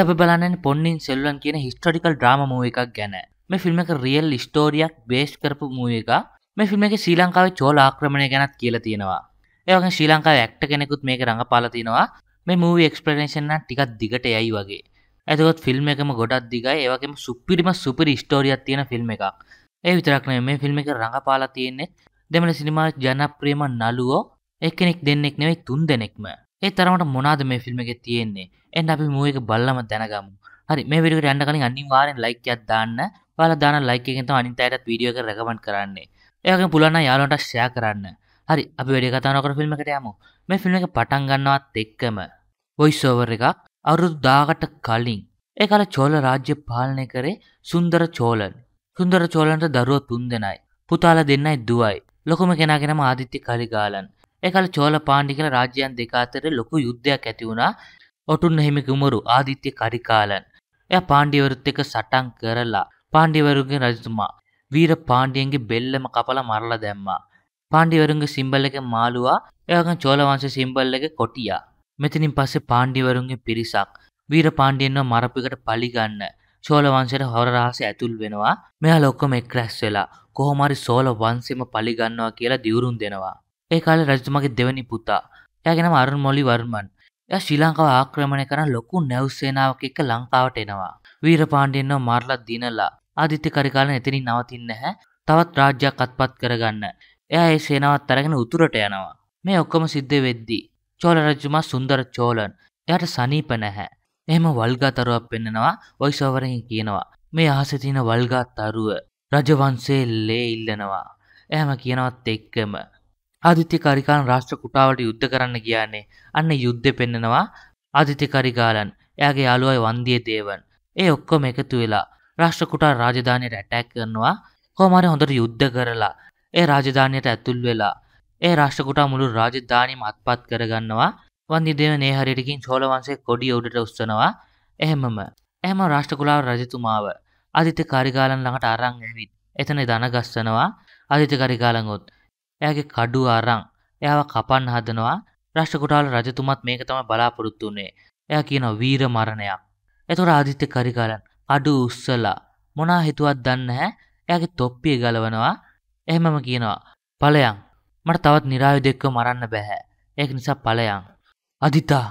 අද බලන්න පොන්නින් සෙල්වන් කියන හිස්ටොරිකල් ්‍රාම මූුව එකක් ගැන මේ ෆිල්ම් එක රියල් ස්ටෝරියක් බේස් කරපු මූුව එක මේ ෆිල්ම් එක ශ්‍රී ලංකාව චෝල ආක්‍රමණය ගැත් කියල තියෙනවා ඒවගේ ශ්‍රී ලංකාව ඇක්ට කෙනෙකුත් මේක රඟපාලතිනවා මේ මූව එක්ස්පරේෂන්න ටිකක් දිගට යයි වගේ ඇතකොත් ෆිල්ම් එකම ගොඩක් දිගයි ඒවගේම සුපිරිම සුපිරි ස්ටෝරියක් තියෙන ෆිල්ම් එකක් ඒ විතරක්න මේ ෆිල්ම් එක රඟපාලා තියෙන්නේ දෙමළ සිනිමා ජනප්‍රියම නලුවෝ එක්කෙනෙක් දෙන්නෙක් නෙවෙයි තුන් දෙනෙක්ම ඒ තරමට මොනාද මේ ෆිල්ම් එකේ තියෙන්නේ එන්න අපි මූවි එක බලලම දැනගමු හරි මේ වීඩියෝ එකට යන්න කලින් අනිවාර්යෙන් ලයික් එකක් දාන්න ඔයාලා දාන ලයික් එකෙන් තමයි අනිත් අයටත් වීඩියෝ එක රෙකමන්ඩ් කරන්නේ ඒ වගේම පුළුවන් නම් යාළුවන්ට ෂෙයා කරන්න හරි අපි වැඩි කතා නොකර ෆිල්ම් එකට යමු මේ ෆිල්ම් එක පටන් ගන්නවත් එක්කම වොයිස් ඕවර් එකක් අවුරුදු 1000කට කලින් ඒ කාලේ චෝල රාජ්‍ය පාලනය කරේ සුන්දර චෝලන් සුන්දර චෝලන්ට දරුවෝ තුන් දෙනයි පුතාලා දෙන්නයි දුවයි ලොකුම කෙනාගෙනම ආදිත්‍ය කලිගාලන් එකල චෝල පාණ්ඩි කියලා රාජ්‍යයන් දෙක අතර ලොකු යුද්ධයක් ඇති වුණා. ඔටුන්න හිමි කුමරු ආදිත්‍ය කරිකාලන්. එයා පාණ්ඩියවරුත් එක්ක සටන් කරලා පාණ්ඩියවරුන්ගේ රජතුමා වීර පාණ්ඩියන්ගේ බෙල්ලම කපලා මරලා දැම්මා. පාණ්ඩියවරුන්ගේ සිම්බල් එක මාළුවා, එයාගේ චෝල වංශයේ සිම්බල් එක කොටියා. මෙතනින් පස්සේ පාණ්ඩියවරුන්ගේ පිරිසක් වීර පාණ්ඩියන්ව මරපිකට පලිගන්න චෝල වංශයට හොර රහස ඇතුල් වෙනවා. මෙයාලා ඔක්කොම එක් රැස් වෙලා කොහොම හරි සෝල වංශෙම පලිගන්නවා කියලා දියුරුම් දෙනවා. ඒ කාල රජතුමගේ දෙවැනි පුතා යගෙනම අරුන් මොලි වර්මන් ය ශ්‍රී ලංකාව ආක්‍රමණය කරන ලොකු නැවසේනාවක් එක්ක ලංකාවට එනවා. වීරපාණ්ඩයෙන්ව මාරලත් දිනලා ආදිත්‍ය කරිකාලන එතනින් නවතින්න හැ තවත් රාජ්‍යයක් අත්පත් කරගන්න. එයා ඒ සේනාවත් අරගෙන උතුරට යනවා. මේ ඔක්කොම සිද්ධ වෙද්දී. චෝල රජුමා සුන්දර චෝලන් එයට සනීප නැහැ. එහෙම වල්ගාතරුවක් පෙන්නනවා වොයිස් ඕවරෙන් කියනවා. මේ අහසේ තියෙන වල්ගාතරුව රජවංශයේ ලේ ඉල්ලනවා. එහෙම කියනවත් එක්කම ආදිත්‍යකාරිකාන් රාෂ්ට්‍ර කුටාවට යුද්ධ කරන්න කියන්නේ අන්න යුද්ධ පෙන්නනවා ආදිත්‍යකාරිකාලන් එයාගේ යාළුවයි වන්දිය දේවන් ඒ ඔක්කොම එකතු වෙලා රාෂ්ට්‍ර කුටා රාජධානියට ඇටැක් කරනවා කොහොමහරි හොඳට යුද්ධ කරලා ඒ රාජධානියට ඇතුල් වෙලා ඒ රාෂ්ට්‍ර කුටා මුළු රාජධානියම අත්පත් කරගන්නවා වන්දිදේව මේ හරියටකින් චෝල වංශයේ කොඩිය උඩට උස්සනවා එහෙමම එහෙම රාෂ්ට්‍ර කුලාව රජතුමාව ආදිත්‍ය කාරිකාලන් ළඟට අරන් ඇවිත් එතන දනගස්සනවා ආදිත්‍ය කාරිකාලන් උත් එයාගේ කඩුව අරන් එයාව කපන්න හදනවා රාෂ්ට්‍රකුටාල රජතුමත් මේක තමයි බලාපොරොත්තු වුනේ. එයා කියනවා වීර මරණයක්. එතකොට ආදිත්‍ය කරිකාලන් අඩු උස්සලා මොනා හිතුවත් දන්නේ නැහැ. එයාගේ තොප්පිය ගලවනවා. එහෙමම කියනවා "පලයන් මට තවත් નિરાයුධෙක්ව මරන්න බෑ. ඒක නිසා පලයන්. අදිතා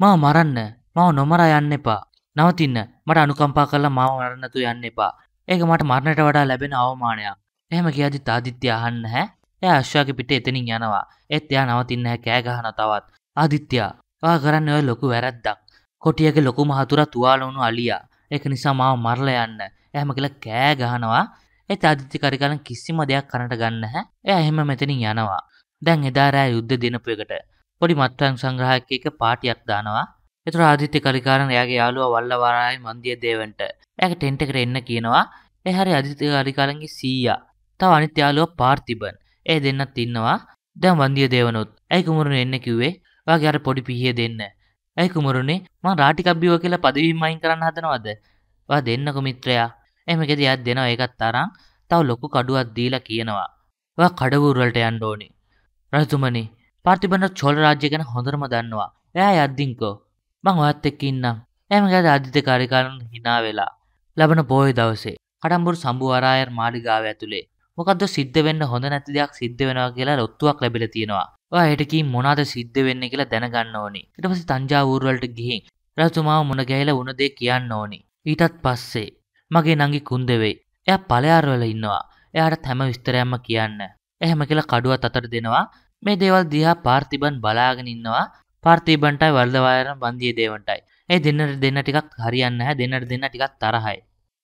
මාව මරන්න. මාව නොමරා යන්න එපා. නවතින්න. මට අනුකම්පා කරලා මාව මරන්න යන්න එපා. ඒක මට මරණයට වඩා ලැබෙන අවමානයක්." එහෙම කියද්දි තාදිත්‍ය අහන්නේ නැහැ. එය අශ්වාගේ පිට එතනින් යනවා එත් එයා නවතින්න කෑගහන තවත් ආදිත්‍යයා වා කරන්න ඔය ලොකු වැරැද්දක් කොටියගේ ලොකු මහතුර තුවාලවුණු අලියා එක නිසා මාව මරල යන්න එහම කියලා කෑ ගහනවා එත් අධිත්‍ය කරිකාලන් කිසිම දෙයක් කරට ගන්න හැ එය එහෙම මෙතනින් යනවා දැන් එදාරෑ යුද්ධ දිනපු එකට පොඩි මත්වයන් සංග්‍රහයක එක පාටියක් දානවා එතුර ආධිත්‍ය කරිකාරන් එයාගේ යාලුව වල්ලවාරායි මන්දිය දේවන්ට ඇක ටෙන්ට එකට එන්න කියනවා එහැරි අධිත්‍ය කරිකාලන්ගේ සීයා තව අනිත්‍යයාලුව පාර්තිබන් ඒ දෙන්නත් ඉන්නවා දැන් වන්දිය දේවනොත් ඇයි කුමරුණ එන්න කිව්වේ වගේ අර පොඩි පිහිය දෙන්න ඇයි කුමරුණේ මං රාටිකබ්බියෝ කියලා පදවීම් අයින් කරන්න හදනවද වා දෙන්නකෝ මිත්‍රයා එමකෙදි අත් දෙනවා ඒකත් අරන් තව ලොකු කඩුවක් දීලා කියනවා වා කඩවුර වලට යන්න ඕනේ රජතුමනි පාර්තිබන චෝල රාජ්‍ය ගැන හොඳටම දන්නවා එයා යද්දින්කෝ මං ඔයත් එක්ක ඉන්නම් එමකෙද අධිත කාර්යකාරණ hina වෙලා ලබන පොයේ දවසේ කඩම්බුරු සම්බුවරායර් මාලිගාව ඇතුලේ මොකද සිද්ධ වෙන්න හොඳ නැති දෙයක් සිද්ධ වෙනවා කියලා ලොත්තුවක් ලැබිල තියෙනවා හයටකින් මොනාද සිද්ධ වෙන්න කියලා දැනගන්න ඕනි ඊට පස්සේ තංජාවූරුවලට ගිහින් රජතුමාව මුණ ගැහිලා වුණ දේ කියන්න ඕනි ඊටත් පස්සේ මගේ නංගි කුන්දෙවෙයි එයා පලයාරවල ඉන්නවා එයාට හැම විස්තරයක්ම කියන්න එහෙම කියලා කඩුවත් අතට දෙනවා මේ දේවල් දිහා පාර්තිබන් බලාගෙන ඉන්නවා පාර්තිබන්ටයි වර්ධවායරම් බන්දිය දේවන්ටයි ඒ දෙන්නට දෙන්න ටිකක් හරියන්න හැ දෙන්නට දෙන්න ටිකක් තරහයි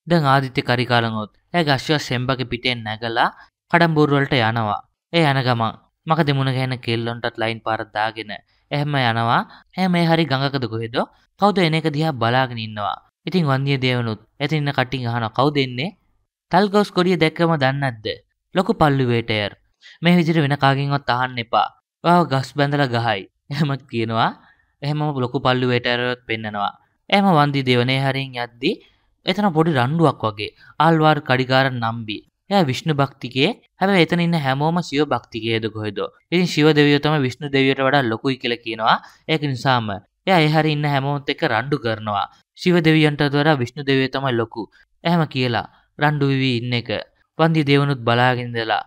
දැන් ආදිත්‍ය කරිකාලනොත් ඇ ගශ්ව සෙම්බක පිටෙන් නැගලා කඩම්බූරුවලට යනවා. ඒ යන ගමන් මක දෙමුණ ගැන කෙල්ලොන්ටත් ලයින් පාරද්දාගෙන එහෙම යනවා ඇ මේ හරි ගඟකද කොහෙද කවුද එන එක දිහා බලාගෙන ඉන්නවා. ඉතින් වන්දිය දේවනුත් ඇතින්න කටින් අහන කවු දෙන්නේ තල්ගොස් කොඩිය දැක්කම දන්නත්ද ලොකු පල්ලුවේටයර් මේ විදිර වෙනකාගින්වත් අහන්න එපා ව ගස් බැඳල ගහයි එහමත් කියනවා එහෙම ලොකු පල්ලුවේටරත් පෙන්න්නනවා එහම වන්දි දෙවනේ හරින් යද්දී එතන පොඩි රණ්ඩුවක් වගේ ආල්වාර් කඩිගාර නම්බි එය විශ්ණු භක්තිකයේ හැම එතන ඉන්න හැමෝම ශිව භක්තිකයේද කොහෙද ඉතින් ශිව දෙවියෝ තමයි විශ්ණු දෙවියට වඩා ලොකුයි කියලා කියනවා ඒක නිසාම එයා ඒ හැරි ඉන්න හැමෝත් එක්ක රණ්ඩු කරනවා ශිව දෙවියන්ට වඩා විශ්ණු දෙවියෝ තමයි ලොකු එහෙම කියලා රණ්ඩු විවි ඉන්න එක වන්දි දෙවනුත් බලාගෙනදලා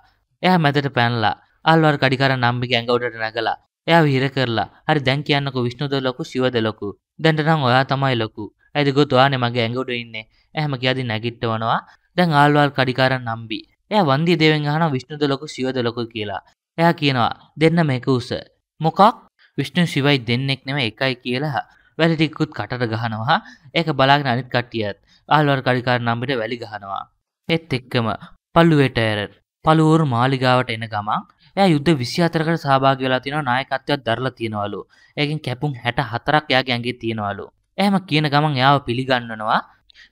එයා මැදට පැනලා ආල්වාර් කඩිකාර නම්බි ගැඟවුඩට නැගලා එයා විහිර කරලා හරි දැන් කියන්නක විශ්ණුද ලොකු ශිවද ලොකු දැන්ටනම් ඔයා තමයි ලොකු ඇද ගොතුවාන මගේ ඇඟුඩු ඉන්නේ ඇහම කියදි නැගිට්ටවනවා දැන් ආල්වල් කඩිකාරන් නම්බි එය වන්දි දෙවෙන් හන විශ්ණුද ලොකු සියෝද ලොකු කියලා එයා කියනවා දෙන්න මේක උස මොකක් විශ්ණු සිවයි දෙන්නෙක් නෙම එකයි කියලා වැලිටික්කුත් කටට ගහනවා ඒක බලාගෙන අනිත් කට්ටියත් ආල්වර් කඩිකාර නම්බිට වැලි ගහනවා එත් එක්කම පල්ලුවට ඇර පළුවරු මාලිගාවට එන ගමන් එය යුද්ධ විසි අතරකට සභාග වෙලා තින නායකත්වයක් දරලා තියෙනවලු ඒකින් කැපුම් හැට හතරක් යා ගැන්ගේ තියෙනවලු ඇහම කියන ගමන් යාව පිළිගන්නනවා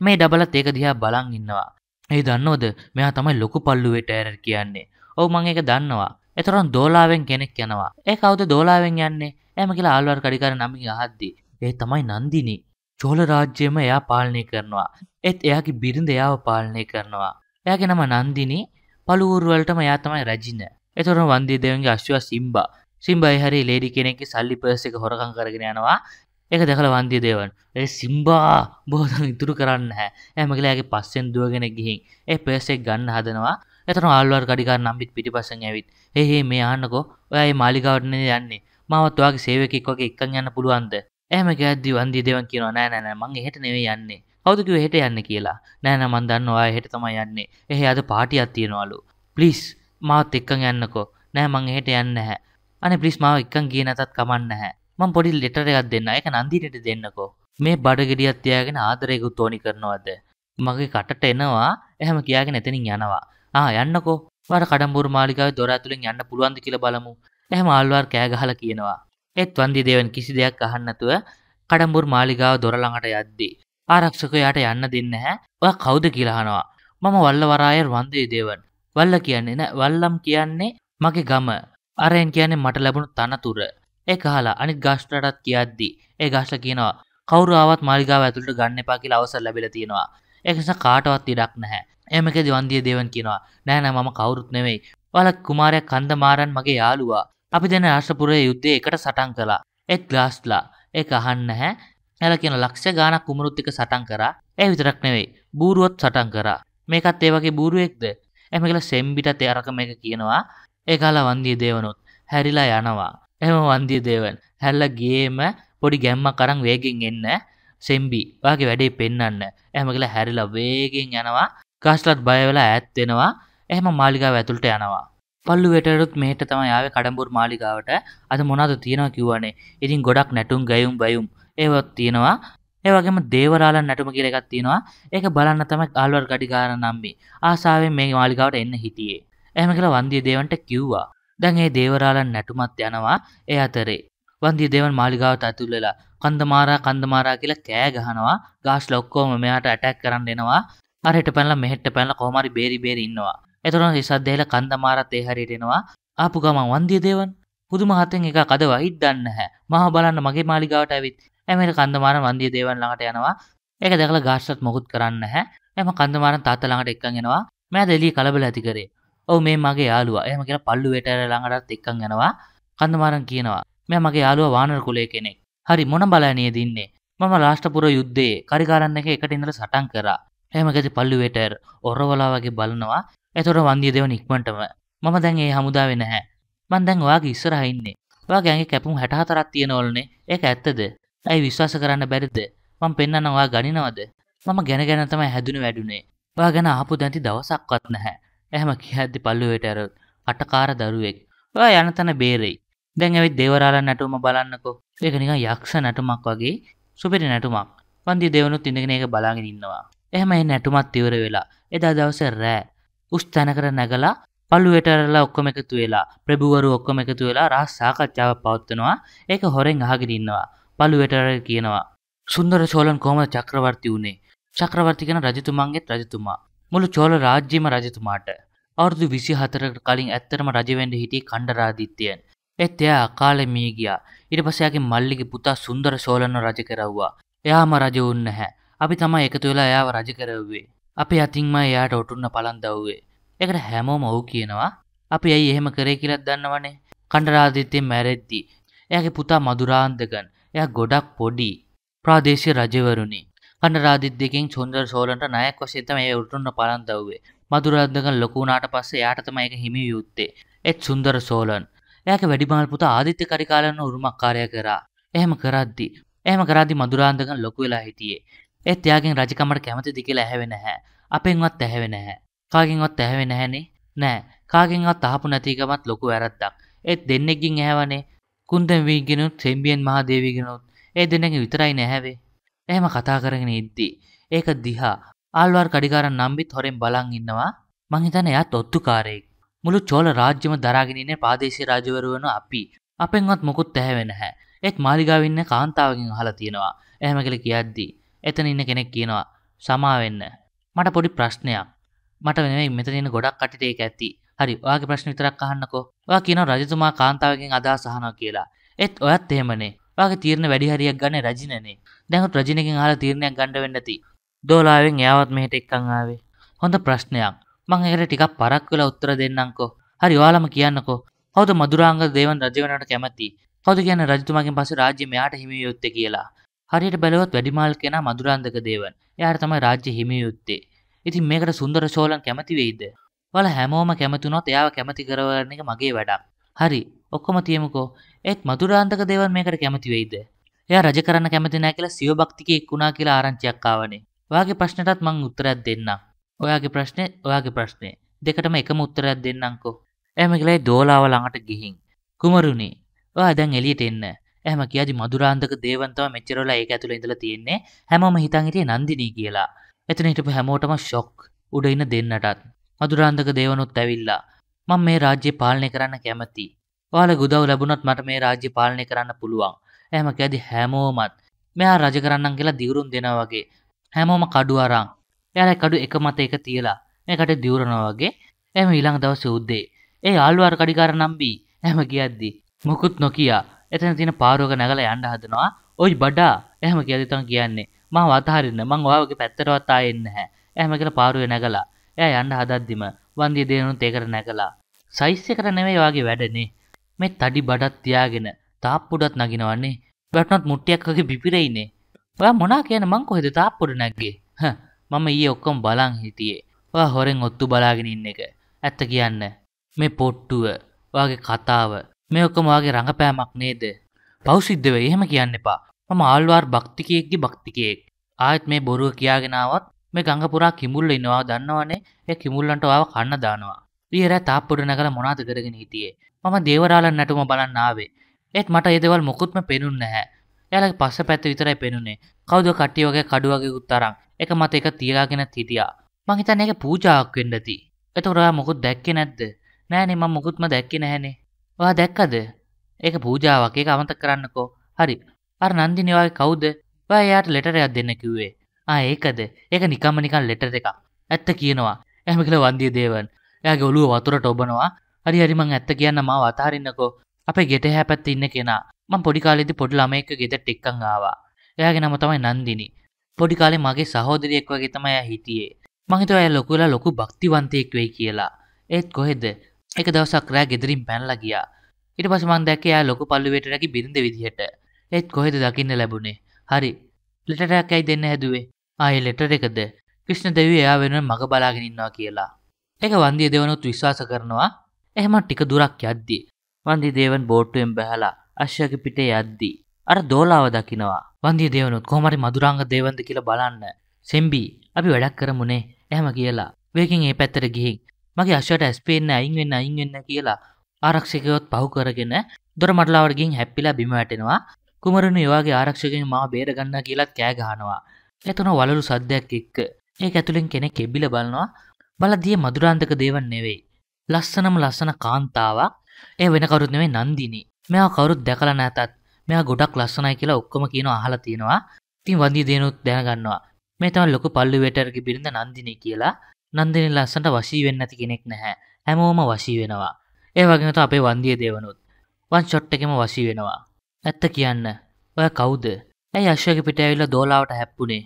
මේ ඩබලත් ඒක දිහා බලන් ඉන්නවා ඒ දන්නෝද මෙයා තමයි ලොකු පල්ලුවට ඇර කියන්නේ ඔවු මං ඒක දන්නවා එතරම් දෝලාවෙන් කෙනෙක් යනවා ඒ කවුද දෝලාවෙන් යන්නේ ඇම කියලා ආල්වර් කඩිකාර නමින් අහද්දි ඒ තමයි නන්දිනි චෝල රාජ්‍යයම එයා පාලනය කරනවා එත් එයාගේ බිරිඳ එයාව පාලනය කරනවා එයාගේ නම නන්දිනි පළුවූරුවලටම එයා තමයි රජින එතොරම වන්දී දෙවන්ගේ අශ්වා සිම්බා සිම්බයි හරි ලේඩි කෙනෙක්ගේ සල්ලි පර්ස එක හොරකං කරගෙන යනවා එක දැකල වන්දිය දේවන් ඒ සිම්බා බෝධ ඉතුරු කරන්න හැ ඇමගලයාගේ පස්සෙන් දුවගෙන ගිහින් ඒ පේසෙක් ගන්න හදනවා එතන ආල්ුවර් ගඩිකාර නම්බිත් පිටිපසෙන් ඇවිත් එහේ මේ අන්නකෝ ඔයයි මාලිගවටන යන්නේ මවත් ඔයාගේ සේවකෙක් වගේ එක්කන් යන්න පුළුවන්ද එහම ගැද්දි වන්දිය දේවන් කියනවා නෑ නෑ මං එහෙට නෙවෙයි යන්නේ කවුදකිව හෙට යන්න කියලා නෑන මන් දන්න ඔයා හෙට තමයි යන්නේ එහේ අද පාටියක් තියෙනවලු ප්ලිස් මාවත් එක්කන් යන්නකෝ නෑ මං එහෙට යන්න හැ අනේ ප්ලිස් මාව එක්කන් ගිය නැතත් කමන්න හැ මං පොඩි ලෙටර එකක් දෙන්න එක නන්දිනට දෙන්නකෝ මේ බඩගෙඩියත් තියාගෙන ආදරයකුත් තෝනි කරනවද මගේ කටට එනවා එහෙම කියාගෙන එතනින් යනවා ආ යන්නකෝ වට කඩම්බුරු මාලිකාව දොර ඇතුලෙන් යන්න පුළුවන්ද කියලා බලමු එහෙම ආල්වාර් කෑ ගහලා කියනවා ඒත් වන්දි දේවන් කිසි දෙයක් අහන්න නැතුව කඩම්බුරු මාලිකාව දොර ළඟට යද්දී ආරක්ෂකයාට යන්න දෙන්නේ නැහැ ඔයා කවුද කියලා අහනවා මම වල්ලවරායර් වන්දේ දේවන් වල්ල කියන්නේ නෑ වල්ලම් කියන්නේ මගේ ගම අරයන් කියන්නේ මට ලැබුණු තනතුර ඒ කහලා අනිත් ගාශ්ටටත් කියද්දි ඒ ගාශ්ට කියනවා කවරුාවත් මාල්ගාව ඇතුළට ගන්න එපා කියලා අවසර ලැබිලා තියෙනවා ඒක නිසා කාටවත් ඉඩක් නැහැ එමක දිවන්දිය දේවන් කියනවා නෑ නෑ මම කවුරුත් නෙවෙයි ඔයාලා කුමාරයා කන්දමාරන් මගේ යාළුවා අපි දැන් රාෂ්ට්‍රපුරයේ යුද්ධයේ එකට සටන් කළා ඒත් ග්ලාස්ලා ඒක අහන්න නැහැ එයාලා කියන ලක්ෂ ගාණක් කුමරුත් එක්ක සටන් කරා ඒ විතරක් නෙවෙයි බූරුවත් සටන් කරා මේකත් ඒ වගේ බූරුවෙක්ද එහෙම කියලා සෙම්බිටත් ඒ අරක මේක කියනවා ඒකලා වන්දිය දේවනොත් හැරිලා යනවා එම වන්දිය දේවල් හැල්ල ගේම පොඩි ගැම්ම කරං වේගෙන් එන්න සෙම්බි වගේ වැඩේ පෙන්න්න එහම කියලා හැරිලා වේගෙන් යනවා කාස්ලත් බයවෙලා ඇත්වෙනවා එහම මාලිකා ඇතුළට යනවා පල්ලු වෙටරුත් මෙහට තම යාව කඩම්ඹුර මාලිකාවට අද මොනාද තියෙනවා කිවනේ ඉතින් ගොඩක් නැටුම් ගයුම් බයුම් ඒවත් තියෙනවා ඒවගේම දේවරාලන් නැටුම කියල එකක් තියෙනවා ඒක බලන්න තම ආල්වර් ගඩිගාර නම්බි ආසාාවෙන් මේ මාලිකාවට එන්න හිටියේ එහම කියලා වන්දිය දේවන්ට කිව්වා දැන් ඒ දේවරාලන් නැටුමත් යනවා ඒ අතරේ. වන්දිය දේවන් මාලිගාවට ඇතුල් වෙලා කන්දමාරා කන්දමාරා කියලා කෑ ගහනවා. ගාස්ලා ඔක්කොම මෙයාට ඇටැක් කරන්න එනවා. අරහෙට පැනලා මෙහෙට පැනලා කොහොම හරි බේරි බේරි ඉන්නවා. එතකොට ඉසත් දෙහිලා කන්දමාරාත් ඒ හරියට එනවා. ආපු ගමන් වන්දිය දේවන් පුදුම හතෙන් එක කදවා ඉද්දන්න නැහැ. මහා බලන්න මගේ මාලිගාවට ඇවිත් එමෙහෙට කන්දමාරා වන්දිය දේවන් ළඟට යනවා. ඒක දැකලා ගාස්ලාත් මොකුත් කරන්නේ නැහැ. එම කන්දමාරන් තාත්තා ළඟට එක්කන් එනවා. මෑ දෙලිය කලබල ඇති කරේ ඔව මේ මගේ යාලුව එහම කියෙන පල්ලු වෙටර ළඟටත් එක්කන් යනවා කඳමාරන් කියනවා මෙ මගේ යාලුව වානර කුලේ කෙනෙක් හරි මොන බලනය දින්නේ මම රාෂ්ටපුර යුද්ධයේ කරිකාරන්න එක එකට ඉඳල සටන් කරා එහම ගති පල්ලු වෙටර් ඔරවලා වගේ බලනවා එතොට වන්දිය දෙවන ඉක්මටම මම දැන් ඒ හමුදාව නැහැ මන් දැන් වාගේ ඉස්සරහහින්නේ වාගේගේ කැපුම් හැටහතරත් තියෙනවලනේ ඒක ඇත්තද ඇයි විශ්වාස කරන්න බැරිද මං පෙන්න්නනවා ගනිනවද මම ගැන ගැනතම හැදුන වැඩුනේ වා ගැන ආපු දැන්ති දවසක්වත් නැහැ ඇහම කියද්දි පල්ලුවට ඇර අටකාර දරුවෙක් ඔයා යන තන බේරෙයි දැන් ඇවිත් දේවරාල නැටුම බලන්නකෝ ඒක නිකන් යක්ෂ නැටුමක් වගේ සුපිරි නැටුමක් වන්දි දෙවනුත් ඉඳගෙන ඒක බලාගෙන ඉන්නවා එහෙම ඒ නැටුමත් ඉවර වෙලා එදා දවසේ රෑ උස් තැනකට නැගලා පල්ලුවටරලා ඔක්කොම එකතු වෙලා ප්‍රභුවරු ඔක්කොම එකතු වෙලා රා සාකච්ඡාව පවත්වනවා ඒක හොරෙන් අහගෙන ඉන්නවා පල්ලුවටර කියනවා සුන්දර චෝලන් කොහොමද චක්‍රවර්ති වුණේ චක්‍රවර්ති කියන රජතුමන්ගෙත් රජතුමා මුළු චෝල රාජ්‍යම රජතුමාට අවුරුදු විසි හතරකට කලින් ඇත්තරම රජවෙන්ඩ හිටිය කණ්ඩරාධිත්‍යයෙන් එත් එයා අකාලෙ මිය ගියා ඉට පසයාගේ මල්ලිගේ පුතා සුන්දර සෝලන්න රජ කරව්වා එයාම රජ උන්නහැ අපි තමයි එකතු වෙලා එයාව රජ කරව්වේ අපි අතින්ම එයාට ඔටුන්න පලන් දව්වේ එකට හැමෝම ඔවු කියනවා අපි ඇයි එහෙම කරේ කියලත් දන්නවනේ කණ්ඩරාධිත්‍යය මැරෙද්දී එයාගේ පුතා මදුරාන්දගන් එය ගොඩක් පොඩි ප්‍රාදේශය රජවරුණි කණ්ඩරාදිත් දෙකින් චුන්දර් සෝලන්ට නයක් වශයෙන් ඒ උටුන්න පලන්ද වූවේ මදුරාද්දකන් ලොකු වුණාට පස්සේ එයාට තමයි ඒක හිමි යුත්තේ එත් සුන්දර සෝලන් එයාගේ වැඩිමහල් පුතා ආදිත්‍ය කරිකාලන්න උරුමකාරය කරා එහෙම කරද්දි එහෙම කරද්දි මදුරාන්දකන් ලොකු වෙලා හිටියේ ඒත් එයාගෙන් රජකමට කැමතිද කියලා ඇහැවෙ නැහැ අපෙන්වත් ඇහැවෙ නැහැ කාගෙන්වත් ඇහැවෙ නැහැනේ නෑ කාගෙන්වත් අහපු නැතිකමත් ලොකු වැරද්දක් ඒත් දෙන්නෙක්ගින් ඇහැවනේ කුන්දම් වීගෙනුත් සෙම්බියන් මහාදේවිගෙනුත් ඒ දෙනක විතරයි නැහැවේ එහෙම කතා කරගෙන ඉද්දී ඒක දිහා ආල්වාර් කඩිකාරන් නම්බිත් හොරෙන් බලන් ඉන්නවා මං හිතන්නේ එයාත් ඔත්තුකාරයෙක් මුළු චෝල රාජ්‍යම දරාගෙන ඉන්නේ ප්‍රාදේශීය රාජවරු වෙන අපි අපෙන්වත් මොකුත් ඇහැ වෙ නැහැ ඒත් මාලිගාවින්න කාන්තාවකින් අහලා තියෙනවා එහෙම කියලා කියද්දී එතන ඉන්න කෙනෙක් කියනවා සමාවෙන්න මට පොඩි ප්‍රශ්නයක් මට නෙවෙයි මෙතන ඉන්න ගොඩක් කටට ඒක ඇති හරි ඔයාගේ ප්‍රශ්න විතරක් අහන්නකෝ ඔයා කියනවා රජතුමා කාන්තාවකින් අදහස් අහනවා කියලා ඒත් ඔයත් එහෙමනේ ඔයාගේ තීරණ වැඩි හරියක් ගන්න රජිනනේ දැහුත් රජිනකින් හල තීරණයක් ගණඩ වෙන්නති දෝලාවෙන් යාවත් මෙහට එක්කං ආවේ හොඳ ප්‍රශ්නයක් මං එකට ටිකක් පරක් වෙලා උත්තර දෙන්නම්කෝ හරි ඔයාලම කියන්නකෝ කවුද මදුරාංග දේවන් රජ වෙනට කැමති කවුද කියන්නේ රජතුමාගෙන් පස්සේ රාජ්‍ය මෙයාට හිමි යුත්තේ කියලා හරියට බැලුවොත් වැඩිමාල් කෙනා මදුරාන්දක දේවන් එයාට තමයි රාජ්‍ය හිමි යුත්තේ ඉතින් මේකට සුන්දර ශෝලන් කැමති වෙයිද ඔයාලා හැමෝම කැමතුනොත් එයාව කැමති කරවන්න එක මගේ වැඩක් හරි ඔක්කොම තියමුකෝ ඒත් මදුරාන්දක දේවන් මේකට කැමති වෙයිද එයා රජ කරන්න කැමති නැහැ කියලා සියෝ භක්තිකෙක් වුණා කියලා ආරංචියක් ආවනේ. ඔයාගේ ප්‍රශ්නටත් මම උත්තරයක් දෙන්නම්. ඔයාගේ ප්‍රශ්නේ ඔයාගේ ප්‍රශ්නේ. දෙකටම එකම උත්තරයක් දෙන්නම්කෝ. එහෙම කියලා ඒ දෝලාව ළඟට ගිහින් කුමරුනේ ඔයා දැන් එළියට එන්න. එහම කියදි මදුරාන්දක දේවන්තව මෙච්චරල ඒක ඇතුළ ඉඳල තියෙන්නේ හැමම හිතන්හිටිය නන්දිනී කියලා එතන හිටපු හැමෝටම ශොක් උඩඉන්න දෙන්නටත් මදුරාන්දක දේවනුත් ඇවිල්ලා මං මේ රාජ්‍ය පාලනය කරන්න කැමති වාල ගුදව ලැබුණොත් මට මේ රාජ්‍ය පාලනය කරන්න පුළුවන් ඇහම ඇදි හැමෝමත් මෙයා රජ කරන්න කියලා දිවරුම් දෙනවගේ හැමෝම කඩු අරං එයාල කඩු එක මත එක තියලා මේකට දිවරනවාගේ එම ඊළඟ දවස උද්දේ ඒ ආල්වාර් කඩිකාර නම්බී එහම කියද්දි මොකුත් නොකයා එතන තින පාරෝග නැගල යන්න හදනවා ඔයි බඩා එහම කියදිතන් කියන්නේ මං වතහරන්න මං වාවගේ පැත්තරවත්තා එන්න හැ එහම කියලා පාරුව නැගලා එය යන්න හදද්දිම වන්දිය දේනුත් ඒකර නැගලා සයිස්්‍ය කර නෙවෙයි වගේ වැඩනේ මේ තඩි බඩත් තියාගෙන තාප්පුඩත් නගෙනවන්නේ වැටනොත් මුට්ටියක් වගේ බිපිරයින්නේ ඔයා මොනා කියන මං කොහෙද තාප්පුඩ නැග්ගේ හ මම ඊයේ ඔක්කොම බලන් හිටියේ ඔයා හොරෙන් ඔත්තු බලාගෙන ඉන්න එක ඇත්ත කියන්න මේ පොට්ටුව ඔයාගේ කතාව මේ ඔක්කොම ඔයාගේ රඟපෑමක් නේද පෞසිද්ධ වෙයි එහෙම කියන්න එපා මම ආල්වාර් භක්තිකයෙක්ගේ භක්තිකයෙක් ආයෙත් මේ බොරුව කියාගෙනාවත් මේ ගඟ පුරා කිමුල්ල ඉන්නවා දන්නවනේ ඒ කිමුල්ලන්ට ඔයාව කන්න දානවා ඊයර තාප්පුඩ නැගලා මොනාද කරගෙන හිටියේ මම දේවරාලන් නැටුම බලන්න ආවේ ඒත් මට ඒදවල් මොකුත්ම පෙනුන්න හැ යාල පස්ස පැත්ත විතරයි පෙනුනේ කවුද කට්ටියෝගේ කඩුවගේ උත්තරම් එක මත එක තියලාගෙන තිටියා මං හිතන්නේ ඒක පූජාවක් වෙන්න ඇති එතකොට ඔයා මොකුත් දැක්කේ නැද්ද නෑනේ මම මොකුත්ම දැක්කේ නැහනේ ඔයා දැක්කද ඒක පූජාවක් ඒක අමතක කරන්නකෝ හරි අර නන්දිනී ඔයා කවුද ඔයා එයාට ලෙටරයක් දෙන්න කිව්වේ ආ ඒකද ඒක නිකම්ම නිකන් ලෙටර් එකක් ඇත්ත කියනවා එහෙම කියලා වන්දිය දේවන් එයාගේ ඔළුව වතුරට ඔබනවා හරි හරි මං ඇත්ත කියන්න මාව අතහරින්නකෝ අප ගෙට හැපැත් ඉන්න කෙනා මං පොඩිකාලෙදි පොඩි ළමයෙක් ගෙදට එක්කං ආවා එයාගේ නම තමයි නන්දිනි පොඩි කාලේ මගේ සහෝදරියෙක් වගේ තමයි එයා හිටියේ මං හිතුවා එයා ලොකුලා ලොකු භක්තිවන්තයෙක් වෙයි කියලා ඒත් කොහෙද එක දවසක් රෑ ගෙදරින් පැනලා ගියා ඉට පස මන් දැක එයා ලොකු පල්ලුවට රැකි බිරිඳ විදිහට ඒත් කොහෙද දකින්න ලැබුණේ හරි ලෙටරයක් ඇයි දෙන්න හැදුවේ ආය ලෙටර එකද ක්‍රිෂ්ණ දෙව එයා වෙනුවෙන් මඟ බලාගෙනන්නවා කියලා. එක වන්දිය දෙවනුත් විශ්වාස කරනවා එහම ටික දුරක් යද්දී වන්දි දේවන් බෝට්ටුවෙන් බැහලා අශ්‍යක පිටේ යද්දී. අර දෝලාව දකිනවා වන්දි දේවනුත් කොමරි මදුරංග දේවන්ද කියලා බලන්න සෙම්බී අපි වැඩක් කරමුණේ එහම කියලා වේකින් ඒ පැත්තර ගිහින් මගේ අශ්වට ඇස්පේන්න අයින් වෙන්න අයින් වෙන්න කියලා ආරක්ෂකයොත් පහු කරගෙන දොර මටලාවටගින් හැප්පිලා බිම වැටෙනවා කුමරුණු ඒවාගේ ආරක්ෂකෙන් මා බේරගන්න කියලත් කෑගහනවා. එතුන වලු සද්දයක් එක්ක ඒ ඇතුළින් කෙනෙක් කෙබ්බිල බලනවා බලදිය මදුරාන්තක දේවන් නෙවෙයි. ලස්සනම ලස්සන කාන්තාවක් ඒ වෙන කවුරුත් නෙමෙයි නන්දිනි. මෙයා කවුරුත් දැකලා නැතත් මෙයා ගොඩක් ලස්සනයි කියලා ඔක්කොම කියනවා අහලා තියෙනවා. ඉතින් වන්දි දේනුත් දැනගන්නවා. මේ තමයි ලොකු පල්ලුවේටර්ගේ බිරිඳ නන්දිනි කියලා. නන්දිනි ලස්සනට වශී වෙන්නේ නැති කෙනෙක් නැහැ. හැමෝම වශී වෙනවා. ඒ වගේම තමයි අපේ වන්දිය දේවනුත්. වන් ෂොට් එකෙම වශී වෙනවා. ඇත්ත කියන්න. ඔයා කවුද? ඇයි අශ්වගේ පිට ඇවිල්ලා දෝලාවට හැප්පුණේ?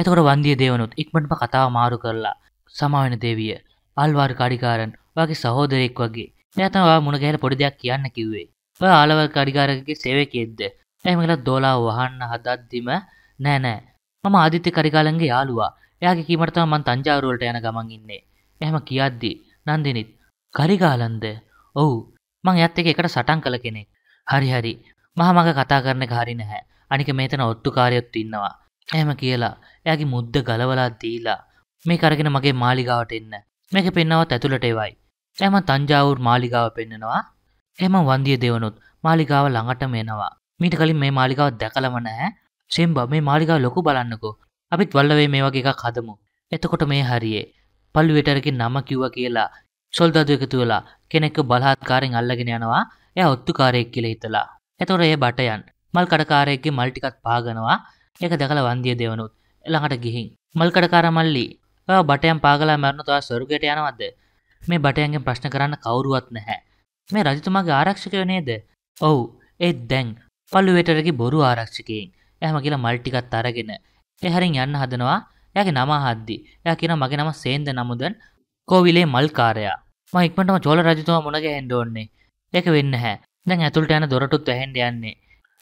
එතකොට වන්දිය දේවනුත් ඉක්මනටම කතාව මාරු කරලා සමාවෙන දේවිය පල්වාර් කඩිකාරන් වගේ සහෝදරයෙක් වගේ නැතවා මුණගැහල පොඩි දෙයක් කියන්න කිව්වේ ඔය ආලවල් කඩිකාරකගේ සේවකයෙක්ද ඇමලත් දෝලා වහන්න හදද්දිම නෑ නෑ මම ආදිත්‍ය කරිකාලන්ගේ යාළුවා එයාගේ කීමට තමයි මං තංජාවුරුවලට යන ගමන් ඉන්නේ එහෙම කියද්දි නන්දිනිත් කරිකාලන්ද ඔව් මං එයත් එක්ක එකට සටන් කළ කෙනෙක් හරි හරි මහා මග කතා කරන එක හරි නැහැ අනික මේතන ඔත්තුකාරයොත් ඉන්නවා එහෙම කියලා එයාගේ මුද්ද ගලවලා දීලා මේ කරගෙන මගේ මාලිගාවට එන්න මේක පෙන්නවත් ඇතුළට එවයි එම තංජාවුර් මාලිගාව පෙන්නෙනවා එම වන්දිය දෙවනුත් මාලිගාව ළඟට මේනවා මීට කලින් මේ මාලිකාව දැකලම නැහැ සෙම්බ මේ මාලිකාව ලොකු බලන්නකෝ අපිත් වල්ලවේ මේ වගේ එකක් හදමු එතකොට මේ හරියේ පල්ලුවටරකින් නම කිව්ව කියලා සොල්දදු එකතු වෙලා කෙනෙක්ක බලහත්කාරෙන් අල්ලගෙන යනවා එය ඔත්තුකාරයෙක් කියල හිතලා එතොර ඒ බටයන් මල් කඩකාරයෙක්ගේ මල්ටිකත් පාගනවා ඒක දැකල වන්දිය දෙවනුත් එළඟට ගිහින් මල් කඩකාර මල්ලි බටයම් පාගලා මැරණුතුවා ස්වරුගට යනවද මේ බටයන්ගෙන් ප්‍රශ්න කරන්න කවුරුවත් නැහැ මේ රජතුමාගේ ආරක්ෂකය නේද ඔවු ඒත් දැන් පල්ලුවේටරගේ බොරු ආරක්ෂකයෙන් එහම කියලා මල්ටිකත් අරගෙන එහරින් යන්න හදනවා යගේ නමහද්දි එය කියන මගේ නම සේන්ද නමුදන් කෝවිලේ මල්කාරයා මයික්මටම චෝල රජතුමා මුණග හෙන්ඩෝන්නේ එක වෙන්න හැ දැන් ඇතුළට යන දොරටුත් ඇහෙන්ඩ යන්නේ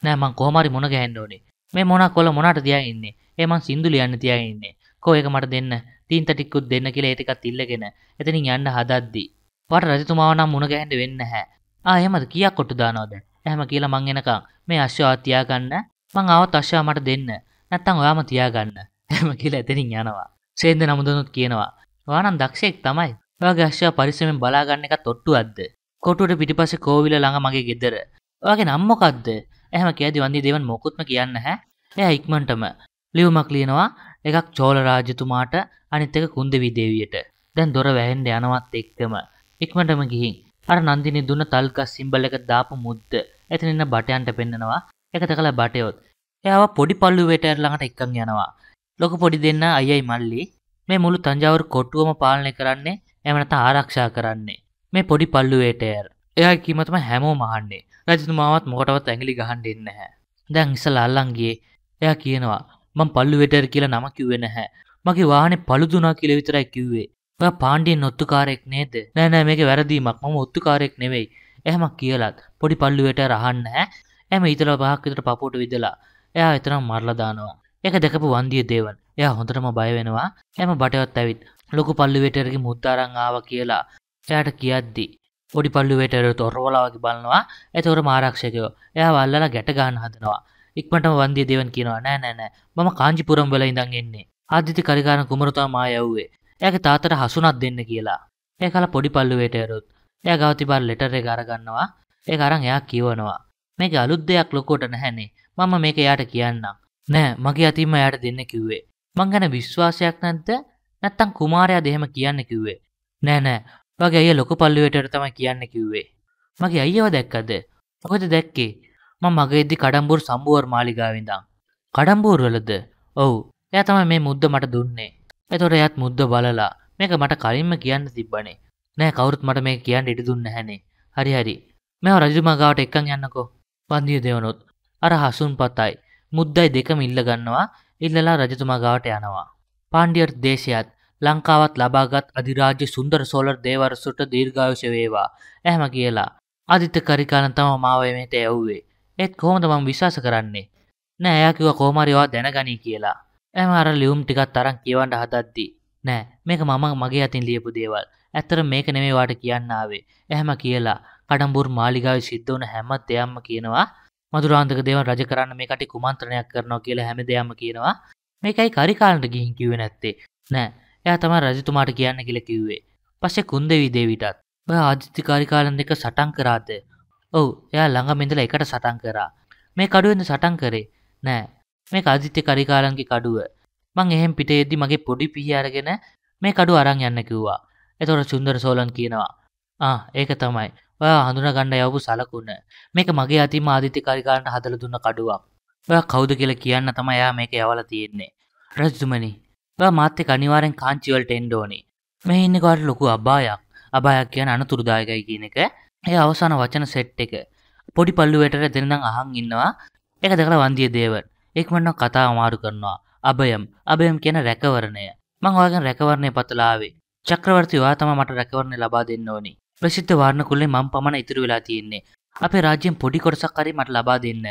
නෑමං කෝමරි මුණග හෙන්ඩෝනේ මේ මොනක් කොල මොනට තියා ඉන්නේ ඒමන් සිින්දු ලියන්න තියා ඉන්නේ කෝ එක මට දෙන්න තීන්ත ටික්කුත් දෙන්න කියලා ඒ ටිකත් ඉල්ලගෙන එතනින් යන්න හදද්දී වට රජතුමාව නම් මුණ ගැහෙන්න වෙන්නේ නැහැ. ආ එහෙමද කීයක් කොට්ටු දානවද? එහෙම කියලා මං එනකන් මේ අශ්වයා තියාගන්න. මං ආවත් අශ්වයා මට දෙන්න. නැත්තම් ඔයාම තියාගන්න. එහෙම කියලා එතනින් යනවා. සේන්ද නමුදනොත් කියනවා. ඔයා නම් දක්ෂයෙක් තමයි. ඔයාගේ අශ්වයා පරිස්සමෙන් බලා ගන්න එකත් ඔට්ටුවක්ද? කොටුවට පිටිපස්සේ කෝවිල ළඟ මගේ ගෙදර. ඔයාගේ නම් මොකද්ද? එහෙම කියද්දි වන්දි දේවන් මොකුත්ම කියන්න හැ. එයා ඉක්මනටම ලියුමක් ලියනවා එකක් චෝල රාජතුමාට අනිත්තක කුන්දවී දේවියට දැන් දොර වැහෙන්ඩ යනවත් එක්කම ඉක්මටම ගිහින් අර නන්දිනි දුන්න තල්කස් සිම්බල එක දාපු මුද්ද එතනන්න බටයන්ට පෙන්නවා එකත කළ බටයොත් එයාව පොඩි පල්ලු වෙටර් ළඟට එක්කම් යනවා ලොක පොඩි දෙන්න අයයි මල්ලි මේ මුළු තංජාවර කොට්ටුවම පාලනය කරන්නේ එමනත ආරක්ෂා කරන්නේ මේ පොඩි පල්ලු වේටයර් එයා කීමතම හැමෝ මහන්නේ රජතුමාවත් මොකටවත් ඇඟිලි ගහන්න දෙන්නේ නැහැ දැන් ඉස්සලා අල්ලන් ගියේ එයා කියනවා මම පල්ලු වේටර් කියලා නම කිව්වේ නැහැ මගේ වාහනේ පළුදුනා කියලා විතරයි කිව්වේ. ඔයා පාණ්ඩියන් ඔත්තුකාරයෙක් නේද? නෑ නෑ මේක වැරදීමක්. මම ඔත්තුකාරයෙක් නෙවෙයි. එහෙම කියලාත් පොඩි පල්ලුවට රහන්න ඈ. එහම ඊතල පහක් විතර පපුවට විදලා එයා එතරම් මරලා දානවා. ඒක දැකපු වන්දිය දේවන්. එයා හොඳටම බය වෙනවා. එහම බටවත් ඇවිත් ලොකු පල්ලුවටරගේ මුත්තාරං ආව කියලා එයාට කියද්දි පොඩි පල්ලුවටර තොරවලාවගේ බලනවා ඇතවර මාරක්ෂකයෝ එයා වල්ලලා ගැට ගන්න හදනවා ඉක්මටම වන්දිය දෙවන් කියනවා නෑ නෑ නෑ මම කාංජිපුරම් වල ඉඳන් එන්නේ අධිති කරිකාන කුමරතා මා යව්වේ ඇගේ තාතට හසුනක් දෙන්න කියලා ඒ කල පොඩි පල්ලුවයට ඇරුත් එය ගෞතිබාර ලෙටරේ ගරගන්නවා ඒ අරං එයා කියවනවා මේක අලුත් දෙයක් ලොකෝට නැහැනේ මම මේක එයාට කියන්නම් නෑ මගේ අතින්ම එයාට දෙන්න කිව්වේ මං ගැන විශ්වාසයක් නැද්ද නැත්තම් කුමාරයා දෙහෙම කියන්න කිව්වේ නෑ නෑ වගේ අය ලොක පල්ලුවටට තමයි කියන්න කිව්වේ මගේ අයියව දැක්කද මොකද දැක්කේ මං මගේෙද්දි කඩම්බුර සම්බුවර් මාලිගාවිඳං කඩම්බූර්වලද ඔවු එයා තමයි මේ මුද්ද මට දුන්නේ. එතකොට එයාත් මුද්ද බලලා මේක මට කලින්ම කියන්න තිබ්බනේ. නෑ කවුරුත් මට මේක කියන්න ඉඩ දුන්නේ නැහනේ. හරි හරි. මම රජතුමා ගාවට එක්කන් යන්නකෝ. වන්දිය දෙවනොත් අර හසුන් පතයි. මුද්දයි දෙකම ඉල්ල ගන්නවා. ඉල්ලලා රජතුමා ගාවට යනවා. පාණ්ඩියර් දේශයත් ලංකාවත් ලබාගත් අධිරාජ්‍ය සුන්දර සෝලර් දේවරසුට දීර්ඝායුෂ වේවා. එහෙම කියලා. ආදිත්‍ය කරිකාන තම මාව මෙහෙට ඇව්වේ. ඒත් කොහොමද මම විශ්වාස කරන්නේ? නෑ එයා කිව්වා කොහොම හරි ඔයා දැනගනී කියලා. ඇම අර ලියුම් ටිකත් තරන් කියවන්ට හදද්දී නෑ මේක මම මගේ අතින් ලියපු දේවල් ඇත්තර මේක නෙමේවාට කියන්නාවේ ඇහැම කියලා කඩම්බුර් මාලිගාව සිද්ධ වන හැමත් දෙයම්ම කියනවා මදුරාන්තක දේව රජ කරන්න මේ කටි කුමන්ත්‍රණයක් කරනවා කියලා හැම දෙයම කියනවා මේකයි කරිකාලට ගිහින් කිව නැත්තේ නෑ එයා තම රජතුමාට කියන්න කියල කිව්වේ පස්සෙ කුන්දවී දේවිටත් ඔය ආධිත්‍යකාරිකාලන් දෙක සටන් කරාද ඔව් එයා ළඟ මෙඳල එකට සටන් කරා මේ කඩුවෙන්ද සටන් කරේ නෑ මේ අදිත්‍ය කරිකාරන්ගේ කඩුව මං එහෙම පිටේද්දි මගේ පොඩි පිහියාරගෙන මේ කඩු අරං යන්න කිව්වා එතොට සුන්දර සෝලන් කියනවා ආ ඒක තමයි ඔය හඳුන ගණ්ඩ යවපු සලකුන්න මේක මගේ අතිම ආධිත්‍ය කරිකාරන්ට හදල දුන්න කඩුවක් ඔය කෞුද කියලා කියන්න තමයා මේක යවල තියෙන්නේ රජ්දුමනි මාත්‍ය කනිවාරෙන් කාංචිවල්ට එන්ඩෝනි මේ ඉන්නකොට ලොකු අබායක් අබායක් කියන අනතුරුදායකයි කියන එක ඒ අවසාන වචන සෙට් එක පොඩි පල්ලුවටට දෙනඳම් අහන් ඉන්නවා එක දෙකළ වන්දිය දේවට එක්මන්න කතා අමාරු කරනවා අභයම් අභයම් කියන රැකවරණය මං ඔයාගෙන් රැකවරණය පතලාවේ චක්‍රවර්ති ඔයා තමයි මට රැකවරණය ලබා දෙන්න ඕනි ප්‍රසිද්ධ වාරණ කුල්ලේ මම පමණ ඉතුරු වෙලා තියෙන්නේ අපේ රාජ්‍යයෙන් පොඩි කොටසක් හරි මට ලබා දෙන්න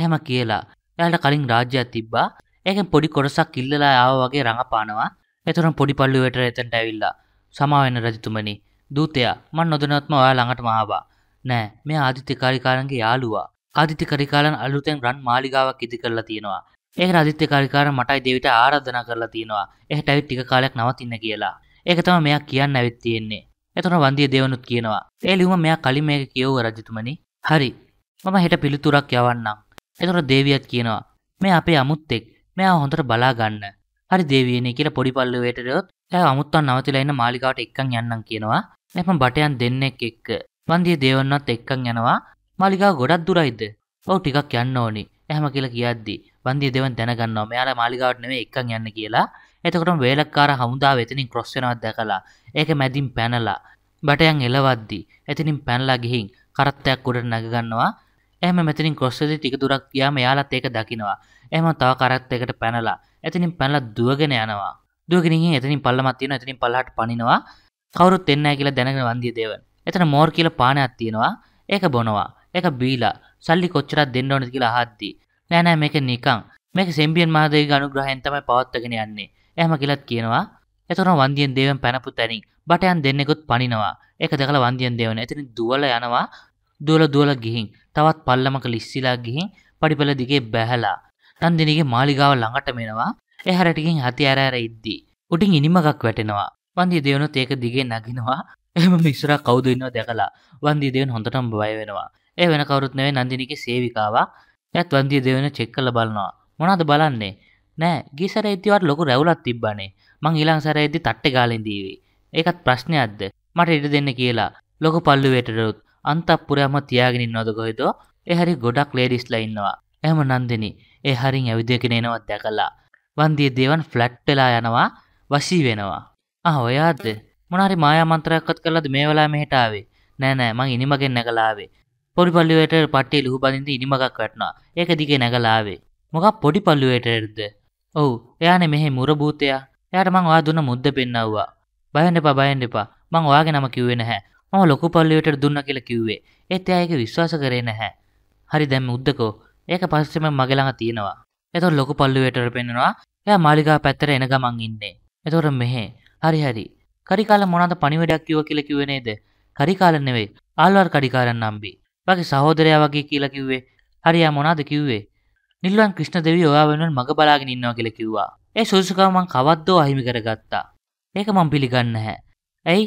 එහෙම කියලා එයාට කලින් රාජ්‍යයක් තිබ්බා ඒකෙන් පොඩි කොටසක් ඉල්ලලා ආවා වගේ රඟපානවා එතරම් පොඩි පල්ලුවට එතනට ඇවිල්ලා සමාවෙන්න රජතුමනි දූතයා මන් නොදැනුවත්ම ඔයා ළඟටම ආවා නෑ මේ ආදිත්‍ය කාරිකාරන්ගේ යාළුවා අධිත්‍ය කරිකාලන් අලුතෙන් රන් මාලිගාවක් ඉදි කරලා තියෙනවා. ඒක අධිත්‍ය කරිකාලන් මටයි දෙවිට ආරාධනා කරලා තියෙනවා. එහෙට ඇවිත් ටික කාලයක් නවතින්න කියලා. ඒක තමයි මෙයා කියන්න ඇවිත් තියෙන්නේ. එතන වන්දිය දේවනුත් කියනවා. ඒ ලියුම මෙයා කලින් මේක කියවුව රජතුමනි. හරි. මම හෙට පිළිතුරක් යවන්නම්. එතකොට දේවියත් කියනවා. මේ අපේ අමුත්තෙක්. මෙයා හොඳට බලා ගන්න. හරි දේවියනේ කියලා පොඩි පල්ලුවේට ගියොත් එයා අමුත්තන් නවතිලා ඉන්න මාලිගාවට එක්කන් යන්නම් කියනවා. එහම බටයන් දෙන්නෙක් එක්ක. වන්දිය දේවන්නත් එක්කන් යනවා. මාලිගාව ගොඩක් දුරයිද ඔව් ටිකක් යන්න ඕනි එහෙම කියලා කියද්දි වන්දිය දෙවන් දැනගන්නවා මෙයාලා මාලිගාවට නෙමෙයි එක්කන් යන්න කියලා එතකොටම වේලක්කාර හමුදාව එතනින් ක්‍රොස් වෙනවා දැකලා ඒක මැදින් පැනලා බටයන් එලවද්දි එතනින් පැනලා ගිහින් කරත්තයක් උඩට නැගගන්නවා එහම මෙතනින් කොස්සදි ටික දුරක් යාම යාලත් ඒක දකිනවා එහම තව කරත්තයකට පැනලා එතනින් පැනලා දුවගෙන යනවා දුවගෙනින් එතනින් පල්ලමත් තියෙනවා එතනින් පල්ලහට පනිනවා කවුරුත් එන්නයි කියලා දැනගෙන වන්දිය දේවන් එතන මෝර් කියලා පානයක් තියෙනවා ඒක බොනවා එක බීලා සල්ලි කොච්චරක් දෙන්න ඕනද කියලා අහද්දි නෑ නෑ මේක නිකන් මේක සෙම්බියන් මහදේවගේ අනුග්‍රහයෙන් තමයි පවත්වාගෙන යන්නේ එහෙම කියලාත් කියනවා එතකොට වන්දියෙන් දේවන් පැනපු තැනින් බටයන් දෙන්නෙකුත් පනිනවා ඒක දැකලා වන්දියෙන් දේවන එතනින් දුවල යනවා දුවල දුවල ගිහින් තවත් පල්ලමක ලිස්සිලා ගිහින් පඩිපෙළ දිගේ බැහැලා නන්දිනිගේ මාලිගාව ළඟට මෙනවා එහරටකින් හති ඇර ඇර ඉද්දී උටින් ඉනිමකක් වැටෙනවා වන්දිය දේවනුත් ඒක දිගේ නගිනවා එහෙම මිස්සරා කවුද ඉන්නව දැකලා වන්දිය දේවන් හොඳටම බය වෙනවා ඒ වෙන කවරුත් නෙවෙයි නන්දිනිගේ සේවිකාවක්. එයත් වන්දිය දෙවෙන චෙක් කරලා බලනවා. මොනවද බලන්නේ? නෑ ගිය සැරේ ඉද්දිවට ලොකු රැවුලක් තිබ්බනේ. මං ඊළඟ සැරේ ඉද්දි තට්ටේ ගාලෙන් දීවි. ඒකත් ප්‍රශ්නයක්ද? මට ඉඩ දෙන්න කියලා. ලොකු පල්ලුවේටරුත් අන්තපුරයම තියාගෙන ඉන්නවද කොහෙද? ඒ හැරි ගොඩක් ලේඩිස්ලා ඉන්නවා. එහෙම නන්දිනි. ඒ හරින් ඇවිදගෙන එනවත් දැකලා. වන්දිය දේවන් ෆ්ලැට් වෙලා යනවා වශී වෙනවා. ආ ඔයාද මොනාරි මායා මන්ත්‍රයක්වත් කරලාද මේ වෙලාවේ මෙහෙට ආවේ? නෑ නෑ මං ඉනිමගෙන් නැගලා ආවේ. පොඩි පල්ලුවේටර් පට්ටිය ලුහු බඳින්ද ඉනිමකක් වැටුණා. ඒක දිගේ නැගලා ආවේ. මොකක් පොඩි පල්ලුවේටරද? ඔව්, එයානේ මෙහි මුර භූතයා. එයාට මං ඔයා දුන්න මුද්ද පෙන්නවුවා. බයෙන් එපා බයෙන් එපා. මං ඔයාගේ නම කිව්වේ නැහැ. මම ලොකු පල්ලුවේටර් දුන්නා කියලා කිව්වේ. ඒත් එයා ඒක විශ්වාස කරේ නැහැ. හරි දැන් මුද්දකෝ. ඒක පස්සෙම මගේ ළඟ තියෙනවා. එතකොට ලොකු පල්ලුවේටර් පෙන්නනවා. එයා මාලිගාව පැත්තට එන ගමන් ඉන්නේ. එතකොට මෙහෙ. හරි හරි. කරිකාල මොනවාද පණිවිඩයක් කිව්ව කියලා කිව්වේ නේද? කරිකාල නෙවෙයි. ආල්වාර් කඩිකාරන් නම්බි. වගේ සහෝදරයා වගේ කියලා කිව්වේ හරියා මොනාද කිව්වේ නිල්වන් ක්‍රිෂ්ණ දෙවී ඔයා වෙනුවෙන් මග බලාගෙන ඉන්නවා කියලා කිව්වා ඒ සුදුසුකම මං කවද්දෝ අහිමි කරගත්තා ඒක මං පිළිගන්න හැ ඇයි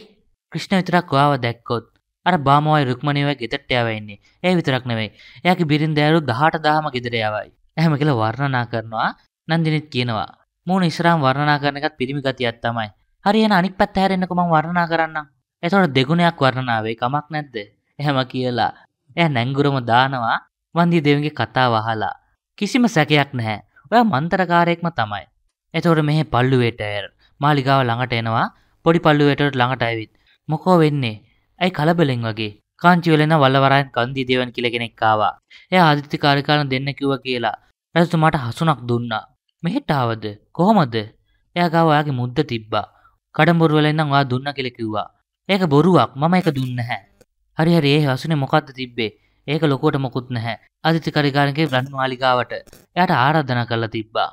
ක්‍රිෂ්ණ විතරක් ඔයාව දැක්කොත් අර බාමවයි රුක්මණයවයි ගෙදරට යවන්නේ ඒ විතරක් නෙවෙයි එයාගේ බිරින්දෑරු 18000ම ගෙදර යවයි එහෙම කියලා වර්ණනා කරනවා නන්දිනිත් කියනවා මූණ ඉස්සරහම වර්ණනා කරන එකත් පිරිමි ගතියක් තමයි හරි එන අනිත් පැත්ත හැරෙන්නකෝ මම වර්ණනා කරන්නම් එතකොට දෙගුණයක් වර්ණනාවේ කමක් නැද්ද එහෙම කියලා එයා නැංගුරම දානවා වන්දි දෙවියන්ගේ කතාව අහලා. කිසිම සැකයක් නැහැ. ඔයා මන්තරකාරයෙක්ම තමයි. එතකොට මෙහෙ පල්ලුවේට මාලිගාව ළඟට එනවා. පොඩි පල්ලුවේට ළඟට ඇවිත් මොකෝ වෙන්නේ? ඇයි කලබලෙන් වගේ? කාංචි වල ඉන්න වල්ලවරයන් කන්දි දෙවන් කියලා කෙනෙක් ආවා. එයා ආදිත්‍ය කාර්යකාරණ දෙන්න කිව්වා කියලා. රජතුමාට හසුණක් දුන්නා. මෙහෙට ආවද? කොහොමද? එයා ගාව ඔයාගේ මුද්ද තිබ්බා. කඩඹුරු වල ඉඳන් ඔයා දුන්නා කියලා කිව්වා. ඒක බොරුවක්. මම ඒක දුන්නේ නැහැ. හරිහරි ඒ වසනේ මොකක්ද තිබ්බේ ඒක ලොකෝට මොකුත් නැහැ අධිතිකරිකාරගේ රන් මාලිකාවට එයට ආරාධන කරලා තිබ්බා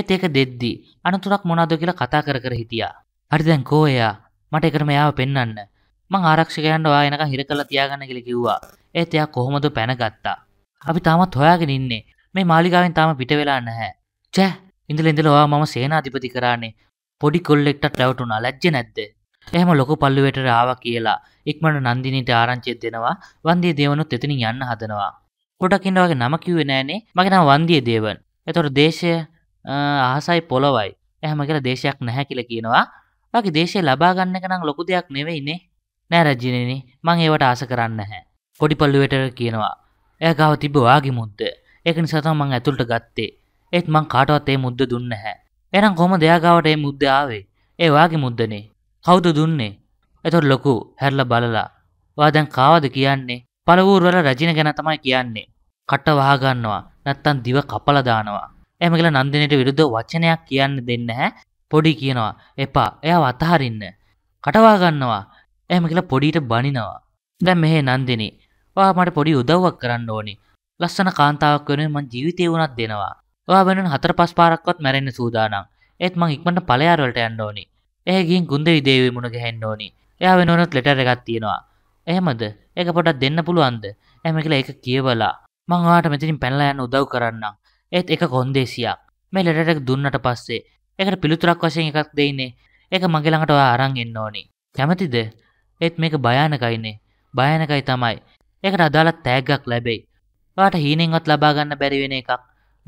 ඒත් ඒක දෙද්දී අනතුරක් මොනවද කියලා කතා කර කර හිටියා හරි දැන් කෝ එයා මට එකට මෙයාව පෙන්වන්න මං ආරක්ෂකයන්ට ඔයා එනකන් හිර කරලා තියාගන්න කියලා කිව්වා ඒත් එයා කොහොමද පැනගත්තා අපි තාමත් හොයාගෙන ඉන්නේ මේ මාලිකාවෙන් තාම පිට වෙලා නැහැ චෑ ඉඳල ඉඳල ඔයා මම සේනාධිපති කරන්නේ පොඩි කොල්ලෙක්ටත් රැවටුනා ලැජ්ජ නැද්ද එහම ලොකු පල්ලුවට ආව කියලා ඉක්මන නන්දිනීට ආරංචිත් දෙනවා වන්දිය දේවනුත් එතනින් යන්න හදනවා. පොඩකින්න වගේ නම කිව්වේ නෑනේ මගේ නම් වන්දිය දේවන්. එතකොට දේශය අහසයි පොළොවයි. එහෙම කියලා දේශයක් නැහැ කියලා කියනවා. වගේ දේශය ලබා ගන්න එක නම් ලොකු දෙයක් නෙවෙයිනේ. නෑ රජිනේනි මං ඒවට ආස කරන්නේ නැහැ. පොඩි පල්ලුවට කියනවා. එයා ගාව තිබ්බ වාගේ මුද්ද. ඒක නිසා තමයි මං ඇතුළට ගත්තේ. ඒත් මං කාටවත් ඒ මුද්ද දුන්නේ නැහැ. එහෙනම් කොහොමද එයා ගාවට මේ මුද්ද ආවේ? ඒ වාගේ මුද්දනේ. කවුද දුන්නේ? එතකොට ලොකු හැරලා බලලා ඔයා දැන් කාවද කියන්නේ? පළවූර්වල රජින ගැන තමයි කියන්නේ. කට වහ ගන්නවා නැත්තම් දිව කපලා දානවා. එහෙම කියලා නන්දිනිට විරුද්ධ වචනයක් කියන්න දෙන්නේ නැහැ. පොඩි කියනවා එපා. එයාව අතහරින්න. කටවා ගන්නවා. එහෙම කියලා පොඩිට බනිනවා. දැන් මෙහෙ නන්දිනි. ඔයා මට පොඩි උදව්වක් කරන්න ඕනි. ලස්සන කාන්තාවක් වෙනුවෙන් මං ජීවිතේ වුණත් දෙනවා. ඔයා වෙනුවෙන් හතර පස් පාරක්වත් මැරෙන්න සූදානම්. ඒත් මං ඉක්මනට ඵලයාර වලට යන්න ඕනි. ඒගින් ගුන්දවි දේවී මුණ ගැහෙන්න ඕනි එයා වෙනුවනොත් ලෙටර් එකක් තියෙනවා එහෙමද ඒක පොඩක් දෙන්න පුළුවන්ද එහෙම කියලා ඒක කියවලා මං ඔයාට මෙතනින් පැනලා යන්න උදව් කරන්නම් ඒත් ඒක කොන්දේසියක් මේ ලෙටර් එක දුන්නට පස්සේ ඒකට පිළිතුරක් වශයෙන් එකක් දෙන්නේ ඒක මගේ ළඟට ඔයා අරන් එන්න ඕනි කැමතිද ඒත් මේක භයානකයිනේ භයානකයි තමයි ඒකට අදාළ තෑග්ගක් ලැබෙයි ඔයාට හීනෙන්වත් ලබා ගන්න බැරි වෙන එකක්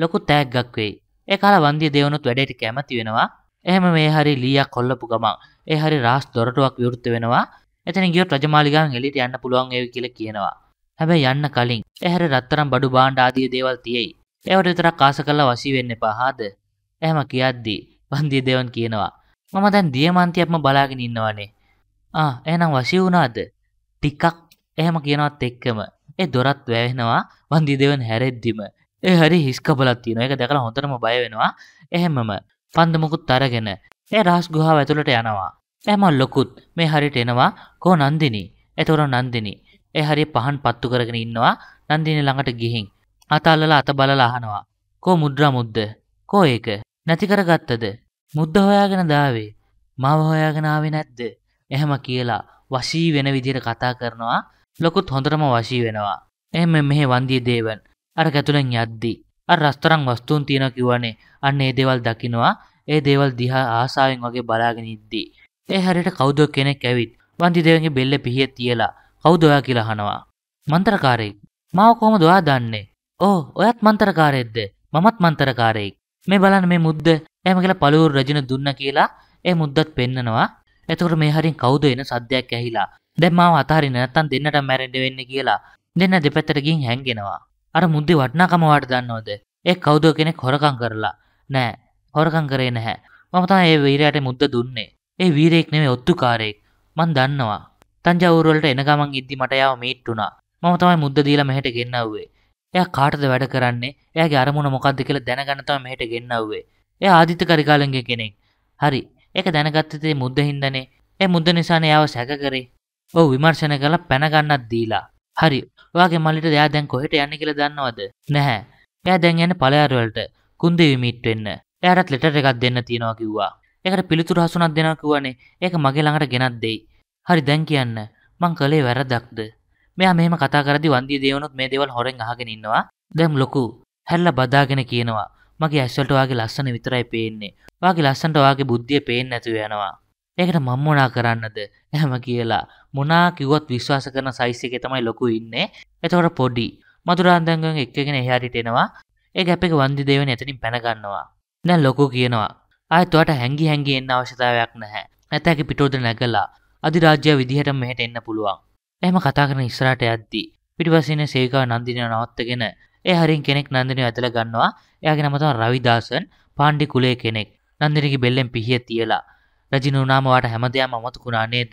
ලොකු තෑග්ගක් වෙයි ඒ කාලා වන්දිය දේවනුත් වැඩේට කැමති වෙනවා එහෙම මේ හරි ලියක් කොල්ලපු ගමන් ඒ හරි රාස් දොරටුවක් විවෘත වෙනවා එතන ගියොත් රජමාලිගාවෙන් එළියට යන්න පුළුවන් ඒවි කියලා කියනවා. හැබැයි යන්න කලින් එහැර රත්තරන් බඩු භාණ්ඩ ආදී දේවල් තියෙයි. ඒවට විතරක් ආස කරලා වශී වෙන්න එපා හාද? එහෙම කියද්දී වන්දිය දේවන් කියනවා. මම දැන් දියමන්තියක්ම බලාගෙන ඉන්නවනේ. ආ එහෙනම් වශී වුණාද? ටිකක් එහෙම කියනවත් එක්කම ඒ දොරත් වැවෙනවා වන්දිය දේවන් හැරෙද්දිම. ඒ හරි හිස්කබලක් තියෙනවා. ඒක දැකලා හොඳටම බය වෙනවා. එහෙමම පන්දමකුත් අරගෙන ඒ රහස් ගුහාව ඇතුළට යනවා. එහමල් ලොකුත් මේ හරියට එනවා කෝ නන්දිනි. එතකොට නන්දිනි ඒ හරිය පහන් පත්තු කරගෙන ඉන්නවා නන්දිනි ළඟට ගිහින් අත අල්ලලා අත බලලා අහනවා. කෝ මුද්‍රා මුද්ද? කෝ ඒක? නැති කරගත්තද? මුද්ද හොයාගෙන දාවේ. මාව හොයාගෙන ආවේ නැද්ද? එහෙම කියලා වශී වෙන විදිහට කතා කරනවා. ලොකුත් හොඳටම වශී වෙනවා. එහෙම මෙහෙ වන්දිය දේවන් අර ඇතුළෙන් යද්දි අර රස්තරං වස්තුන් තියෙන කිවනේ අන්න ඒ දේවල් දකිනවා ඒ දේවල් දිහා ආසාවෙන් වගේ බලාගෙන ඉද්දී. ඒ හැරට කෞද කෙනෙක් ඇවිත් වන්දිදේවගේ බෙල්ල පිහිය තියලා කෞද ඔයා කියලා හනවා. මන්තරකාරයෙක් මාව කොහොම දොයා දන්නේ ඕ ඔයත් මන්තරකාරයෙක්ද මමත් මන්තරකාරයෙක් මේ බලන්න මේ මුද්ද එහම කියලා පළුවුරු රජන දුන්න කියලා ඒ මුද්දත් පෙන්නනවා එතකොට මේ හරින් කවුද එන සද්දයක් ඇහිලා දැන් මාව අතාරින්න නැත්තම් දෙන්නට මැරෙන්න වෙන්නේ කියලා දෙන්න දෙපැත්තට ගිහින් හැංගෙනවා අර මුද්දි වටනාකමවාට දන්නවද ඒ කෞුදෝ කෙනෙක් හොරකං කරලා නෑ හොරකං කරේ නැහැ මමතා ඒ වීරයට මුද්ද දුන්නේ ඒ වීරෙක් නෙමේ ඔත්තුකාරයෙක් මන් දන්නවා තංජවුරුවලට එන ගමන් ඉද්දි මට යාව මීට්ටුනා මම තමයි මුද්ද දීලා මෙහෙට ගෙන්නව්වේ එයා කාටද වැඩ කරන්නේ එයාගේ අරමුණ මොකක්ද කියලා දැනගන්න තමයි මෙහෙට ගෙන්නව්වේ එයා ආදිත්‍ය කරිකාලන්ගේ කෙනෙක් හරි ඒක දැනගත්තතේ මුද්ද හින්දනේ ඒ මුද්ද නිසානේ යාව සැක කරේ ඔව් විමර්ශන කළා පැනගන්නත් දීලා හරි ඔයාගේ මල්ලිට එයා දැන් කොහෙට යන්නේ කියලා දන්නවද? නැහැ. එයා දැන් යන්නේ පළයර වලට කුන්දේවි මීට් වෙන්න. එයාටත් ලෙටර් එකක් දෙන්න තියනවා කිව්වා. ඒකට පිළිතුරු හසුනක් දෙනවා කිව්වනේ. ඒක මගේ ළඟට ගෙනත් දෙයි. හරි දැන් කියන්න. මං කළේ වැරදක්ද? මෙයා මෙහෙම කතා කරදි වන්දිය දේවනොත් මේ දේවල් හොරෙන් අහගෙන ඉන්නවා. දැන් ලොකු හැල්ල බදාගෙන කියනවා. මගේ ඇස්වලට ඔයාගේ ලස්සන විතරයි පේන්නේ. ඔයාගේ ලස්සනට ඔයාගේ බුද්ධිය පේන්නේ නැතුව යනවා. ඒකට මම්මෝනා කරන්නද? එහෙම කියලා මොනා කිවොත් විශ්වාස කරන සයිසික තමයි ලොකු ඉන්නේ එතකොට පොඩි මතුරාන්දංගෙන් එක්කගෙන එහාරිට එනවා ඒ ගැප් එක වන්දි දෙවෙන එතනින් පැනගන්නවා දැන් ලොකු කියනවා ආයතුවට හැඟි හැඟි එන්න අවශ්‍යතාවයක් නැහැ නැතැකි පිටෝද නැගලා අධිරාජ්‍ය විදිහට මෙහෙට එන්න පුළුවන් එහම කතා කරන ඉස්රාට ඇද්දි පිටිපසින සේකව නන්දිනය නවත්තගෙන ඒ හරින් කෙනෙක් නන්දිනය ඇතල ගන්නවා එයාගේ නමතම රවිදාසන් පාණ්ඩි කුලේ කෙනෙක් නන්දිනකි බෙල්ලෙන් පිහිය තියලා රජිනුනාමවාට හැමදයා මමතුකුණා නේද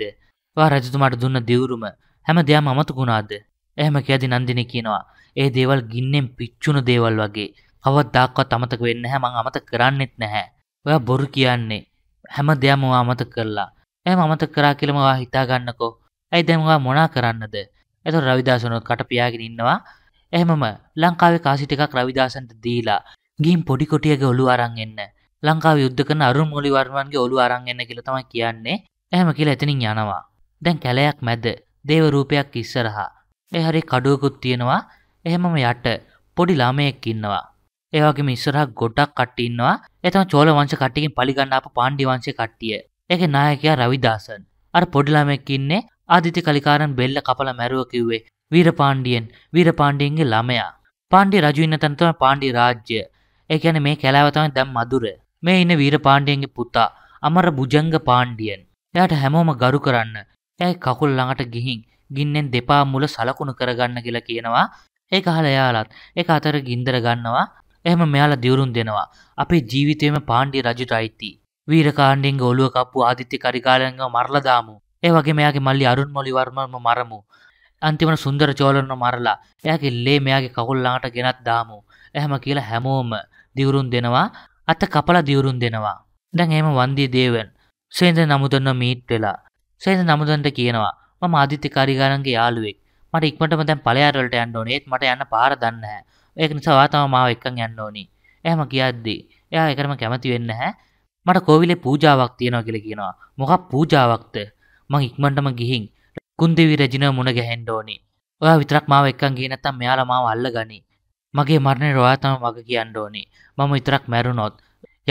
වා රජතුමාට දුන්න දිවුරුම හැම දෙයක්ම අමතකුණාද? එහෙම කියදි නන්දිනී කියනවා. ඒ දේවල් ගින්නෙන් පිච්චුණු දේවල් වගේ. කවදාවත් අමතක වෙන්නේ නැහැ. මං අමතක කරන්නෙත් නැහැ. ඔයා බොරු කියන්නේ. හැම දෙයක්ම ඔයා අමතක කළා. එහෙම අමතක කරා කියලාම ඔයා හිතා ගන්නකෝ. ඇයි දැන් ඔයා මොනා කරන්නද? එතකොට රවිදාසන කට පියාගෙන ඉන්නවා. එහෙමම ලංකාවේ කාසිට එකක් රවිදාසන්ට දීලා ගිහින් පොඩි කොටියගේ ඔළුව අරන් එන්න. ලංකාවේ යුද්ධ කරන අරුණ් මොලිවර්මන්ගේ ඔළුව අරන් එන්න කියලා තමයි කියන්නේ. එහෙම කියලා එතනින් යනවා. දැන් කැලයක් මැද දේව රූපයක් ඉස්සරහා. ඒ හරි කඩුවකුත් තියෙනවා. එහෙමම යට පොඩි ළමයෙක් ඉන්නවා. ඒ වගේම ඉස්සරහා ගොඩක් කට්ටිය ඉන්නවා. ඒ තමයි චෝල වංශ කට්ටියකින් පලි ගන්න ආපු පාණ්ඩි වංශයේ කට්ටිය. ඒකේ නායකයා රවිදාසන්. අර පොඩි ළමයෙක් ඉන්නේ ආදිත්‍ය කලිකාරන් බෙල්ල කපලා මැරුව කිව්වේ වීරපාණ්ඩියන්. වීරපාණ්ඩියන්ගේ ළමයා. පාණ්ඩි රජු ඉන්න තැන තමයි පාණ්ඩි රාජ්‍ය. ඒ කියන්නේ මේ කැලෑව තමයි දැන් මధుර. මේ ඉන්න වීරපාණ්ඩියන්ගේ පුතා අමර බුජංග පාණ්ඩියන්. එයාට හැමෝම ගරු කරන්න ඇයි කකුල් ළඟට ගිහින් ගින්නෙන් දෙපා මුල සලකුණු කරගන්න කියලා කියනවා ඒ අහල එයාලත් ඒක අතර ගින්දර ගන්නවා එහෙම මෙයාලා දියුරුම් දෙනවා අපේ ජීවිතේම පාණ්ඩිය රජුට අයිති වීරකාණ්ඩෙන් ඔලුව කප්පු ආදිත්‍ය කරිකාලයන්ව මරලා දාමු ඒ වගේ මෙයාගේ මල්ලි අරුන්මොලි වර්මම මරමු අන්තිමට සුන්දර චෝලන්ව මරලා එයාගේ ලේ මෙයාගේ කකුල් ළඟට ගෙනත් දාමු එහෙම කියලා හැමෝම දියුරුම් දෙනවා අත කපලා දියුරුම් දෙනවා දැන් එහෙම වන්දී දේවන් සේන්ද නමුදන්න මීට් වෙලා සේන නමුදන්ට කියනවා මම ආදිත්‍ය කාරිගාරන්ගේ යාළුවෙක් මට ඉක්මටම දැන් පලයාරවලට යන්න ඕනේ ඒත් මට යන්න පාර දන්නේ නැහැ ඒක නිසා ඔයා තමයි මාව එක්කන් යන්න ඕනි එහෙම කියද්දී එයා ඒකටම කැමති වෙන්නේ නැහැ මට කෝවිලේ පූජාවක් තියෙනවා කියලා කියනවා මොකක් පූජාවක්ද මං ඉක්මනටම ගිහින් කුන්දේවි රජිනව මුණ ගැහෙන්න ඕනි ඔයා විතරක් මාව එක්කන් ගියේ නැත්තම් මෙයාලා මාව අල්ලගනි මගේ මරණයට ඔයා තමයි මග කියන්න ඕනි මම විතරක් මැරුණොත්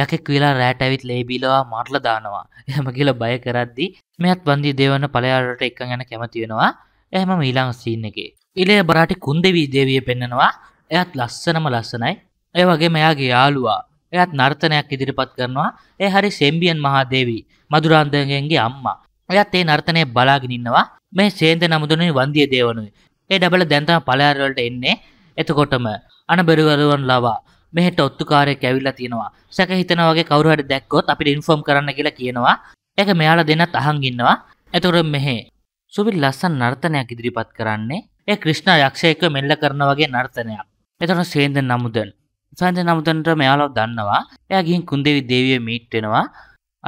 යකෙක් වෙලා රැට ඇවිත් ලේබීලවා මරලා දානවා එහෙම කියලා බය කරද්දී මෙයත් වන්දි දේවන පලයාරට එක ගැන කැමති වෙනවා එහම මීලාං සීන් එකේ ඉලේ බරාටි කුන්දෙවී දේවිය පෙන්නවා එයත් ලස්සනම ලස්සනයි ඒ වගේ මෙයාගේ යාලුවා එයත් නර්තනයක් ඉදිරිපත් කරනවා ඒ හරි සෙම්බියන් මහාදේවී මදුරාන්දගෙන්ගේ අම්මා එයත් ඒ නර්තනය බලාගෙනන්නවා මේ සේන්ද නමුදුනේ වන්දිය දේවනුයි ඒ ඩබල දැන්තම පලයාරවලට එන්නේ එතකොටම අන බෙරුවරුවන් ලවා මෙහට ඔත්තුකාරය කැවිල්ලා තියෙනවා සැක හිතන වගේ කවරුහට දැක්කොත් අපිට ඉන්ෆෝම් කරන්න කියලා කියනවා එක මෙයාලා දෙන්නත් අහන් ඉන්නවා එතකොට මෙහේ සුවිල් ලස්සන නර්තනයක් ඉදිරිපත් කරන්නේ ඒ ක්‍රිෂ්ණ යක්ෂයෙක්ව මෙල්ල කරන වගේ නර්තනයක් එතකොට සේන්ද නමුදන් සන්ද නමුදන්ට මෙයාලව දන්නවා එයා ගිහින් කුන්දේවි දේවිය මීට් වෙනවා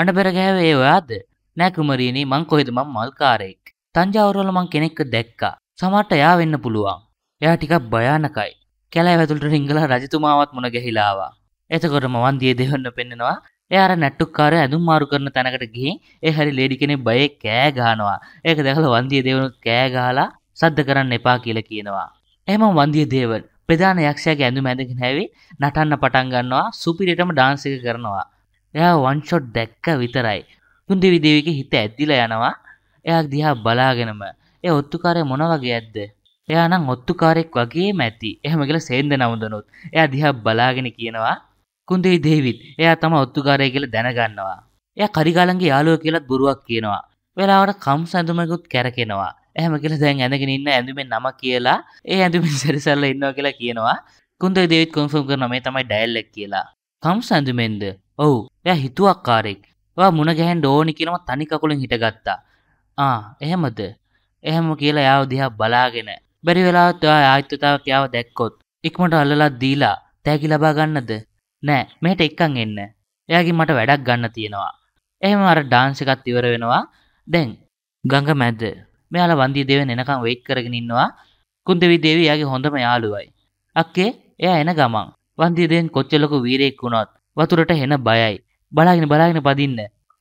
අඬබර ගෑවේ ඒ ඔයාද නෑ කුමරියනි මං කොහෙද මං මල්කාරයෙක් තංජාවුරවල මං කෙනෙක්ව දැක්කා සමහරට එයා වෙන්න පුළුවන් එයා ටිකක් භයානකයි කැලෑ වැතුලට රිංගල රජතුමාවත් මුණ ගැහිලාවා එතකොට මවන් දිය දෙවන්න පෙන්නවා එයාර නැට්ටුක්කාර ඇඳුම් මාරු කරන තැනකට ගිහින් ඒ හරි ලේඩි කෙනෙක් බයේ කෑ ගහනවා. ඒක දැකලා වන්දිය දේවනුත් කෑ ගහලා සද්ද කරන්න එපා කියලා කියනවා. එහෙම වන්දිය දේවන් ප්‍රධාන යක්ෂයාගේ ඇඳුම ඇඳගෙන හැවි නටන්න පටන් ගන්නවා සුපිරිටම ඩාන්ස් එක කරනවා. එයා වන් ෂොට් දැක්ක විතරයි. කුන්දේවි දේවියගේ හිත ඇදිලා යනවා. එයා දිහා බලාගෙනම ඒ ඔත්තුකාරය මොන වගේ ඇද්ද? එයා නම් ඔත්තුකාරයෙක් වගේම ඇති. එහෙම කියලා සේන්ද නමුදනොත්. එයා දිහා බලාගෙන කියනවා කුන්දෙයි දේවිත් එයා තම ඔත්තුකාරය කියලා දැනගන්නවා. එයා කරිගාලන්ගේ යාළුවා කියලාත් බොරුවක් කියනවා. වෙලාවට කම් සඳුමකුත් කැරකෙනවා. එහෙම කියලා දැන් ඇඳගෙන ඉන්න ඇඳුමේ නම කියලා ඒ ඇඳුමින් සැරිසරලා ඉන්නවා කියලා කියනවා. කුන්දෙයි දේවිත් කන්ෆර්ම් කරනවා මේ තමයි ඩයල් එක කියලා. කම් සඳුමෙන්ද? ඔව්. එයා හිතුවක්කාරෙක්. ඔයා මුණ ගැහෙන්න ඕනි කියලාම තනි කකුලෙන් හිටගත්තා. ආ එහෙමද? එහෙම කියලා යාව දිහා බලාගෙන බැරි වෙලාවත් ඔයා ආයත්තතාවක් යාව දැක්කොත් ඉක්මනට අල්ලලා දීලා තෑගි ලබා ගන්නද නෑ මෙහට එක්කන් එන්න එයාගේ මට වැඩක් ගන්න තියෙනවා එහෙම අර ඩාන්ස එකත් ඉවර වෙනවා දැන් ගඟ මැද්ද මෙයාලා වන්දිය දෙව එනකම් වෙයිට් කරගෙන ඉන්නවා කුන්දවි දේවී යාගේ හොඳම යාළුවයි අක්කේ එයා එන ගමන් වන්දිය දෙවෙන් කොච්චලොක වීරයෙක් වුණොත් වතුරට හෙන බයයි බලාගෙන බලාගෙන පදින්න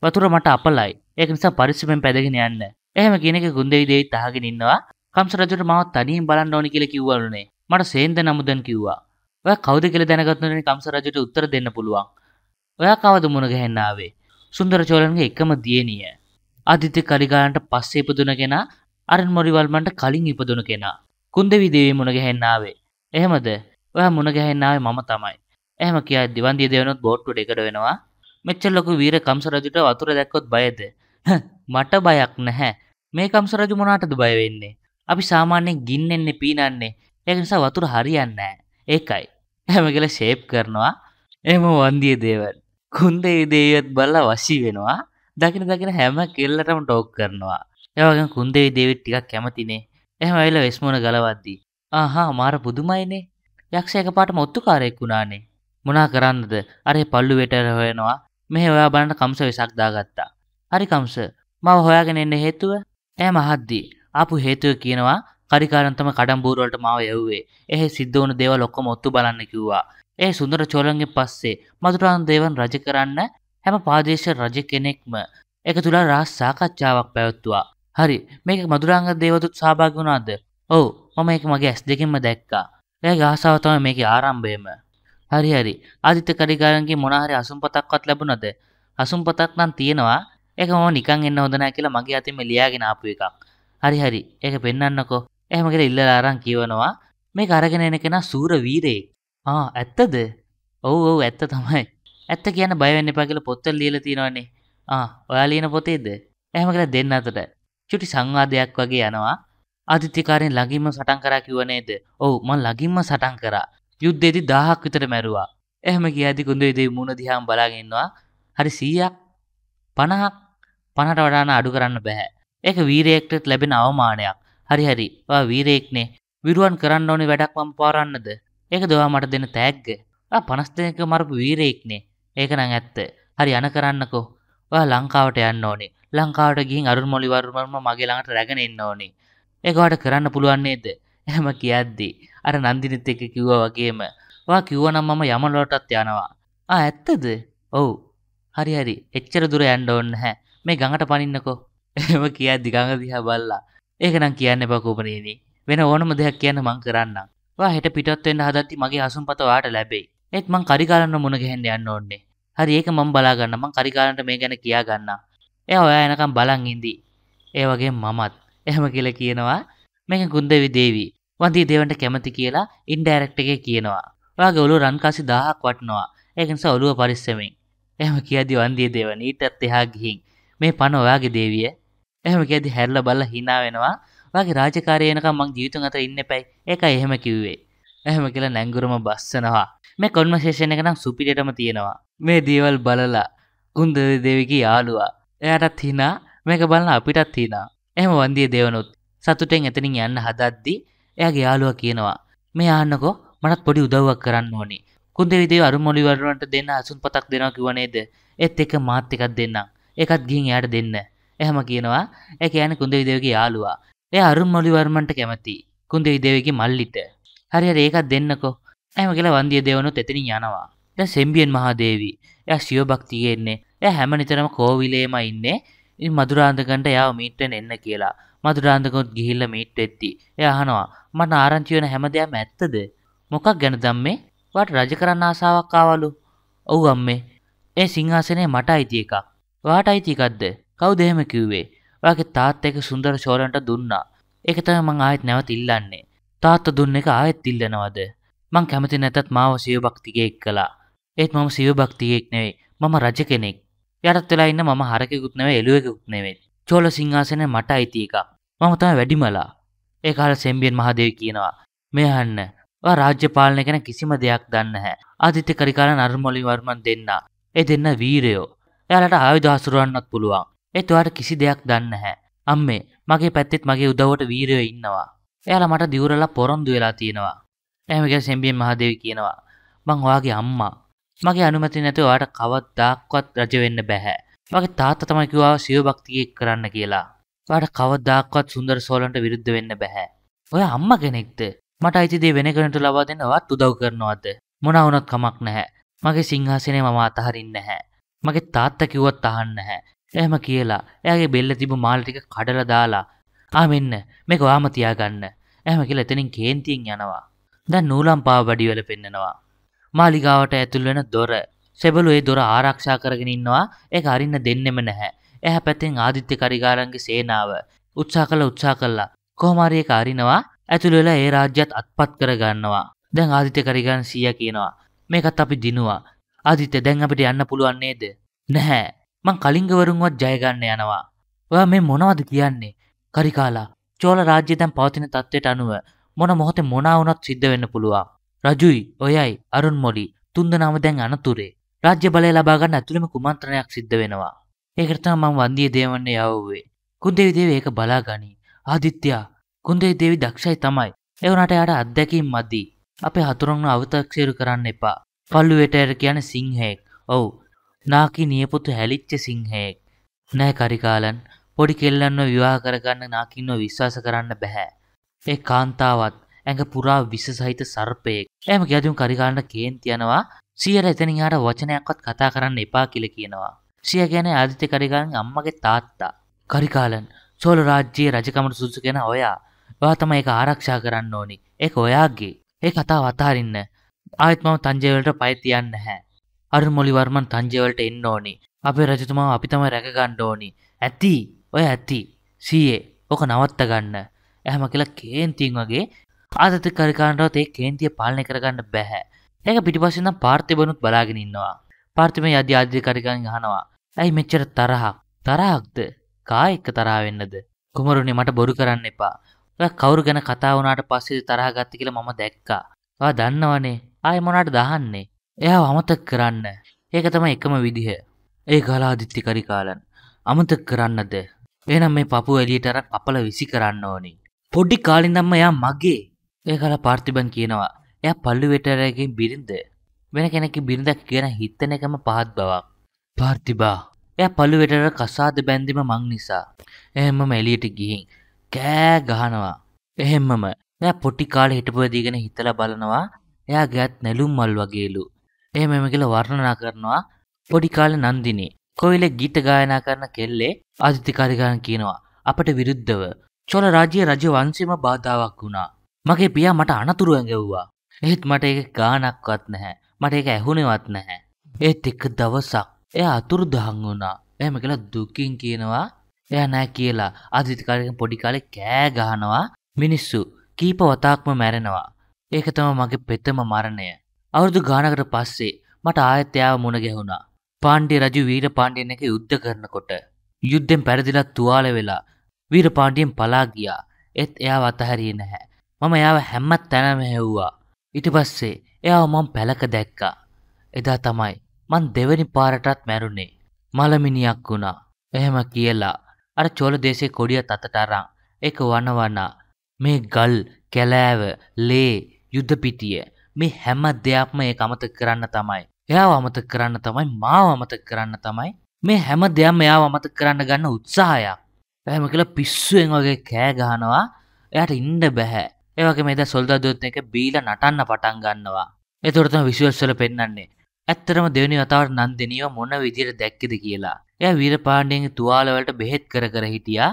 වතුර මට අපලයි ඒක නිසා පරිස්සමෙන් පැදගෙන යන්න එහෙම කියන එක ගුන්දවි දේවීත් අහගෙන ඉන්නවා කම්ස රජුට මාවත් තනියෙන් බලන්න ඕනි කියලා කිව්වලුනේ මට සේන්ද නමුදන් කිව්වා ඔය කවුද කියලා දැනගත්තුනේ කම්ස රජුට උත්තර දෙන්න පුළුවන්. ඔයා කවද මුණ ගැහෙන්න ආවේ? සුන්දර චෝලන්ගේ එකම දියණිය. ආදිත්‍ය කරිගාලන්ට පස්සේ ඉපදුන කෙනා අරන් මොරිවල්මන්ට කලින් ඉපදුන කෙනා. කුන්දවි දේවිය මුණ ගැහෙන්න ආවේ. එහෙමද? ඔයා මුණ ගැහෙන්න ආවේ මම තමයි. එහෙම කියයි දිවන්දිය දෙවනොත් බෝට්ටුවට එකට වෙනවා. මෙච්චර ලොකු වීර කම්ස රජුට වතුර දැක්කොත් බයද? මට බයක් නැහැ. මේ කම්ස රජු මොනකටද බය වෙන්නේ? අපි සාමාන්‍යයෙන් ගින්නෙන්නේ පීනන්නේ. ඒක නිසා වතුර හරියන්නේ නැහැ. ඒකයි. හැම කියල ශේප් කරනවා එම වන්දිය දේවල් කුන්දේ දේවත් බල්ල වශී වෙනවා දකින දකින හැම කෙල්ලටම ටෝක් කරනවා යවගෙන් කුන්දේ දේවිත් ටිකක් කැමතිනේ එහම ඇල වෙස්මෝන ගලවද්දී ආහා මාර පුදුමයිනේ යක්ෂයක පාට මොත්තු කාරයෙක් වුණානේ මොනා කරන්නද අරේ පල්ලු වෙටර හොයනවා මෙහ ඔයා බලන්න කම්ස වෙසක් දාගත්තා හරි කම්ස මව හොයාගෙන එන්න හේතුව ඇ මහද්දී ආපු හේතුව කියනවා හරිකාරන්තම කඩම්බූරුවලට මාව යව්වේ එහෙ සිද්ධ වුණු දේවල් ඔක්කොම ඔත්තු බලන්න කිව්වා. ඒ සුන්දර චෝලන්ගේ පස්සේ මදුරාන් දේවන් රජ කරන්න හැම පාදේශ රජ කෙනෙක්ම එක තුලා රහස් සාකච්ඡාවක් පැවැත්තුවා. හරි මේක මදුරාංග දේවතුත් සහභාගි වුණාද? ඔව් මම ඒක මගේ ඇස් දෙකෙන්ම දැක්කා. එයාගේ ආසාව තමයි මේකේ ආරම්භයම. හරි හරි ආදිත්‍ය කරිකාරන්ගේ මොන හරි අසුම්පතක්වත් ලැබුණද? අසුම්පතක් නම් තියෙනවා. ඒක මම නිකන් එන්න හොඳ නැහැ කියලා මගේ අතින්ම ලියාගෙන ආපු එකක්. හරි හරි ඒක පෙන්වන්නකෝ එහමකට ඉල්ලලාරං කියවනවා මේ අරගෙන එන කෙන සූර වීරේ ආ ඇත්තද ඔව ඔව ඇත්ත තමයි ඇත්ත කියන බයවෙන්න පකිල පොත්තල් ලියල තියෙනවන්නේ ආ ඔයා ලියන පොතේද එහම කළ දෙන්න අතට චුටි සංවාදයක් වගේ යනවා අධිත්‍යකාරයෙන් ලඟින්ම සටන් කරා කිවනේද ඔවු මං ලඟින්ම සටන් කරා යුද්ධේදි දාහක් විතර මැරුවා එහම කියදි කුඳ ඉදේ මුණ දිහාම් බලාගෙන්වා හරි සීයක් පණහක් පණට වඩාන අඩු කරන්න බැහැ ඒක වීරයෙක්ටත් ලැබෙන අවමානයක් හරි හරි වා වීරයෙක්නේ විරුවන් කරන්න ඕනේ වැඩක් මම පාරන්නද ඒක දවා මට දෙන තෑග්ග ආ පනස් දෙනක මරපු වීරයෙක්නේ ඒක නම් ඇත්ත හරි යන කරන්නකෝ වා ලංකාවට යන්න ඕනේ ලංකාවට ගිහින් අරුන් මොලිවරුමම මගේ ළඟට රැගෙන එන්න ඕනේ ඒක වාට කරන්න පුළුවන් නේද එහෙම කියද්දි අර නන්දිනිත් එක්ක කිව්වා වගේම වා කිව්වනම් මම යමලටත් යනවා ආ ඇත්තද ඔව් හරි හරි එච්චර දුර යන්න ඕනේ නැහැ මේ ගඟට පනින්නකෝ එහෙම කියද්දි ගඟ දිහා බල්ලා ඒකනම් කියන්න බකූපරේදී වෙන ඕනම දෙයක් කියන්න මං කරන්නම් වා හෙට පිටත්වෙන්න හදත්ති මගේ අසුම් පතවාට ලැබෙයි ඒත් මං කරිකාලන්න මුණගැහෙන්ඩ යන්න ඕන්නේ හරි ඒක මං බලාගන්න මං කරිකාලන්ට මේ ගැන කියා ගන්න එය ඔයා එනකම් බලන් ඉදී ඒ වගේ මමත් එහෙම කියල කියනවා මේක ගුන්දවි දේවී වන්දී දේවන්ට කැමති කියලා ඉන්ඩෑරෙක්ට එක කියනවා වගේ ඔලු රන්කාසි දාහක් වටනවා ඒකනිස ඔලුව පරිස්සමෙන් එහම කියදි වන්දී දේවන ඊටත් එහා ගිහින් මේ පණ ඔයාගේ දේවිය එහම ගෙදි හැල්ල බල්ල හිනාවෙනවා වගේ රාජකාරයනක මං ජීවිතුන් අත ඉන්න පැයි එක එහෙම කිව්වේ එහෙම කියලා නැංගුරම බස්සනවා මේ කොන්වශේෂණ එක නම් සුපිටටම තියෙනවා මේ දේවල් බලලා කුන්ද දෙවිගේ යාළුවා එයාටත් හිනා මේක බලන අපිටත් හිනා එහෙම වන්දිය දෙවනුත් සතුටෙන් එතනින් යන්න හදද්දි එයාගේ යාළුවා කියනවා මේ ආන්නකෝ මටත් පොඩි උදව්වක් කරන්න ඕනි කුන්දෙවිදේ අරුමොලිවරුන්ට දෙන්න අසුන් පතක් දෙනවා කිවනේද එත් එක මාත් එකක් දෙන්නම් එකත් ගිහින් එයාට දෙන්න එහම කියනවා ඒ කියන කුන්දෙවි දෙවගේ යාළුවා එය අරුම් මොලිවර්මන්ට කැමති කුන්දෙවි දෙවගේ මල්ලිට හරියට ඒකත් දෙන්නකෝ එහම කියලා වන්දිය දෙවනුත් එතනින් යනවා දැන් සෙම්බියන් මහාදේවී එයා සියෝභක්තිය එන්නේ එයා හැම නිතරම කෝවිලේම ඉන්නේ ඉතින් මధుරාන්දකන්ට එයාව මීට් වෙන්න එන්න කියලා මధుරාන්දකොත් ගිහිල්ලා මීට් වෙද්දි එයා අහනවා මට ආරංචි වෙන හැමදේම ඇත්තද මොකක් ගැනද අම්මේ වාට රජ කරන්න ආසාවක් ආවලු ඔව් අම්මේ ඒ සිංහාසනේ මට අයිති එකක් වාට අයිති එකක්ද කවු දෙහෙම කිව්වේ ඔයාගේ තාත් එක සුන්දර ශෝරන්ට දුන්නා ඒක තමයි මං ආයෙත් නැවත ඉල්ලන්නේ තාත්ත දුන්න එක ආයෙත් ඉල්ලනවද මං කැමති නැතත් මාව සිවභක්තිකයෙක් කළා ඒත් මම සිවභක්තියෙක් නෙවෙයි මම රජ කෙනෙක් යටත් වෙලා ඉන්න මම හරකෙකුත් නෙවෙයි එළුවෙකුත් නෙවෙයි චෝල සිංහාසනය මට අයිති එකක් මම තමයි වැඩිමලා ඒ කාලේ සෙම්බියන් මහදේවි කියනවා මේ අහන්න ඔයා රාජ්‍ය පාලනය ගැන කිසිම දෙයක් දන්නේ නැහැ ආදිත්‍ය කරිකාල නර්මලි වර්මන් දෙන්න ඒ දෙන්න වීරයෝ එයාලට ආයුධ හසුරවන්නත් පුළුවන් එතුවාට කිසි දෙයක් දන්න හැ. අම්මේ මගේ පැත්තෙත් මගේ උදවට වීරයෝ ඉන්නවා. එයාලා මට දිවුරලා පොරොන්දු වෙලා තියෙනවා. එහෙම කියලා සෙම්බියන් මහදේවි කියනවා. මං ඔයාගේ අම්මා. මගේ අනුමැතිය නැතුව ඔයාට කවදාවත් රජ වෙන්න බෑ. මගේ තාත්තා තමයි කිව්වා සිය භක්තිය කරන්න කියලා. ඔයාට කවදාවත් සුන්දර සෝලන්ට විරුද්ධ වෙන්න බෑ. ඔයා අම්මා කෙනෙක්ද? මට අයිති දේ වෙන කෙනෙකුට ලබා දෙන්න ඔයාත් උදව් කරනවද? මොන වුණත් කමක් නැහැ. මගේ සිංහාසනේ මම අතහරින්නේ නැහැ. මගේ තාත්තා කිව්වත් අහන්නේ නැහැ. එහෙම කියලා එයාගේ බෙල්ල තිබු මාල ටික කඩලා දාලා ආ මෙන්න මේක ඔයාම තියාගන්න. එහෙම කියලා එතනින් කේන්තියෙන් යනවා. දැන් නූලම්පාව වැඩි වල පෙන්නනවා. මාලිගාවට ඇතුල් වෙන දොර. සෙබළු ඒ දොර ආරක්ෂා කරගෙන ඉන්නවා. ඒක අරින්න දෙන්නෙම නැහැ. එහා පැත්තෙන් ආදිත්‍ය කරිගාරන්ගේ සේනාව උත්සාහ කළා උත්සාහ කළා. කොහොම හරි ඒක අරිනවා. ඇතුළු වෙලා ඒ රාජ්‍යත් අත්පත් කරගන්නවා. දැන් ආදිත්‍ය කරිගාරන් සීයා කියනවා. මේකත් අපි දිනුවා. ආදිත්‍ය දැන් අපිට යන්න පුළුවන් නේද? නැහැ. මං කලින්ගවරුන්වත් ජයගන්න යනවා. ඔයා මේ මොනවද කියන්නේ කරිකාලා චෝල රාජ්‍ය දැන් පවතින තත්ත්වයට අනුව මොන මොහොතේ මොනාවුනත් සිද්ධ වෙන්න පුළුවන්. රජුයි ඔයයි අරුන් මොලි තුන්දනාම දැන් අනතුරේ රාජ්‍ය බලය ලබා ගන්න ඇතුළෙම කුමන්ත්‍රණයක් සිද්ධ වෙනවා. ඒකට තමයි මම වන්දිය දේවන්නේ යවුවේ. කුන්දේවි දේවී ඒක බලා ගනී. ආදිත්‍යා කුන්දේවි දේවී දක්ෂයි තමයි. ඒ වුණාට එයාට අත්දැකීම් මදි. අපේ හතුරුන්ව අවතක්සේරු කරන්න එපා. පල්ලුවේට එර කියන්නේ සිංහයෙක්. ඔව්. නාකි නියපොතු හැලිච්ච සිංහයෙක්. නෑ කරිකාලන් පොඩි කෙල්ලන්ව විවාහ කරගන්න නාකින්ව විශ්වාස කරන්න බැහැ. ඒ කාන්තාවත් ඇඟ පුරා විස සහිත සර්පයෙක්. එම ගැදුම් කරිකාලන්ට කේන්ති යනවා සියර එතනින් හාට වචනයක්වත් කතා කරන්න එපා කියල කියනවා. සිය ගැන ආදිත්‍ය කරිකාලන් අම්මගේ තාත්තා. කරිකාලන් සෝල රාජ්‍යයේ රජකමට සුදුසු කෙන ඔයා. ඔයා තමයි ඒක ආරක්ෂා කරන්න ඕනි. ඒක ඔයාගේ. ඒ කතාව අතහරින්න. ආයෙත් මම තංජයවලට පය තියන්නේ නැහැ. අර්මොලිවර්මන් තංජවලට එන්න ඕනි අපේ රජතුමා අපි තම රැකගණ්ඩ ඕනි ඇති ඔය ඇති සයේ ඕක නවත්ත ගන්න ඇහම කියලා කේන්තින් වගේ ආදත කරකාණ්ඩවත් ඒ කේන්තිය පාලනය කරගන්න බැහැ ඒක පිටිපස්සෙන් පාර්තිබනුත් බලාගෙන ඉන්නවා පාර්තිමේ අධි ආධිකරිකාන් ගහනවා ඇයි මෙච්චර තරහක් තරහක්ද කා එක්ක තරාවෙන්නද කුමරුණේ මට බොරු කරන්න එපා ඔය කවුරු ගැන කතා වුණාට පස්සේ තරහ ගත්ත කියලා මම දැක්කා ආ දන්නවනේ ආය මොනාට දහන්නේ එයා අමතක් කරන්න ඒක තම එකම විදිහ ඒ ගලාදිත්ති කරිකාලන් අමතක් කරන්නද එනම් මේ පපු එලියටර අපල විසි කරන්න ඕනි පොඩ්ඩි කාලින් දම්ම යා මගේ ඒ කලා පාර්තිබන් කියනවා එය පල්ලු වෙටරයගෙන් බිරිඳ වෙන කෙනෙකි බිරිඳක් කියන හිත්තන එකම පහත් බවක් පාර්තිබා එය පල්ලු වෙටර කසාද බැන්දිම මං නිසා එහෙමම එලියට ගිහින් කෑ ගහනවා එහෙම්මම එය පොටි කාල හිටපුවදීගෙන හිතල බලනවා එයා ගැත් නැලුම් මල් වගේලු එහෙම එම කියලා වර්ණනා කරනවා පොඩි කාලේ නන්දිනී කොයිලේ ගීත ගායනා කරන කෙල්ලේ ආදිත්‍යකාරිකාන් කියනවා අපට විරුද්ධව චෝල රාජ්‍ය රජ වංශෙම බාධාවක් වුණා මගේ පියා මට අනතුරු ඇඟව්වා එහෙත් මට ඒක ගානක්වත් නැහැ මට ඒක ඇහුණෙවත් නැහැ ඒත් එක දවසක් එයා අතුරුදහන් වුණා එහෙම කියලා දුකින් කියනවා එයා නෑ කියලා ආදිත්‍යකාරිකන් පොඩි කාලේ කෑ ගහනවා මිනිස්සු කීප වතාක්ම මැරෙනවා ඒක තමයි මගේ පෙතම මරණය අවුරුදු ගානකට පස්සේ මට ආයත්‍යාව මුණ ගැහුණා. පාණ්ඩිය රජු වීර පාණ්ඩියන් එක යුද්ධ කරනකොට යුද්ධෙන් පැරදිලා තුවාල වෙලා වීර පාණ්ඩියෙන් පලා ගියා. ඒත් එයාව අතහැරියේ නැහැ. මම එයාව හැම තැනම හැව්වා. ඊට පස්සේ එයාව මම පැලක දැක්කා. එදා තමයි මං දෙවනි පාරටත් මැරුණේ. මලමිනියක් වුණා. එහෙම කියලා අර චෝල දේශේ කොඩිය තතට අරන් ඒක වනවනා මේ ගල් කැලෑව ලේ යුද්ධ පිටිය මේ හැම දෙයක්ම ඒ අමතක කරන්න තමයි. එයා අමතක කරන්න තමයි මාව අමතක කරන්න තමයි මේ හැම දෙයක්ම එයා අමතක කරන්න ගන්න උත්සාහයක්. පැහැම කියලා පිස්සුවෙන් වගේ කෑ ගහනවා එයාට ඉන්න බැහැ. ඒ වගේ මේ දැන් සොල්දාදුවත් එක බීලා නටන්න පටන් ගන්නවා. ඒතකොට තමයි විෂුවල්ස් වල පෙන්වන්නේ. ඇත්තටම දෙවෙනි වතාවට නන්දිනියව මොන විදිහට දැක්කද කියලා. එයා වීරපාණ්ඩියන්ගේ තුවාල වලට බෙහෙත් කර කර හිටියා.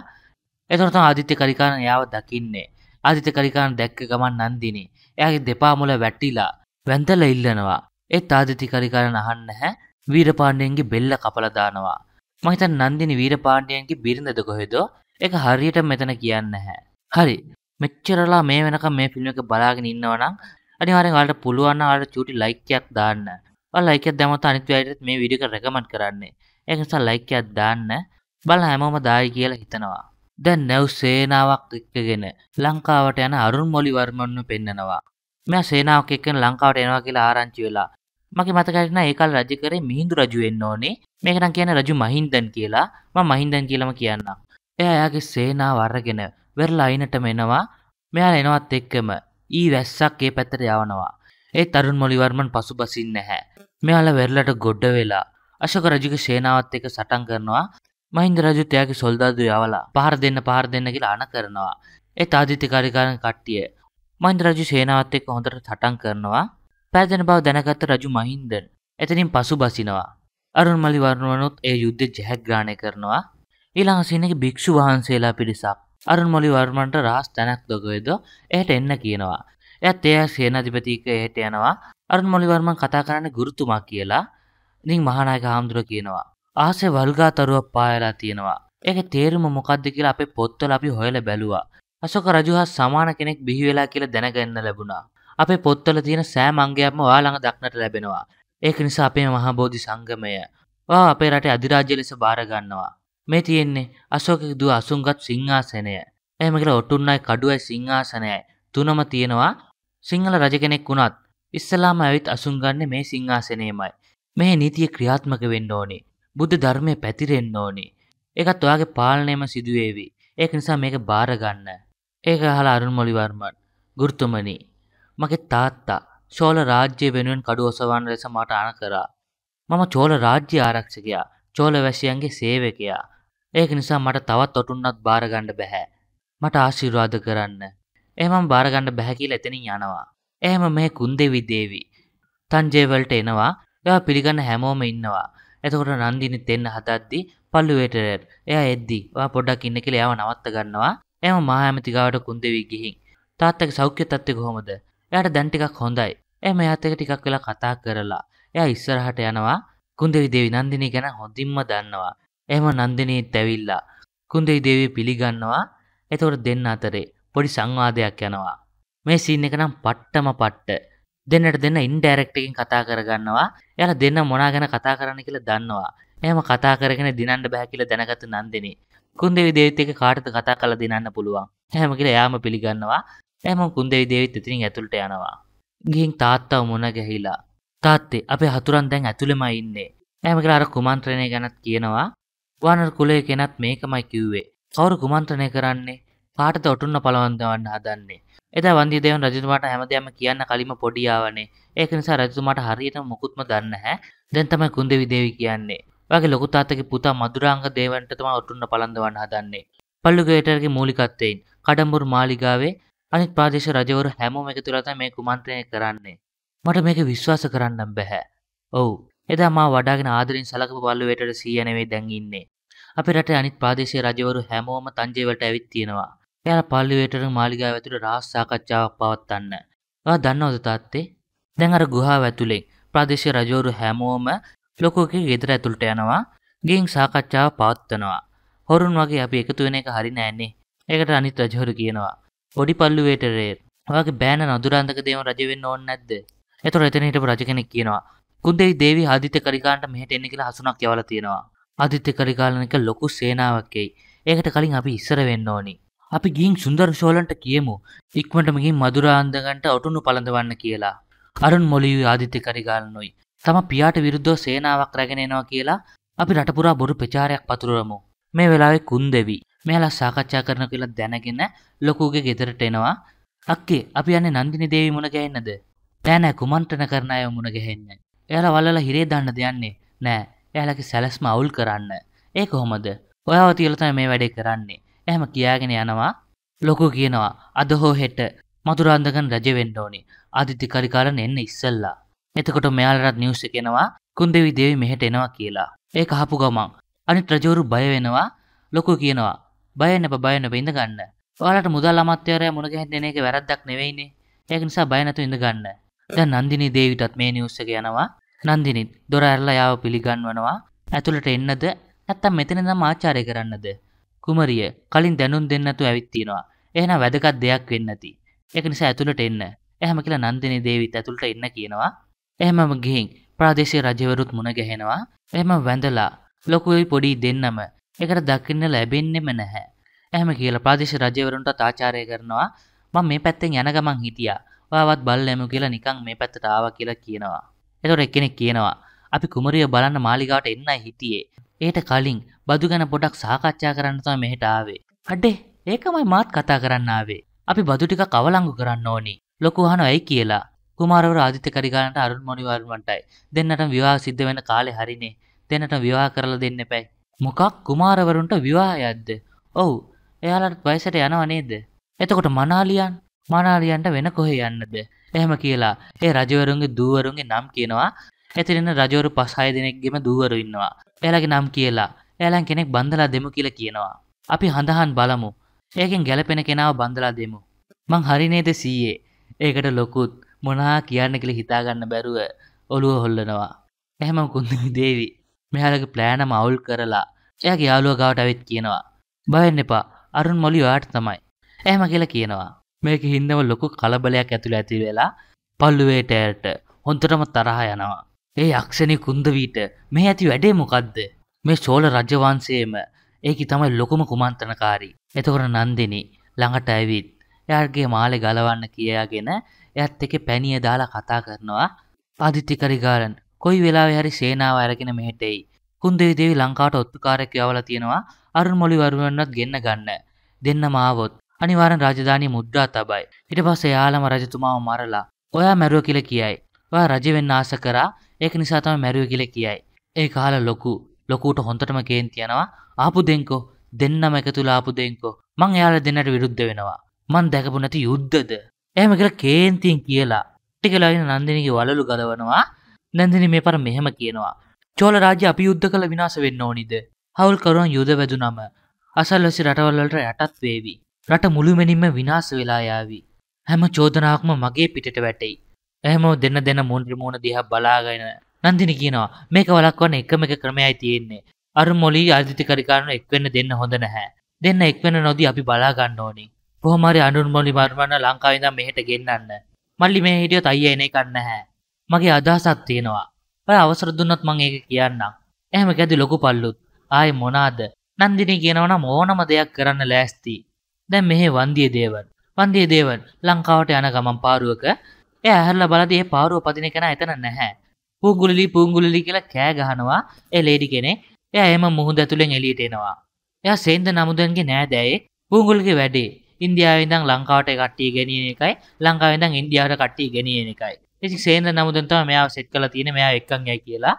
ඒතකොට තමයි ආදිත්‍ය කරිකාන එයාව දකින්නේ. ආදිතකරිකාන් දැක්ක ගමන් නන්දිනි එයාගේ දෙපා මුල වැටිලා වැන්දල ඉල්ලනවා ඒත් ආදිතකරිකාන අහන්න හැ වීරපාණ්ඩයන්ගේ බෙල්ල කපලා දානවා මම හිතන්නේ නන්දිනි වීරපාණ්ඩයන්ගේ බිරිඳද කොහෙද ඒක හරියට මෙතන කියන්න හැ හරි මෙච්චරලා මේ වෙනකම් මේ ෆිල්ම් එක බලාගෙන ඉන්නවනම් අනිවාර්යෙන් ඔයාලට පුළුවන් නම් ඔයාලට චූටි ලයික් එකක් දාන්න ඔයාලා ලයික් එකක් දැම්මොත් අනිත් අයටත් මේ වීඩියෝ එක රෙකමන්ඩ් කරන්නේ ඒක නිසා ලයික් එකක් දාන්න බලලා හැමෝම දායි කියලා හිතනවා දැ නැව් සේනාවක් එක්කගෙන ලංකාවට යන අරුන් මොලි වර්මන්න පෙන්නනවා මෙ සේනාවක් එක්කෙන් ලංකාවට එනවා කියලා ආරංචි වෙලා මගේ මතකරන ඒකල් රජ කරේ මිහිදු රජුවෙන්න ඕනේ මේකනම් කියන රජු මහින්දන් කියලා ම මහින්දන් කියලම කියන්න එයායාගේ සේනා වරගෙන වෙරලා අයිනටම එනවා මෙයා එනවත් එක්කම ඊ වැස්සක් ඒ පැත්තර යවනවා ඒ තරුන් මොලිවර්මන් පසු බසින්න හැ මෙයාල වෙරලට ගොඩ්ඩ වෙලා අශක රජුගේ සේනාවත් එක සටන් කරනවා මහින්ද රජුතයාගේ සොල්දාදු යවලා පහර දෙන්න පහර දෙන්න කියලා අන කරනවා ඒ තාධිත්‍යකාරිකාරන කට්ටිය මහින්ද රජු සේනාවත් එක්ක හොඳට සටන් කරනවා පෑදෙන බව දැනගත්ත රජු මහින්දන් එතනින් පසු බසිනවා අරුන් මලි වර්ණුවනුත් ඒ යුද්ධ ජැහැග්‍රාණය කරනවා ඊළඟ සිනක භික්ෂු වහන්සේලා පිරිසක් අරුන් මොලි වර්මන්ට රහස් තැනක් දොගයද එහට එන්න කියනවා එත් එය සේනාධිපතික එහට යනවා අරුන් මොලිවර්මන් කතා කරන්න ගුරුතුමා කියලා ඉතින් මහනායක හාමුදුර කියනවා ආස වල්ගා තරුවක් පායලා තියෙනවා ඒක තේරුම මොකක්ද කියලා අපේ පොත්තල අපි හොයල බැලුවා අසොක රජුහා සමාන කෙනෙක් බිහිවෙලා කියලා දැනගන්න ලැබුණා අපේ පොත්තල තියෙන සෑම අංගයක්ම ඔයාලඟ දක්නට ලැබෙනවා ඒක නිසා අපේ මහබෝධි සංගමය වා අපේ රටේ අධිරාජ්‍ය ලෙස බාරගන්නවා මේ තියෙන්නේ අශෝකගේ දුව අසුන්ගත් සිංහාසනය එහෙම කියලා ඔටුන්නයි කඩුවයි සිංහාසනයයි තුනම තියෙනවා සිංහල රජ කෙනෙක් වුණත් ඉස්සලාම ඇවිත් අසුන් ගන්න මේ සිංහාසනයමයි. මේ නීතිය ක්‍රියාත්මක වෙන්න ඕනේ. බුද්ධ ධර්මය පැතිරෙන්න ඕනි. ඒකත් ඔයාගේ පාලනයම සිදුවේවි. ඒක නිසා මේක බාරගන්න. ඒක අහලා අරුණ මොලිවර්මන් ගුරුතුමනි මගේ තාත්තා චෝල රාජ්‍ය වෙනුවෙන් කඩු ඔසවන්න ලෙස මට අණ කරා. මම චෝල රාජ්‍ය ආරක්ෂකයා චෝල වැසියන්ගේ සේවකයා. ඒක නිසා මට තවත් ඔටුන්නත් බාරගන්න බැහැ. මට ආශිර්වාද කරන්න. එහෙමම බාරගන්න බැහැ කියලා එතනින් යනවා. එහෙම මේ කුන්දේවි දේවි තන්ජේවලට එනවා. එයා පිළිගන්න හැමෝම ඉන්නවා. එතකොට නන්දිනිත් එන්න හදද්දි පල්ලුවේට එයා එද්දි ඔයා පොඩ්ඩක් ඉන්න කියලා එයාව නවත්ත ගන්නවා. එයාම මහා ඇමති ගාවට කුන්දෙවි ගිහින් තාත්තගේ සෞඛ්‍ය තත්ත්වය කොහොමද? එයාට දැන් ටිකක් හොඳයි. එයා මෙයාත් එක්ක ටිකක් වෙලා කතා කරලා එයා ඉස්සරහට යනවා. කුන්දෙවි දේවි නන්දිනී ගැන හොඳින්ම දන්නවා. එහෙම නන්දිනීත් ඇවිල්ලා කුන්දෙවි දේවිය පිළිගන්නවා. එතකොට දෙන්න අතරේ පොඩි සංවාදයක් යනවා. මේ සීන් එක නම් පට්ටම පට්ට දෙන්නට දෙන්න ඉන්ඩෑරෙක්ටකින් කතා කරගන්නවා යල දෙන්න මොනා ගැන කතා කරන්න කියල දන්නවා එම කතා කරගෙන දිනන්න බැහැකිල දැනගත නන්දෙන කුන්දෙවි දේවිතක කාටත කතා කළ දිනන්න පුළුවන් හැමකිල යාම පිළිගන්නවා එම කුන්දෙවි දේවිත් ඉතිරින් ඇතුළට යනවා ගිහින් තාත්තාව මුණ ගැහිලා තාත්තේ අපේ හතුරන් දැන් ඇතුළෙම ඉන්නේ ඇමකල අර කුමන්ත්‍රණය ගැනත් කියනවා වානර කුලය කෙනත් මේකමයි කිව්වේ කවුරු කුමන්ත්‍රණය කරන්නේ පාටත ඔටුන්න පලවන්දවන්න හදන්නේ එද වන්දිදේවන් රජතුමාට හැමදයම කියන්න කලින්ම පොඩියාවනේ ඒක නිසා රජතුමාට හරියට මොකුත්ම දන්න හැ දැන් තමයි කුන්ද විදේවි කියන්නේ වගේ ලොකු තාත්තගේ පුතා මදුරාංග දේවන්ට තමයි ඔටුන්න පළඳවන්න හදන්නේ පල්ලුගේටර්ගේ මූලිකත්වයෙන් කඩම්බුරු මාලිගාවේ අනිත් ප්‍රාදේශ රජවරු හැමෝම එකතු වෙලා මේ කුමන්ත්‍රණය කරන්නේ මට මේක විශ්වාස කරන්න බෑ ඔව් එදා මා වඩාගෙන ආදරෙන් සලකපු පල්ලුවේටර් සීයා නෙවෙයි දැන් ඉන්නේ අපේ රටේ අනිත් ප්‍රාදේශීය රජවරු හැමෝම තංජේවලට ඇවිත් තියෙනවා එයාලා පල්ලිවේටර මාලිගාව ඇතුළේ රහස් සාකච්ඡාවක් පවත්වන්න. ඔයා දන්නවද තාත්තේ? දැන් අර ගුහාව ඇතුලේ ප්‍රාදේශීය රජවරු හැමෝම ලොකෝගේ ගෙදර ඇතුළට යනවා. ගෙයින් සාකච්ඡාව පවත්වනවා. හොරුන් වගේ අපි එකතු වෙන එක හරි නෑනේ. ඒකට අනිත් රජවරු කියනවා. පොඩි පල්ලිවේටරේ ඔයාගේ බෑන නඳුරන්දක දේම රජ වෙන්න ඕනේ නැද්ද? එතකොට එතන හිටපු රජ කෙනෙක් කියනවා. කුන්දේවි දේවී ආදිත්‍ය කරිකාන්ට මෙහෙට එන්න කියලා හසුනක් යවලා තියෙනවා. ආදිත්‍ය කරිකාලනික ලොකු සේනාවක් එයි. ඒකට කලින් අපි ඉස්සර වෙන්න ඕනි. අපි ගින් සුන්දර ශෝලන්ට කියමු ඉක්මටමගින් මදුරාන්දගන්ට ඔටුනු පළඳවන්න කියලා. අරුන් මොලියු ආදිත්‍ය කරිගාලනොයි තම පියාට විරුද්ධෝ සේනාවක් රැගෙනෙනවා කියලා අපි රටපුරා බොරු ප්‍රචාරයක් පතුරමු. මේ වෙලාවේ කුන් දෙවි මෙහලා සාකච්ඡා කරන කියලා දැනගෙන ලොකුගේ ගෙදරට එනවා අක්කේ අපි යන්නේ නන්දිනි දේවී මුණ ගැහෙන්නද? නෑ නෑ කුමන්ත්‍රණ කරන අය මුණ ගැහෙන්නේ. එයාලා වලලා හිරේ දාන්නද යන්නේ? නෑ. එයාලගේ සැලැස්ම අවුල් කරන්න. ඒ කොහොමද? ඔයාව තියලා තමයි මේ වැඩේ කරන්නේ. එහෙම කියාගෙන යනවා ලොකු කියනවා අද හෝ හෙට මතුරාන්දකන් රජ වෙන්න ඕනි ආදිත්‍ය කරිකාරන් එන්න ඉස්සල්ලා එතකොට මෙයාලටත් නිවුස් එකෙනවා කුන්දෙවි දේවි මෙහෙට එනවා කියලා ඒක අහපු ගමන් අනිත් රජවරු බය වෙනවා ලොකු කියනවා බය නැප බය නැප ඉඳ ගන්න ඔයාලට මුදල් අමාත්‍යවරයා මුණ ගැහෙන්න එක වැරද්දක් නෙවෙයිනේ ඒක නිසා බය නැතුව ඉඳ ගන්න දැන් නන්දිනී දේවිටත් මේ නිවුස් එක යනවා නන්දිනිත් දොර ඇරලා යාව පිළිගන්වනවා ඇතුළට එන්නද නැත්තම් මෙතනදම ආචාරය කරන්නද කුමරිය කලින් දැනුම් දෙන්නතු ඇවිත් තියෙනවා. එහෙනම් වැදගත් දෙයක් වෙන්න ඇති. ඒක නිසා ඇතුළට එන්න. එහෙම කියලා නන්දිනී දේවිත් ඇතුළට එන්න කියනවා. එහෙමම ගිහින් ප්‍රාදේශීය රජවරුත් මුණ ගැහෙනවා. එහෙම වැඳලා ලොකුයි පොඩි දෙන්නම ඒකට දකින්න ලැබෙන්නෙම නැහැ. එහෙම කියලා ප්‍රාදේශීය රජවරුන්ටත් ආචාරය කරනවා. මම මේ පැත්තෙන් යන ගමන් හිටියා. ඔයාවත් බලලෙමු කියලා නිකන් මේ පැත්තට ආවා කියලා කියනවා. එතකොට එක්කෙනෙක් කියනවා අපි කුමරිය බලන්න මාලිගාවට එන්නයි හිටියේ. ඒට කලින් බදු ගැන පොඩක් සාකච්ඡා කරන්න තමයි මෙහෙට ආවේ. අඩේ ඒකමයි මාත් කතා කරන්න ආවේ. අපි බදු ටිකක් අවලංගු කරන්න ඕනි. ලොකු අහන ඇයි කියලා. කුමාරවරු ආදිත්‍ය කරිගානට අරුන් මොණිවරුන්ටයි දෙන්නටම විවාහ සිද්ධ වෙන කාලේ හරිනේ. දෙන්නට විවාහ කරලා දෙන්න එපයි. මොකක් කුමාරවරුන්ට විවාහයක්ද? ඔව්. එයාලට වයසට යනව නේද? එතකොට මනාලියන් මනාලියන්ට වෙන කොහෙ යන්නද? එහෙම කියලා ඒ රජවරුන්ගේ දූවරුන්ගේ නම් කියනවා. එතනින් රජවරු 5 6 දෙනෙක්ගෙම දූවරු ඉන්නවා. එයාලගේ නම් කියලා එයාලන් කෙනෙක් බන්දලා දෙමු කියලා කියනවා. අපි හඳහන් බලමු. ඒකෙන් ගැලපෙන කෙනාව බන්දලා දෙමු. මං හරිනේද සීයේ. ඒකට ලොකුත් මොනා කියන්න කියලා හිතාගන්න බැරුව ඔළුව හොල්ලනවා. එහෙම කුන්දමි දේවි. මෙයාලගේ ප්ලෑනම අවුල් කරලා එයාගේ යාළුවා ගාවට ඇවිත් කියනවා. බයෙන් එපා. අරුන් මොලි ඔයාට තමයි. එහෙම කියලා කියනවා. මේක හින්දම ලොකු කලබලයක් ඇතුළ ඇති වෙලා පල්ලුවේට ඇයට හොන්තරම තරහ යනවා. ඒ යක්ෂණය කුන්දවීට මේ ඇති වැඩේ මොකක්ද මේ චෝල රජවන්සේම ඒක තමයි ලොකුම කුමන්තනකාරී. එතකොට නන්දිනි ළඟට ඇවිත් එයාගේ මාලේ ගලවන්න කියාගෙන එයත් එක පැණිය දාලා කතා කරනවා ආදිත්‍යකරිගාරන් කොයි වෙලාවෙ හරි සේනාව අරගෙන මෙහෙට එයි. කුන්දේවි දේවි ලංකාවට ඔත්තුකාරයෙක් යවලා තියෙනවා අරුන්මොළි වරුවන්වත් ගෙන්න ගන්න. දෙන්නම ආවොත් අනිවාර්යෙන් රාජධානිය මුද්‍රා තබයි. ඊට පස්සේ යාළම රජතුමාව මරලා ඔයා මැරුව කියලා කියයි. ඔයා රජ වෙන්න ආස කරා ඒක නිසා තමයි මැරුව කියලා කියයි. ඒ කාලා ලොකු ලොකුට හොඳටම ගේන් තියනවා ආපු දෙංකෝ දෙන්නම එකතු ලාපු දෙංකෝ මං එයාල දෙන්නට විරුද්ධ වෙනවා මං දැකපු නැති යුද්ධද එහම කළ කේන්තින් කියලා ටිකලාගෙන නන්දිනගේ වලලු ගලවනවා නැන්දිනි මේ පර මෙහෙම කියනවා චෝල රාජ්‍ය අපි යුද්ධ කළ විනාස වෙන්න ඕනිද හවුල්කරුවන් යුද වැදුනම අසල්වැසි රටවල්වලට යටත් වේවි රට මුළුමැනින්ම විනාස වෙලායාවි හැම චෝදනාවක්ම මගේ පිටට වැටෙයි එහෙම දෙන්න දෙන මුන්ද්‍රමෝන දිහා බලාගෙන නන්දින කියනවා මේක වලක්වන්න එකම එක ක්‍රමයයි තියෙන්නේ. අර මොලි අධිතිකරිකාරණ එක්වෙන්න දෙන්න හොඳ නැහැ. දෙන්න එක්වෙන්න නොදී අපි බලා ගන්න ඕනි. කොහොම හරි අනුන් මොලි මර්මන්න ලංකාවේ ඉඳන් මෙහෙට ගෙන්නන්න. මල්ලි මේ හිටියොත් අයියා එන එකක් නැහැ. මගේ අදහසක් තියෙනවා. ඔය අවසර දුන්නොත් මං ඒක කියන්නම්. එහෙම කැදි ලොකු පල්ලුත්. ආයේ මොනාද? නන්දිනී කියනවා නම් ඕනම දෙයක් කරන්න ලෑස්ති. දැන් මෙහෙ වන්දිය දේවන්. වන්දිය දේවන් ලංකාවට යන ගමන් පාරුවක එයා ඇහැරලා බලද්දී ඒ පාරුව පදින කෙනා එතන නැහැ. පුංගුලි පුංගුලි කියලා කෑ ගහනවා ඒ ලේඩි කෙනෙක්. එයා එහෙම මුහුද ඇතුලෙන් එළියට එනවා. එයා සෙන්ද නමුදන්ගේ නෑදෑයේ පුංගුල්ගේ වැඩේ. ඉන්දියාවේ ඉඳන් ලංකාවට කට්ටිය ගෙනියන එකයි ලංකාවේ ඉඳන් ඉන්දියාවට කට්ටිය ගෙනියන එකයි. ඉතින් සේන්ද නමුදන් තමයි මෙයාව සෙට් කරලා තියෙන්නේ මෙයා එක්කන් යයි කියලා.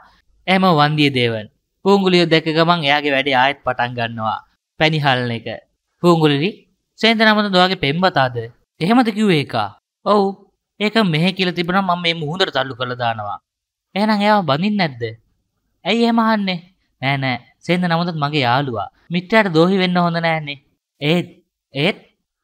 එහෙම වන්දිය දේවන්. පුංගුලිය දැක ගමන් එයාගේ වැඩේ ආයෙත් පටන් ගන්නවා. පැනිහල්න එක. පුංගුලි සේන්ද නමුදන් ඔයාගේ පෙම්වතාද? එහෙමද කිව්වේ එකා? ඔව්. ඒක මෙහෙ කියලා තිබුණා මම මේ මුහුදට තල්ලු කරලා දානවා. එහෙනම් එයාව බඳින්නේ නැද්ද? ඇයි එහෙම අහන්නේ? නෑ නෑ. සේන්ද නමුදත් මගේ යාළුවා. මිත්‍යාට දෝහි වෙන්න හොඳ නෑනේ. ඒත් ඒත්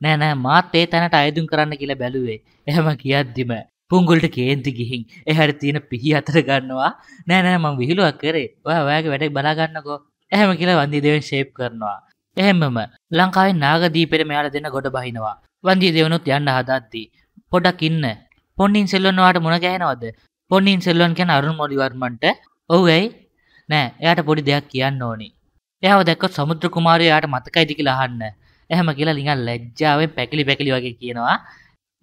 නෑ නෑ මාත් ඒ තැනට අයදුම් කරන්න කියලා බැලුවේ. එහෙම කියද්දිම පුංගුල්ට කේන්ති ගිහින් එහාට තියෙන පිහි අතර ගන්නවා. නෑ නෑ මං විහිළුවක් කරේ. ඔයා ඔයාගේ වැඩේ බලා ගන්නකෝ. එහෙම කියලා වන්දි දෙවෙන් ෂේප් කරනවා. එහෙමම ලංකාවේ නාගදීපෙට මෙයාලා දෙන්න ගොඩ බහිනවා. වන්දි දෙවනුත් යන්න හදද්දී පොඩක් ඉන්න පොන්ඩින් සෙල්වන්නවාට මුණ ගැහෙනවද පොන්නින් සෙල්ලොන් කියන අරුන් මොඩිවර්මන්ට ඔවුයි නෑ එයාට පොඩි දෙයක් කියන්න ඕනි එයාව දැක්කොත් සමුද්‍ර කුමාරය යාට මතකයිද කියලා අහන්න එහෙම කියලා ලිඟන් ලැජ්ජාවෙන් පැකිලි පැකිලි වගේ කියනවා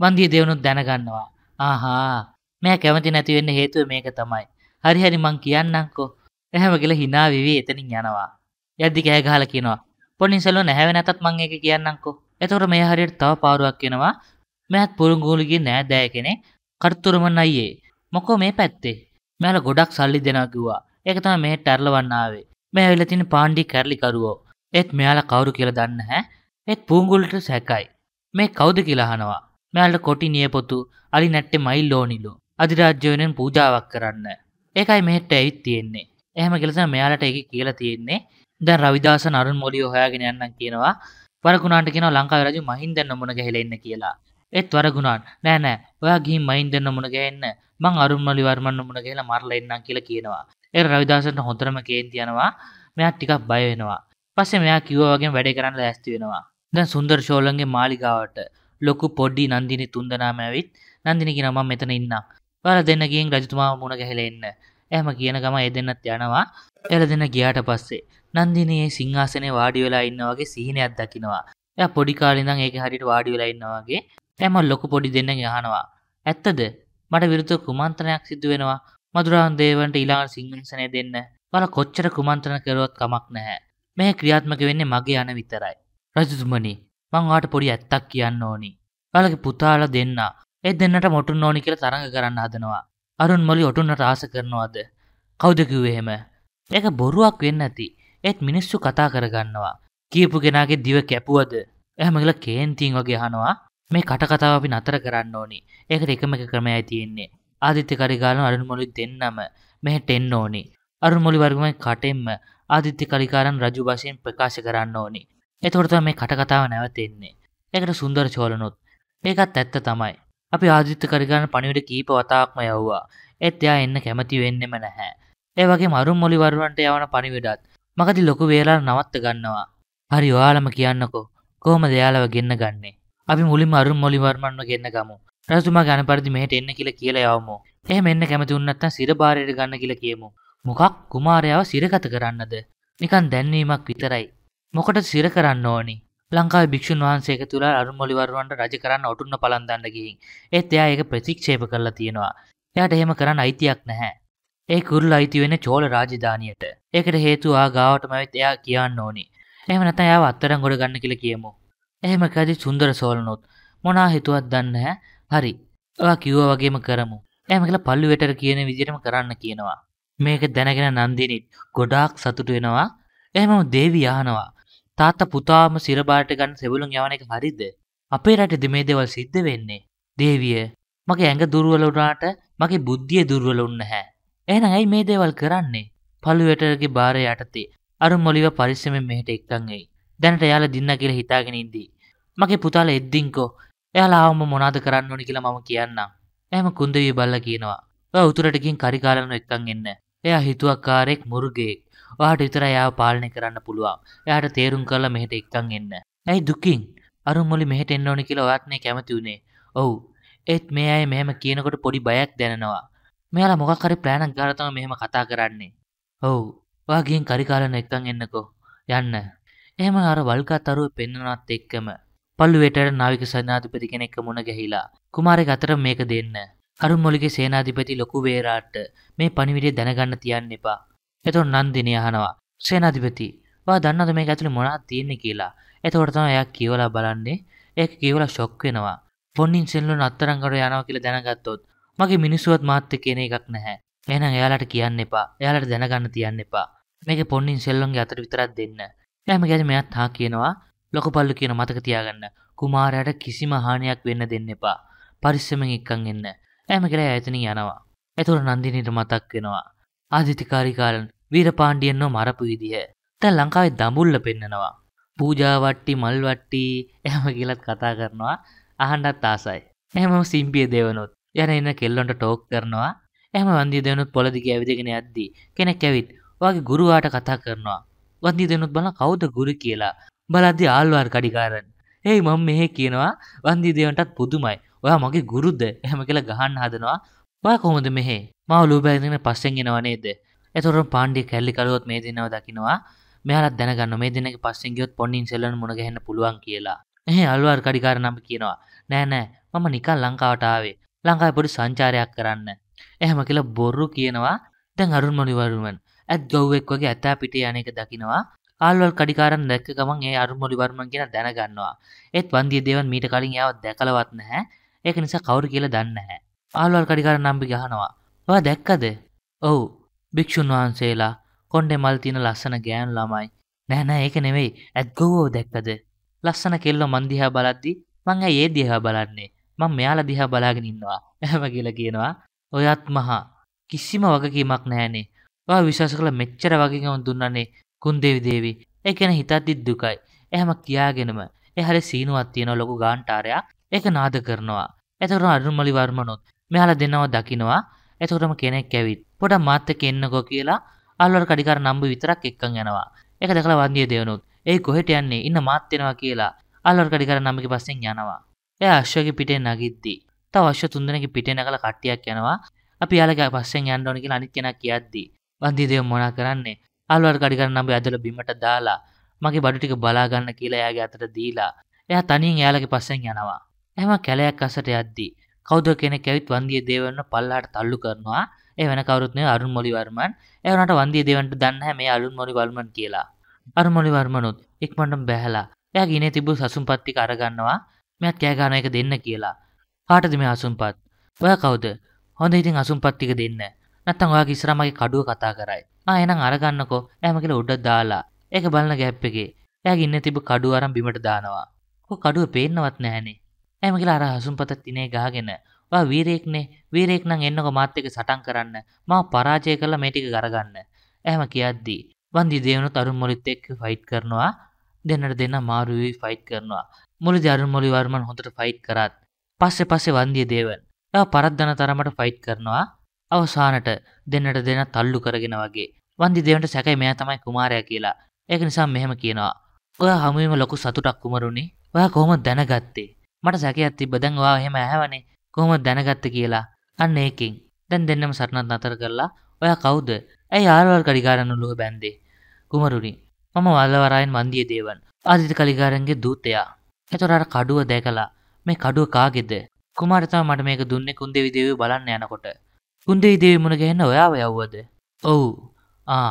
වන්දිය දෙවනුත් දැනගන්නවා ආහා මෑ කැමති නැති වෙන්න හේතුව මේක තමයි හරි හරි මං කියන්නම්කෝ එහෙම කියලා hina වෙවි එතනින් යනවා යද්දි කෑ ගහලා කියනවා පොන්නින් සෙල්ලොන් ඇහැවෙ නැතත් මං ඒක කියන්නම්කෝ එතකොට මේ හරියට තව පාරුවක් එනවා මෑත් පුරුංගුලුගේ නෑදෑය කෙනෙක් කර්තුරුමන් අයියේ මොකෝ මේ පැත්තේ මෙයාල ගොඩක් සල්ලි දෙනා කිව්වා ඒක තමයි මේ ටර්ලවන්න ආවේ මේ ඇවිල්ලා තියෙන පාණ්ඩි කැරලිකරුවෝ ඒත් මෙයාලා කවුරු කියලා දන්නේ නැහැ ඒත් පූංගුලට සැකයි මේ කවුද කියලා අහනවා මෙයාලට කොටි නියපොතු අලි නැට්ටේ මයිල් ඕනිලු අධිරාජ්‍ය වෙනුවෙන් පූජාවක් කරන්න. ඒකයි මෙහෙට ඇවිත් තියෙන්නේ. එහෙම කියලා තමයි මෙයාලට ඒක කියලා තියෙන්නේ. දැන් රවිදාස නරුන් මොලිය හොයාගෙන යන්නම් කියනවා. වරකුණාන්ට කියනවා ලංකාවේ රජු මහින්දන් නොමුණ ගහලා ඉන්න කියලා. ඒත් වරගුණාන් නෑ නෑ ඔයා ගිහින් මයින් දෙන්න මුණ ගෑන්න මං අරුන්මලි වර්මන්න මුණ ගෑලා මරලා එන්නම් කියලා කියනවා. ඒක රවිදාසන්ට හොඳටම කේන්ති යනවා. මෙයා ටිකක් බය වෙනවා. පස්සේ මෙයා කිව්වා වගේ වැඩේ කරන්න ලෑස්ති වෙනවා. දැන් සුන්දර ෂෝලන්ගේ මාලිගාවට ලොකු පොඩි නන්දිනි තුන්දෙනාම ඇවිත් නන්දිනි කියනවා මම මෙතන ඉන්නම්. ඔයාලා දෙන්න ගිහින් රජතුමාව මුණ ගැහිලා එන්න. එහෙම කියන ගම ඒ දෙන්නත් යනවා. එයාලා දෙන්න ගියාට පස්සේ නන්දිනී සිංහාසනේ වාඩි වෙලා ඉන්නා වගේ සිහිනයක් දකිනවා. එයා පොඩි කාලේ ඉඳන් ඒකේ හරියට වාඩි වෙලා ඉන්නා වගේ ඇමල් ලොකු පොඩි දෙන්නගේ අහනවා. ඇත්තද? මට විරුද්ධ කුමන්ත්‍රණයක් සිදු වෙනවා. මధుරාවන් දේවන්ට ඊළඟ සිංහසනය දෙන්න. බල කොච්චර කුමන්ත්‍රණ කරුවත් කමක් නැහැ. මේ ක්‍රියාත්මක වෙන්නේ මගේ යන විතරයි. රජතුමනි, මං ඔයාට පොඩි ඇත්තක් කියන්න ඕනි. ඔයාලගේ පුතාලා දෙන්න. ඒ දෙන්නට මොටුන්න ඕනි කියලා තරඟ කරන්න හදනවා. අරුන් මොලි ඔටුන්නට ආස කරනවද? කවුද කිව්වේ එහෙම? ඒක බොරුවක් වෙන්න ඇති. ඒත් මිනිස්සු කතා කරගන්නවා. කියපු කෙනාගේ දිව කැපුවද? එහෙම කියලා කේන්තිං වගේ අහනවා. මේ කටකතාව අපි නතර කරන්න ඕනි ඒකට එකම එක ක්‍රමයයි තියෙන්නේ ආදිත්‍ය කරිකාරන් අරුණ මොලි දෙන්නම මෙහෙට එන්න ඕනි අරුණ මොලි වර්ගමයි කටෙන්ම ආදිත්‍ය කරිකාරන් රජු වශයෙන් ප්‍රකාශ කරන්න ඕනි එතකොට මේ කටකතාව නැවතෙන්නේ ඒකට සුන්දර චෝලනොත් ඒකත් ඇත්ත තමයි අපි ආදිත්‍ය කරිකාරන් පණිවිඩ කීප වතාවක්ම යවුවා ඒත් එයා එන්න කැමති වෙන්නෙම නැහැ ඒ වගේ අරුණ මොලි වරුවන්ට යවන පණිවිඩත් මගදී ලොකු වේලාවක් නවත්ත ගන්නවා හරි ඔයාලම කියන්නකෝ කොහොමද එයාලව ගෙන්න ගන්නේ අපි මුලින් අරු මොලිවර්මන්ව ගන්න ගමු රැතුමා ගැන පරිදි මෙහට එන්න කියලා කියලා යවමු එහෙම එන්න කැමති උන්නත්තන් සිරභාරයට ගන්න කියලා කියමු මොකක් කුමාරයාව සිරගත කරන්නද නිකන් දැන්වීමක් විතරයි මොකට සිර කරන්න ඕනි ලංකාව භික්ෂන් වහන්සේක තුළ අරුමොලිවරුවන්ට රජ කරන්න ඔටුන්න පළන්දන්න ගිහින් ඒත් එයා ඒක ප්‍රතික්ෂේප කරලා තියෙනවා එයාට එහෙම කරන්න අයිතියක් නැහැ ඒ කුරුල් අයිති වෙන චෝල රාජධානියට ඒකට හේතු ආගාවටම ඇවිත් එයා කියන්න ඕනි එහෙම නැත්නම් එයාව අත්තරන් ගොඩ ගන්න කියලා කියමු එහෙමකදි සුන්දර සෝල්නොත් මොනා හිතුවත් දන්න හරි ඔයා කිව්ව වගේම කරමු එහෙම කියලා පල්ලුවේටර කියන විදිහටම කරන්න කියනවා මේක දැනගෙන නන්දිනිත් ගොඩාක් සතුටු වෙනවා එහෙමම දේවි අහනවා තාත්තා පුතාම සිරබාට ගන්න සෙබළුන් යවන එක හරිද අපේ රටේද මේ දේවල් සිද්ධ වෙන්නේ දේවිය මගේ ඇඟ දුර්වල වුණාට මගේ බුද්ධිය දුර්වල වුණ නැහැ එහෙනම් ඇයි මේ දේවල් කරන්නේ පළුවේටරගේ බාරය යටතේ අරු මොලිව පරිස්සමෙන් මෙහෙට එක්කන් එයි දැනට යාලා දින්න කියලා හිතාගෙන ඉඳී මගේ පුතාල එද්දිංකෝ එයාලාවම මොනාද කරන්න ඕනි කියලා මම කියන්නම්. එහෙම කුන්දවී බල්ලා කියනවා. ඔයා උතුරටකින් කරිකාලන එක්කන් එන්න. එයා හිතුවක්කාරයෙක් මුර්ගෙයෙක්. ඔයාට විතර එයාව පාලනය කරන්න පුළුවන්. එයාට තේරුම් කරලා මෙහෙට එක්කන් එන්න. ඇයි දුකින්? අරුන් මොලි මෙහෙට එන්න ඕනි කියලා ඔයාත්නේ කැමති උනේ. ඔව්. ඒත් මේ අය මෙහෙම කියනකොට පොඩි බයක් දැනෙනවා. මෙයාලා මොකක් හරි ප්ලෑනක් ගාලා තමයි මෙහෙම කතා කරන්නේ. ඔව්. ඔයා ගිහින් කරිකාලන එක්කන් එන්නකෝ. යන්න. එහෙම අර වල්කත් අරුව පෙන්නනත් එක්කම පල්ලුවට නාවික සධනාධිපති කෙනෙක්ක මුණ ගැහිලා කුමාරෙ අතර මේක දෙන්න අරුම්මොලිගේ සේනාධිපති ලොකු වේරාට්ට මේ පනිවිඩේ දැනගන්න තියන්න එපා එතුොන් නන්දිනය අහනවා සේනාධිපති වා දන්නද මේ ඇතුළි මොනා තියන්නේ කියලා එතකොටතම එයක් කියවලා බලන්නේ ඒ කියවල ශොක් වෙනවා ෆොන්නින් සෙල්ලු අත්තරංකට යනවා කියල දැනගත්තොත් මගේ මිනිස්සුවත් මාත්‍ය කියන එකක් නැහැ එන එයාලට කියන්න එපා එයාලට දැනගන්න තියන්න එපා මේක පොන්නින් සෙල්ලොන්ගේ අතර විතරත් දෙන්න යම ගැද මෙයත් හා කියනවා ලොකපල්ලු කියන මතක තියාගන්න කුමාරයට කිසිම හානියක් වෙන්න දෙන්න එපා පරිස්සමෙන් එක්කන් එන්න ඇම කර ඇතන යනවා ඇතුර නන්දිනට මතක් වෙනවා ආධිතිකාරිකාලන් වීරපාණ්ඩියන්නෝ මරපු විදිහ තැ ලංකාවේ දඹුල්ල පෙන්නනවා පූජාවට්ටි මල්වට්ටි එහම කියලත් කතා කරනවා අහන්ඩත් ආසයි එහම සිම්පිය දෙවනුත් යන එන්න කෙල්ලොන්ට ටෝක් කරනවා එහම වන්දිය දෙවනුත් පොලදික ඇවිදගෙන ඇද්දී කෙනෙක් ඇවිත් වගේ ගුරුවාට කතා කරනවා වන්දිී දෙනුත් බල කවුද ගුරු කියලා බලද්දි ආල්වාර් කඩිකාරන් ඒයි මං මෙහෙ කියනවා වන්දිදේවටත් පුදුමයි ඔයා මගේ ගුරුද්ද එහම කියලා ගහන්න හදනවා බා කොහොමද මෙහේ මව ලූබෑදින පස්සෙන් එෙනවනේද එතුරම් පාණ්ඩි කැල්ලි කලුවොත් මේ දෙනව දකිනවා මෙයාලත් දැනගන්න මේ දෙනක පස්සෙන් ගියොත් පොඩින් සෙල්ලන මුණගහන්න පුළුවන් කියලා එහ අල්වාර් කඩිකාර නම කියනවා නෑනෑ මම නිකල් ලංකාවට ආවේ ලංකායි පොඩි සංචාරයක් කරන්න එහම කියලා බොරු කියනවා දැන් අරුන් මොනිවරුවන් ඇත් ගෞ්වෙක් වගේ ඇතා පිට යන එක දකිනවා කාල්වල් කඩිකාරන් දැක්ක ගමන් ඒ අරුමොලිවර්මන් කියෙන දැනගන්නවා ඒත් වන්දිය දෙවන් මීට කලින් යාව දැකලවත් නැහැ ඒක නිසා කවුරු කියලා දන්නහැ ආල්වල් කඩිකාර නම්බි ගහනවා වා දැක්කද ඔවු භික්‍ෂූන් වහන්සේලා කොන්ඩෙ මල් තියෙන ලස්සන ගෑන් ළමයි නැහැනෑ ඒක නෙවෙයි ඇත්ගොවෝ දැක්කද ලස්සන කෙල්ලො මන්දිහා බලද්දි මං ඇ ඒ දිහා බලන්නේ මං මෙයාල දිහා බලාගෙන ඉන්නවා එහම කියලා කියනවා ඔයත් මහා කිසිම වගකීමක් නෑනේ වා විශවාස කළ මෙච්චර වගේකම දුන්නන්නේ කුන්දේවිදේවී එකන හිතත්දිත් දුකයි එහම කියාගෙනම එහරි සීනුවත් තියෙන ලොකු ගාන්ටාරයා එක නාද කරනවා එතකරම අරුන්මලි වර්මනොත් මෙහල දෙනවා දකිනවා එතකටම කෙනෙක් ඇවිත් පොට මාත්තක එන්නකෝ කියලා අල්වර කඩිකර නම්බ විතරක් එක්කං යනවා එක දකළ වන්දිය දෙවනුත් ඒ කොහෙට යන්නේ ඉන්න මාත්්‍යෙනවා කියලා අල්ලොර කඩිකර නම්මි පස්සෙන් යනවා එය අශ්වගේ පිටේ නගිද්දී තව අශ්ව තුන්දෙනගේ පිටේ නගල කට්ටියක් යනවා අපි යාලගේ පස්සෙන් යන්න ඕන කියලා අනිත් කෙනා කියද්දී වන්දිදේව මොනා කරන්නේ අල්වර් ගඩිගන්න නම්බේ ඇදල බිමට දාලා මගේ බඩුටික බලාගන්න කියලා එයාගේ අතට දීලා එයා තනියෙන් එයාලගේ පස්සෙන් යනවා එහම කැලයක් අසට යද්දී කෞද කෙනෙ කැවිත් වන්දිය දේවන්න පල්ලාට තල්ලු කරනවා ඒ වෙන කවරුත්නය අරුන් මොලිවර්මන් එවනට වන්දිය දෙවන්ට දන්න මේ අලුන් මොලිවර්මන් කියලා අරු මොලිවර්මනුත් ඉක්මටම් බැහලා එයා ගෙන තිබූ සසුම් පත්තික අරගන්නවා මෙත් කෑගාන එක දෙන්න කියලා පාටදිම අසුම්පත් ඔය කවුද හොඳ ඉතින් අසුම්පත්තික දෙන්න නැත්තම් ඔයාගේ ඉස්සරහා මගේ කඩුව කතා කරයි. ආ එහෙනම් අරගන්නකෝ. එහෙම කියලා උඩ දාලා. ඒක බලන ගැප් එකේ එයාගේ ඉන්න තිබු කඩුව අරන් බිමට දානවා. කො කඩුව පේන්නවත් නැහනේ. එහෙම කියලා අර හසුම්පත තිනේ ගහගෙන වා වීරයෙක්නේ වීරයෙක් නම් එන්නකෝ මාත් එක්ක සටන් කරන්න. මාව පරාජය කරලා මේ ටික කරගන්න. එහෙම කියද්දී වන්දි දේවනුත් අරුන් මොලිත් එක්ක ෆයිට් කරනවා දෙන්නට දෙන්න මාරු වෙවි ෆයිට් කරනවා මුලදී අරුන් මොලි වර්මන් හොඳට ෆයිට් කරත් පස්සේ පස්සේ වන්දි දේවන් එයා පරද්දන තරමට ෆයිට් කරනවා අවසානට දෙන්නට දෙන තල්ලු කරගෙන වගේ වන්දි දෙවන්ට සැකයි මෙයා තමයි කුමාරය කියලා ඒක නිසා මෙහෙම කියනවා ඔය හමුවීම ලොකු සතුටක් කුමරුණි ඔයා කොහොම දැනගත්තේ මට සැකයක් තිබ්බ දැන් ඔයා එහෙම ඇහවනේ කොහොමද දැනගත්තේ කියලා අන්න ඒකෙන් දැන් දෙන්නම සටනත් නතර කරලා ඔයා කවුද ඇයි ආරවල් කඩිකාරන්න ලුව බැන්දේ කුමරුණි මම වල්ලවරයෙන් වන්දිය දේවන් ආදිත කලිකාරන්ගේ දූතයා එතොරට කඩුව දැකලා මේ කඩුව කාගෙද කුමාරතම මට මේක දුන්නේ කුන්දෙවිදේව බලන්න යනකොට කුන්දේ දේවිමුණ ගැහෙන්න ඔයාව යව්වද ඔවු ආ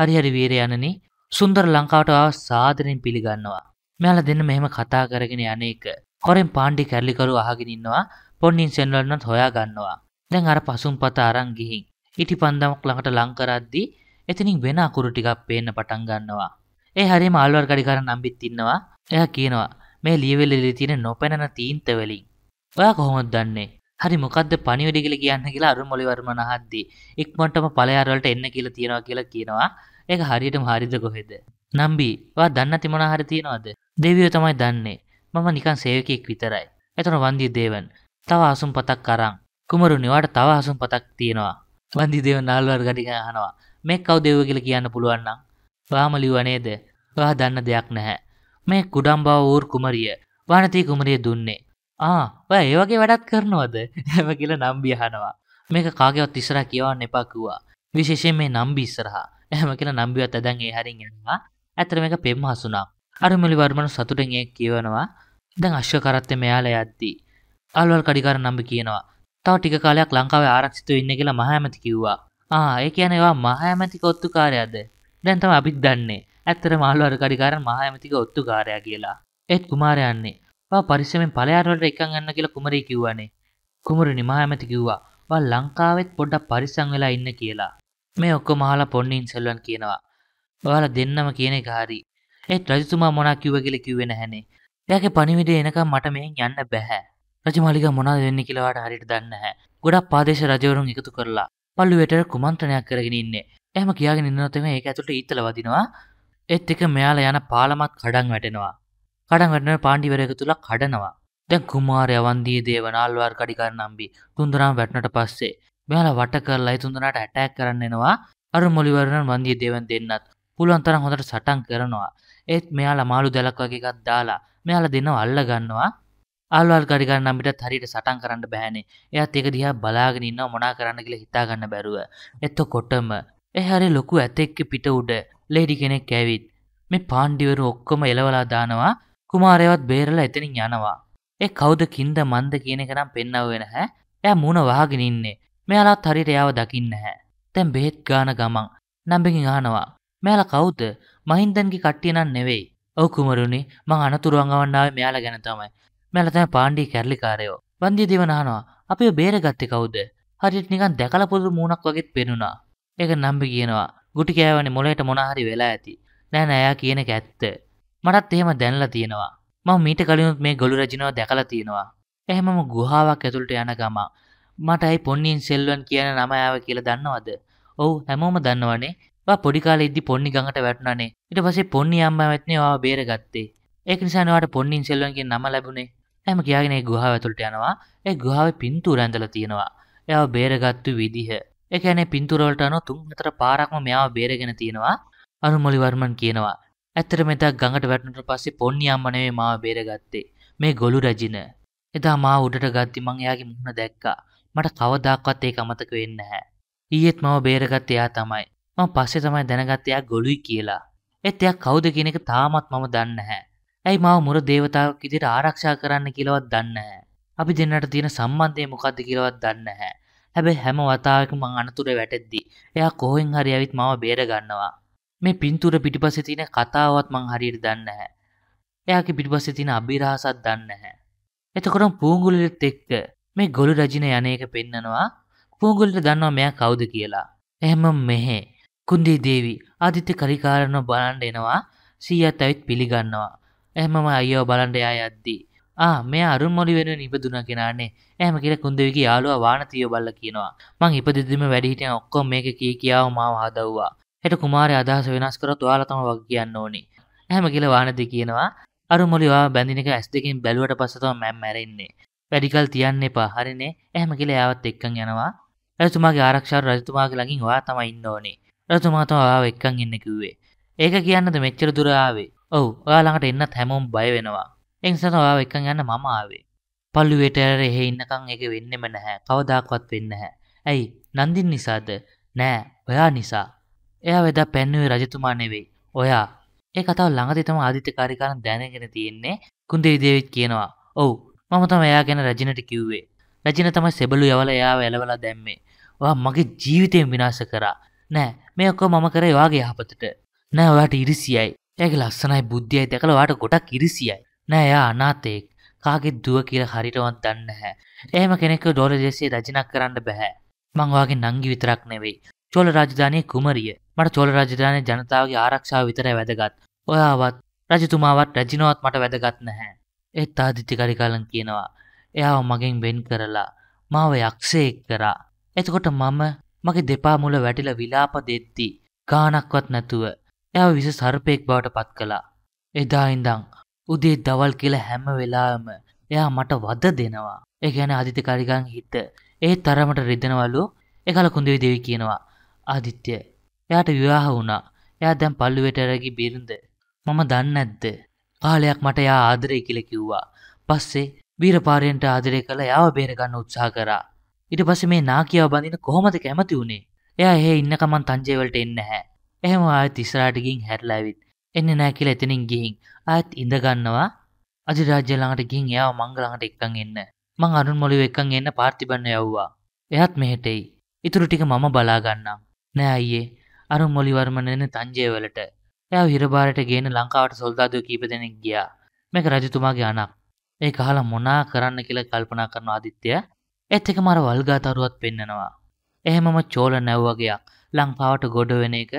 හරිහරි වීරයණනි සුන්දර ලංකාවට ආව සාදරෙන් පිළිගන්නවා මෙයාලා දෙන්න මෙහෙම කතා කරගෙන යන එක හොරෙන් පාණ්ඩි කැරලිකරු අහගෙන ඉන්නවා පොන්නින් සෙන්වලනත් හොයා ගන්නවා දැන් අර පසුම්පත අරන් ගිහින් ඉටි පන්දමක් ළඟට ලං කරද්දී එතනින් වෙන අකුරු ටිකක් පේන්න පටන් ගන්නවා ඒ හරිම ආල්වර් ගඩිකාරන් අම්බිත් ඉන්නවා එයා කියනවා මේ ලියවෙල්ලලි තියෙන නොපැනන තීන්තවලින් ඔයා කොහොමද දන්නේ හරි මොකක්ද පණිවිඩ කියලා කියන්න කියලා අරුණ මොලිවර්මන අහද්දී ඉක්මනටම ඵලයාර වලට එන්න කියලා තියනවා කියලා කියනවා. ඒක හරියටම හරිද කොහෙද? නම්බි, ඔයා දන්නේ නැති මොනා හරි තියනවද? දෙවියෝ තමයි දන්නේ. මම නිකන් සේවකයෙක් විතරයි. එතන වන්දිය දේවන්. තව අසුම් පතක් අරන්. කුමරුනි ඔයාට තව අසුම් පතක් තියනවා. වන්දිය දේවන් නාල්වර ගඩිකන් අහනවා. මේ කවුද දෙවියෝ කියලා කියන්න පුළුවන් නම්? ඔයාම ලිව්වා නේද? ඔයා දන්න දෙයක් නැහැ. මේ කුඩම්බාව ඌර් කුමරිය. වනතී කුමරිය දුන්නේ. ආ ඒ වගේ වැඩත් කරනවද හැම කියල නම්බි අහනවා මේක කාගවත් ඉස්සරහ කියවන්න එපාකුවා විශේෂයෙන් මේ නම්බි ඉස්සරහා එහම කියලා නම්බිවත් ඇදැන් ඒ හරින් එන්නවා ඇතර මේක පෙම් හසුනා අරමලිවර්මණු සතුටෙන් ඒ කියවනවා දැන් අශ්ව කරත්ත මෙයාල යද්දී අල්වල් කඩිකාර නම්බි කියනවා තව ටික කාලයක් ලංකාව ආරක්ෂිත ඉන්න කියලා මහඇමති කිව්වා ආ ඒ කියනවා මහඇමතික ඔත්තු කාරයද දැන්තම අපිත් දන්නේ ඇත්තර මාල්වර කඩිකාරන් මහඇමතික ඔත්තු කාරයා කියලා ඒත් කුමාරයන්නේ පරිස්සමෙන් පලයාරවලට එකන් යන්න කියලා කුමරී කිව්වනේ. කුමරුනි මහා ඇමති කිව්වා "බා ලංකාවෙත් පොඩ්ඩක් පරිස්සම් වෙලා ඉන්න" කියලා. මේ ඔක්කොම අහලා පොන්නින් සෙල්වන් කියනවා. ඔයාලා දෙන්නම කියන එක හරි. ඒත් රජතුමා මොනා කිව්ව කියලා කිව්වේ නැහනේ. එයාගේ පණිවිඩය එනකම් මට මෙහෙන් යන්න බෑ. රජමාලිගා මොනවද වෙන්නේ කියලා වාට හරියට දන්නේ නැහැ. ගොඩක් ප්‍රාදේශ රජවරුන් එකතු කරලා පල්ලුවේට කුමන්ත්‍රණයක් කරගෙන ඉන්නේ. එහෙම කියාගෙන ඉන්නොත් එමේ ඒක ඇතුළට ඊතල වදිනවා. ඒත් එක මෙයාලා යන පාලමත් කඩන් වැටෙනවා. කඩගටන පාණ්ඩිවරයක තුළ කඩනවා දැන් කුමාරයවන්දී දේවනාල්වාර් කඩිකාර නම්බි තුන්දරම් වැටනට පස්සේ මෙයාලා වට කරලායි තුන්දනට ඇටැක් කරන්නෙනවා අර මොලිවරණ වන්දිය දේවන් දෙන්නත් පුළුවන්තර හොඳට සටන් කරනවා ඒත් මෙයාලා මාළු දැලක් වගේකත් දාලා මෙයාලා දෙන්නව අල්ල ගන්නවා ආල්වාල් කඩිකාර නම්බිට හරියට සටන් කරන්න බෑනේ එයත් ඒක දිහා බලාගෙන ඉන්නව මොනා කරන්න කියලා හිතාගන්න බැරුව එතකොටම ඒ හැරි ලොකු ඇතෙක්ක පිට උඩ ලේඩි කෙනෙක් ඇවිත් මේ පාණ්ඩිවරු ඔක්කොම එලවලා දානවා කුමාරයවත් බේරලා එතනින් යනවා. ඒ කවුද කින්ද මන්ද කියන එක නම් පෙන්නවෙ නැහැ. එයා මූණ වහගෙන ඉන්නේ. මෙයාලත් හරියට එයාව දකින්නේ නැහැ. දැන් බෙහෙත් ගාන ගමන් නම්බෙකින් අහනවා. මෙයාලා කවුද? මහින්දන්ගේ කට්ටිය නම් නෙවෙයි. ඔව් කුමරුනි, මං අනතුරු අඟවන්න ආවේ මෙයාලා ගැන තමයි. මෙයාලා තමයි පාණ්ඩී කැරලිකාරයෝ. වන්දිය දේවන අහනවා. අපිව බේරගත්තේ කවුද? හරියට නිකන් දැකලා පොදු මූණක් වගේත් පෙනුණා. ඒක නම්බි කියනවා. ගුටි කෑවනේ මොලේට මොනා හරි වෙලා ඇති. නෑ නෑ එයා කියන එක ඇත්ත. මටත් එහෙම දැන්ලා තියෙනවා මම මීට කලිනුත් මේ ගොළු රජිනව දැකලා තියෙනවා එහෙමම ගුහාවක් ඇතුළට යන ගම මට අයි පොන්නින් සෙල්වන් කියන නම ආව කියලා දන්නවද ඔව් හැමෝම දන්නවනේ වා පොඩි කාලේ ඉද්දි පොන්නි ගඟට වැටුණානේ ඊට පස්සේ පොන්නි අම්මා වැටනේ ඔයාව බේරගත්තේ ඒක නිසා නවාට පොන්නින් සෙල්වන් කියන නම ලැබුණේ හැම කියාගෙන ඒ ගුහාව ඇතුළට යනවා ඒ ගුහාවේ පින්තූර ඇඳලා තියෙනවා එයාව බේරගත්තු විදිහ ඒ කියන්නේ පින්තූරවලට අනුව තුන් හතර පාරක්ම මෙයාව බේරගෙන තියෙනවා අනුමලිවර්මන් කියනවා ඇත්තට මෙදා ගඟට වැටුනට පස්සේ පොන්නි අම්මා නෙවෙයි මාව බේරගත්තේ. මේ ගොළු රජින. එදා මාව උඩට ගද්දි මං එයාගේ මුහුණ දැක්කා. මට කවදාක්වත් ඒක අමතක වෙන්නේ නැහැ. ඊයේත් මාව බේරගත්තේ එයා තමයි. මම පස්සේ තමයි දැනගත්තේ එයා ගොළුයි කියලා. ඒත් එයා කවුද කියන එක තාමත් මම දන්නේ නැහැ. ඇයි මාව මුර දේවතාවක් විදිහට ආරක්ෂා කරන්න කියලාවත් දන්නේ නැහැ. අපි දෙන්නට තියෙන සම්බන්ධය මොකද්ද කියලාවත් දන්නේ නැහැ. හැබැයි හැම වතාවකම මං අනතුරේ වැටෙද්දී එයා කොහෙන් හරි ඇවිත් මාව බේර ගන්නවා. මේ පින්තුර පිටිපස්සේ තියෙන කතාවත් මං හරියට දන්නේ නැහැ. එයාගේ පිටිපස්සේ තියෙන අභිරහසත් දන්නේ නැහැ. එතකොටම පූංගුලෙත් එක්ක මේ ගොළු රජින යන එක පෙන්නනවා. පූංගුලට දන්නවා මෙයා කවුද කියලා. එහෙම මෙහෙ කුන්දී දේවි ආදිත්‍ය කරිකාරණව බලන්න එනවා. සීයත් ඇවිත් පිළිගන්නවා. එහෙමම අයියව බලන්න එයා යද්දී ආ මෙයා අරුන්මොලි වෙනුවෙන් ඉපදුනා කෙනානේ. එහෙම කියලා කුන්දවිගේ යාළුවා වානතිය බල්ලා කියනවා. මං ඉපදෙද්දිම වැඩිහිටියන් ඔක්කොම මේක කී කියාව මාව හදවුවා. හෙට කුමාරය අදහස වෙනස් කරත් ඔයාලා තම වගේ කියන්න ඕනි හැම කියල වානදි කියනවා අරු මොලිවා බැඳිනික ඇස් දෙකින් බැලුවට පස්සතව මැම් මැරෙන්නේ වැඩිකල් තියන්න එපා හරිනේ ඇහම කියල යාවත් එක්කන් යනවා රතුමාගේ ආරක්ෂාව රජතුමාගේ ළඟින් වා තම ඉන්න ඕනේ රතුමාතම ආව එක්කන් එන්න කිව්වේ ඒක කියන්නද මෙච්චර දුර ආවේ ඔව් ඔයාළඟට එන්නත් හැමෝම් බය වෙනවා එංසත ඔයාව එක්කන් යන්න මම ආවේ පල්ලුවේට ඇර එහෙ ඉන්නකං එක වෙන්නෙම නැහැ කවදාක්වත් වෙන්න හැ ඇයි නන්දින් නිසාද නෑ ඔයා නිසා එයා වෙද පැන්නුවේ රජතුමා නෙවෙයි ඔයා ඒ කතාව ළඟතිතම ආධිත්‍යකාරිකාන දැනගෙන තියෙන්නේ කුන්දේ විදේවිත් කියනවා ඔවු මම තම එයා ගැන රජනට කිව්වේ රජන තමයි සෙබලු යවල එයා වැලවලා දැම්මේ ඔයා මගේ ජීවිතයෙන් විනාශ කරා නෑ මේ ඔක්කෝ මම කරේ වාගේ යහපතට නෑ ඔයාට ඉරිසියයි ඇගේ ලස්සනයි බුද්ධියයි දැකළ වාට ගොඩක් ඉරිසියයි නෑ එයා අනාතයෙක් කාගෙත් දුව කියල හරිටවත් දන්න හැ ඒම කෙනෙක ඩෝල දෙසේ රජනක් කරන්න බැහැ මංවාගේ නංගි විතරක් නෙවෙයි චෝල රාජධානය කුමරිය මට චෝල රජධානය ජනතාවගේ ආරක්ෂාව විතරයි වැදගත් ඔයාවත් රජතුමාවත් රජිනවත් මට වැදගත් නැහැ ඒත් ආදිත්‍යකරිකාලන් කියනවා එයාව මගෙන් වෙන් කරලා මාව යක්ෂයෙක් කරා එතකොට මම මගේ දෙපා මුල වැටිල විලාප දෙද්දි ගානක්වත් නැතුව එයා විස සර්පයෙක් බවට පත් කළා එදා ඉඳං උදේ දවල් කියලා හැම වෙලාවම එයා මට වද දෙනවා ඒ ගැන අධිතකරිකන් හිත ඒ තරමට රිදෙනවලු එකල කුඳුවි දෙවි කියනවා ආදිත්‍ය එයාට විවාහ වුණා එයා දැන් පල්ලුවට ඇරගි බිරිඳ මම දන්න ඇද්ද කාලයක් මට යා ආදරය කියල කිව්වා පස්සේ වීරපාරයෙන්ට ආදරය කළ යාව බේරගන්න උත්සාහ කරා ඉට පස මේ නාකියාව බඳින කොහොමද කැමති වුණේ එයා එහ ඉන්නකමන් තංජයවලට එන්න හැ එහෙම ආයත් ඉස්රාටගින් හැරලාවිත් එන්න නෑ කියල එතනින් ගිහින් ආයත් ඉඳගන්නවා අධිරාජ්‍යලඟට ගින් යාව මංගලඟට එක්කං එන්න මං අනුන් මොලිව එකං එන්න පාර්තිබන්න යව්වා එහත් මෙහෙටෙයි ඉතුරු ටික මම බලාගන්නම් නෑ අයියේ අරුම්මොලිවර්මණන තංජයවලට එයා හිරබාරට ගේන ලංකාවට සොල්දාදුව කීප දෙනෙක් ගියා මේක රජතුමාගේ අනක් ඒ කහලා මොනා කරන්න කියලා කල්පනා කරන ආදිත්‍ය ඇත් එක මර වල්ගාතරුවත් පෙන්නනවා එහෙමම චෝල නැව්වගයක් ලංකාවට ගොඩ වෙන එක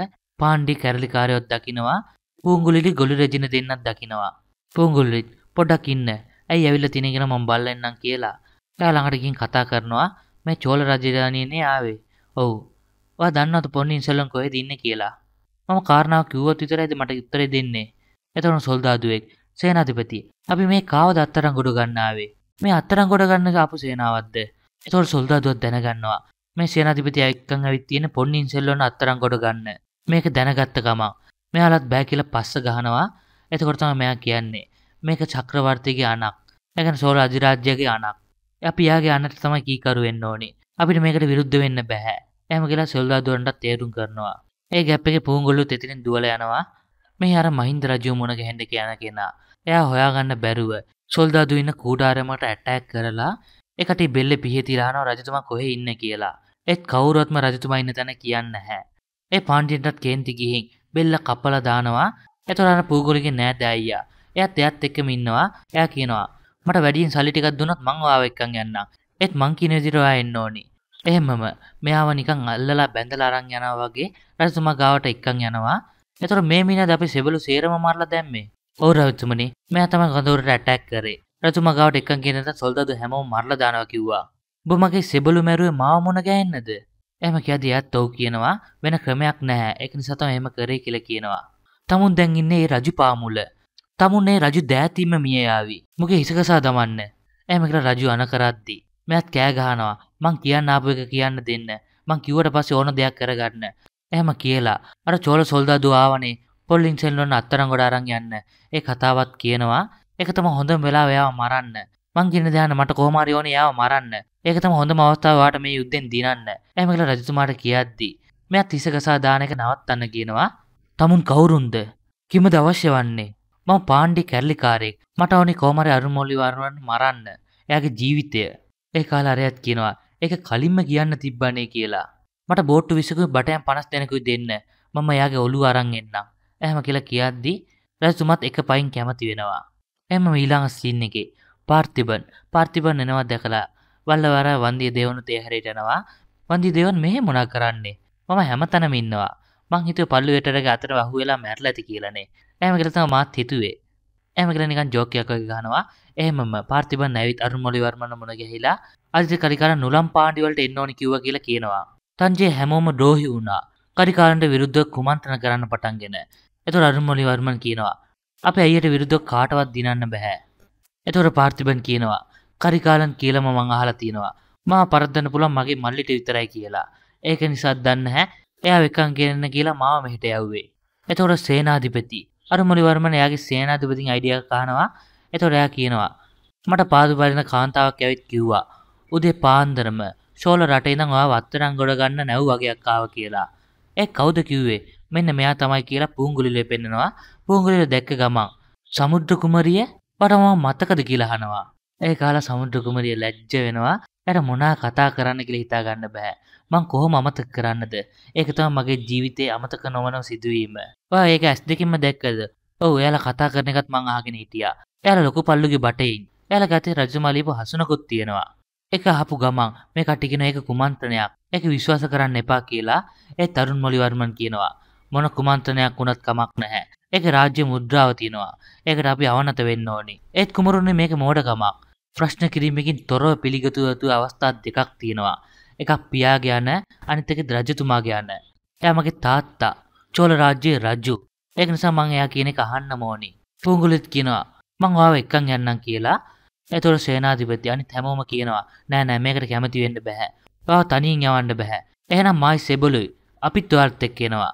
පාණ්ඩි කැරලිකාරයොත් දකිනවා පූංගුලිලි ගොලු රජින දෙන්නත් දකිනවා පූංගුල්ලිත් පොඩක් ඉන්න ඇයි ඇවිල්ල තිනගෙන මම බල්ලන්නම් කියලා යා ළඟටකින් කතා කරනවා මේ චෝල රජධානයනේ ආවේ ඔවු වා දන්නවද පොන්නින් සෙල්ලම් කොහෙද ඉන්නේ කියලා මම කාරණාව කිව්වොත් විතරයිද මට උත්තරේ දෙන්නේ එතකොට සොල්දාදුවෙක් සේනාධිපති අපි මේ කාවද අත්තරංගොඩ ගන්න ආවේ මේ අත්තරං ගොඩ ගන්න ආපු සේනාවක්ද එතකොට සොල්දාදුවත් දැනගන්නවා මේ සේනාධිපති එක්කන් ඇවිත් තියෙන පොන්නින් සෙල්ලොන අත්තරං ගොඩ ගන්න මේක දැනගත්ත ගමන් මෙයාලත් බෑ කියලා පස්ස ගහනවා එතකොට තමයි මෙයා කියන්නේ මේක චක්‍රවර්තිගේ අණක් ඒ කියන්නේ සෝල අධිරාජ්‍යගේ අණක් අපි යාගේ අණට තමයි කීකරු වෙන්න ඕනේ අපිට මේකට විරුද්ධ වෙන්න බෑ ඇම කියලා සෙල්වා දුවන්ටත් තේරුම් කරනවා ඒ ගැප්පක පුහුගොල්ලු තෙතිනින් දුවල යනවා මේ අර මහින්ද රජුමුණ ගැහෙන්ඩ කියන කෙනා එයා හොයාගන්න බැරුව සොල්දාදු ඉන්න කූඩාරමට ඇටැක් කරලා එකට බෙල්ල පිහතිරහනෝ රජතුමා කොහෙ ඉන්න කියලා එත් කවුරොත්ම රජතුමා ඉන්න තැන කියන්න හැ ඒ පාන්ටියටත් කේන්ති ගිහින් බෙල්ල කපල දානවා එතුරන පූගොලිගේ නෑද අයියා එයත් එයත් එක්කම ඉන්නවා එයා කියනවා මට වැඩින් සලිටිකක් දුනත් මංවාව එක්කන් යන්න එත් මං කිනදිරවා එන්න ඕනි එහෙමම මෙයාව නිකං අල්ලලා බැඳල අරං යනවා වගේ රැසුම ගාවට එක්කං යනවා එතොට මේ මිනද අපි සෙබලු සේරම මරලා දැම්මේ ඕ රවිතුමනි මෙයා තම ගඳුරට ඇටැක් කරේ රැතුම ගාවට එක්කන් කියනත සොල්දදු හැමෝම මරලා දානවා කිව්වා ඔබ මගේ සෙබලු මැරුවේ මාව මොන ගෑන්නද එම කියද අත් ඔව් කියනවා වෙන ක්‍රමයක් නැහැ එක නිසාතම එහෙම කරේ කියලා කියනවා තමුන් දැන් ඉන්නේ රජු පාමුල තමුන් ඒ රජු දෑතිම මියයාවි මුගේ හිසකසා දමන්න එම කියලා රජු අන කරද්දී මෙයත් කෑ ගහනවා මං කියන්න ආපු එක කියන්න දෙන්න මං කිවට පස්සේ ඕන දෙයක් කරගන්න එහෙම කියලා අර චෝල සොල්දාදු ආවනේ පොල්ලින්සෙල්ලොන්න අත්තරං ගොඩ අරන් යන්න ඒ කතාවත් කියනවා ඒක තම හොඳම වෙලා එයාව මරන්න මං කියන දහන්න මට කොහොමාරි ඕනේ එයාව මරන්න ඒක තම හොඳම අවස්ථාව වාට මේ යුද්ධෙන් දිනන්න එහෙම කියලා රජතුමාට කියද්දි මෙයා තිසකසා දාන එක නවත්තන්න කියනවා තමුන් කවුරුන්ද කිමද අවශ්‍ය වන්නේ මං පාණ්ඩි කැල්ලිකාරයෙක් මට ඕනේ කොහොමාරි අරුමෝලි වරවන්න මරන්න එයාගේ ජීවිතය ඒ කාලේ අරයත් කියනවා ඒක කලින්ම කියන්න තිබ්බනේ කියලා මට බෝට්ටු විසකු බටයන් පනස් දෙනකුයි දෙන්න මම යාගේ ඔලු අරන් එන්නම් ඇහම කියලා කියද්දි රැස්තුමත් එක පයින් කැමති වෙනවා එම ඊළඟ සින්න එක පාර්තිබන් පාර්තිබන් එනවා දැකලා වල්ලවර වන්දිය දෙවනු තේහරයට යනවා වන්දි දෙවන් මෙහෙ මොනා කරන්නේ මම හැම තැනම ඉන්නවා මං හිතුව පල්ලු වෙටරගේ අතර වහුවෙලා මැරලා ඇති කියලනේ ඇම කියලා තම මාත් හිතුවේ ඒමකරනිකන් ජෝකයක ගනවා ඒමම පාර්තිබන් ඇවිත් අරුමොලිවර්මණ මුණගැහිලා අධි කරිකාර නුලම් පාඩිවලට එන්න ඕනි කිව්ව කියලා කියනවා තන්ජේ හැමෝම ඩෝහි වුණා කරිකාරන්ට විරුද්ධ කුමන්ත්‍රණ කරන්න පටන්ගෙන එතු අරුමොලිවර්මන් කියනවා අප ඇයට විරුද්ධ කාටවත් දිනන්න බැහැ එතොර පාර්තිබන් කියනවා කරිකාලන් කියලම මං අහලා තියෙනවා මා පරද්දන්න පුළුවන් මගේ මල්ලිට විතරයි කියලා ඒක නිසාත් දන්න හැ එයා වෙකන් කියන්න කියලා මාව මෙහිට යව්වේ එතොර සේනාධිපති අර මුලිවර්මන එයාගේ සේනාධිපතින් අයිඩිය කහනවා එතකොට එයා කියනවා මට පාදු බලින කාන්තාවක් ඇවිත් කිව්වා උදේ පාන්දරම ශෝල රටේ ඉඳන් ඔයා වත්තරන් ගොඩ ගන්න නැව් වගයක් ආව කියලා ඒ කවුද කිව්වේ මෙන්න මෙයා තමයි කියලා පූංගුලිලේ පෙන්නනවා පූංගුලිල දැක්ක ගමන් සමුද්‍ර කුමරිය මට මම මතකද කියලා අහනවා ඒ කාලා සමුද්‍ර කුමරිය ලැජ්ජ වෙනවා එයාට මොනා කතා කරන්න කියලා හිතා ගන්න බෑ මං කොහොම අමතක කරන්නද ඒකතම මගේ ජීවිතය අමතක නොවනව සිදුවීම වා ඒක ඇස් දෙකින්ම දැක්කද ඔව එයාල කතා කරන එකත් මං ආගෙන හිටියා එයාල ලොකු පල්ලුගේ බටයින් එයාල ගතේ රජමලීප හසුනකුත් තියෙනවා එක හපු ගමන් මේ කටිගෙන ඒක කුමන්ත්‍රණයක් එක විශ්වාස කරන්න එපා කියලා ඒ තරුන් මොලිවර්මන් කියනවා මොන කුමන්ත්‍රණයක් වුණත් කමක් නැහැ ඒක රාජ්‍ය මුද්‍රාව තියෙනවා ඒකට අපි අවනත වෙන්න ඕනි ඒත් කුමරුන්නේ මේක මෝඩකමක් ප්‍රශ්න කිරීමකින් තොරව පිළිගතුවතු අවස්ථාත් දෙකක් තියෙනවා එකක් පියාගේ නෑ අනිතක රජතුමාගේ නෑ. එයා මගේ තාත්තා. චෝල රාජ්‍යයේ රජු. ඒක නිසා මං එයා කියන එක අහන්න ඕනි. පුංගුලිත් කියනවා මං ඔයාව එක්කන් යන්නම් කියලා. එතකොට සේනාධිපති අනිත් හැමෝම කියනවා නෑ නෑ මේකට කැමති වෙන්න බෑ. ඔයා තනියෙන් යවන්න බෑ. එහෙනම් මායි සෙබළුයි. අපිත් ඔයාලත් එක්ක එනවා.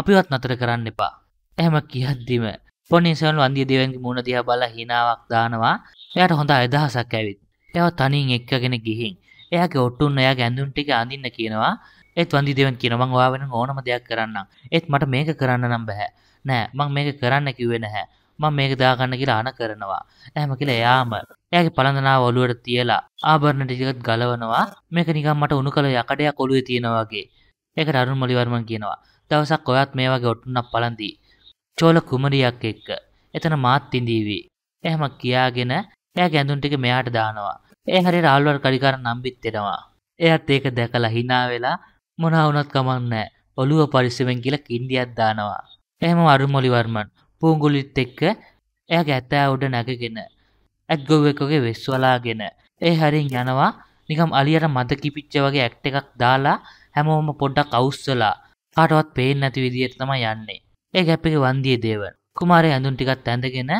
අපිවත් නතර කරන්න එපා. එහෙම කියද්දිම පොනිසල් වන්දිය දෙවන්ගේ මුණ දිහා බලා හිනාවක් දානවා. එයාට හොඳ අදහසක් ඇවිත්. එයා තනින් එක්කගෙන ගිහින් එයාගේ ඔට්ටුන් එයා ගැඳුන් ටික අඳින්න කියනවා ඒත් වන්දි දෙවන් කියනවා මං ඔයා වෙන ඕනම දෙයක් කරන්නම් ඒත් මට මේක කරන්න නම් බෑ නෑ මං මේක කරන්න කිව්වේ නැහැ මං මේක දාගන්න කියලා අන කරනවා එහෙම කියලා එයාම එයාගේ පළඳනාව ඔලුවට තියලා ආභරණ ටිකත් ගලවනවා මේක නිකන් මට උණු කල යකඩයක් ඔලුවේ තියෙනවා වගේ ඒකට අරුන් මොලිවර්මන් කියනවා දවසක් ඔයත් මේ වගේ ඔට්ටුන්නක් පලඳී චෝල කුමරියක් එක්ක එතන මාත් ඉඳීවී. එහෙම කියාගෙන එයා ගැඳුන් ටික මෙයාට දානවා. ඒ හරි රාල්වර් කඩිකාර නම්බිත්තෙනවා එයත් ඒක දැකලා හිනාවෙලා මොනාවුනොත් කමන්නෑ ඔළුව පරිස්සමෙන් කියලා කින්ඩියක් දානවා එහෙම අරුමොලිවර්මන් පූගුලිත් එක්ක එයාගේ ඇත්තෑ උඩ නැගගෙන ඇත්ගොව්වෙක්කගේ වෙස්වලාගෙන ඒ හරින් යනවා නිකම් අලියට මද කිපිච්ච වගේ ඇක්ට එකක් දාලා හැමෝම පොඩ්ඩක් අවුස්සලා කාටවත් පේෙන් නැති විදියට තම යන්නේ ඒ ගැප්පික වන්දිය දේවන් කුමාරය ඇඳුන් ටිකත් ඇඳගෙන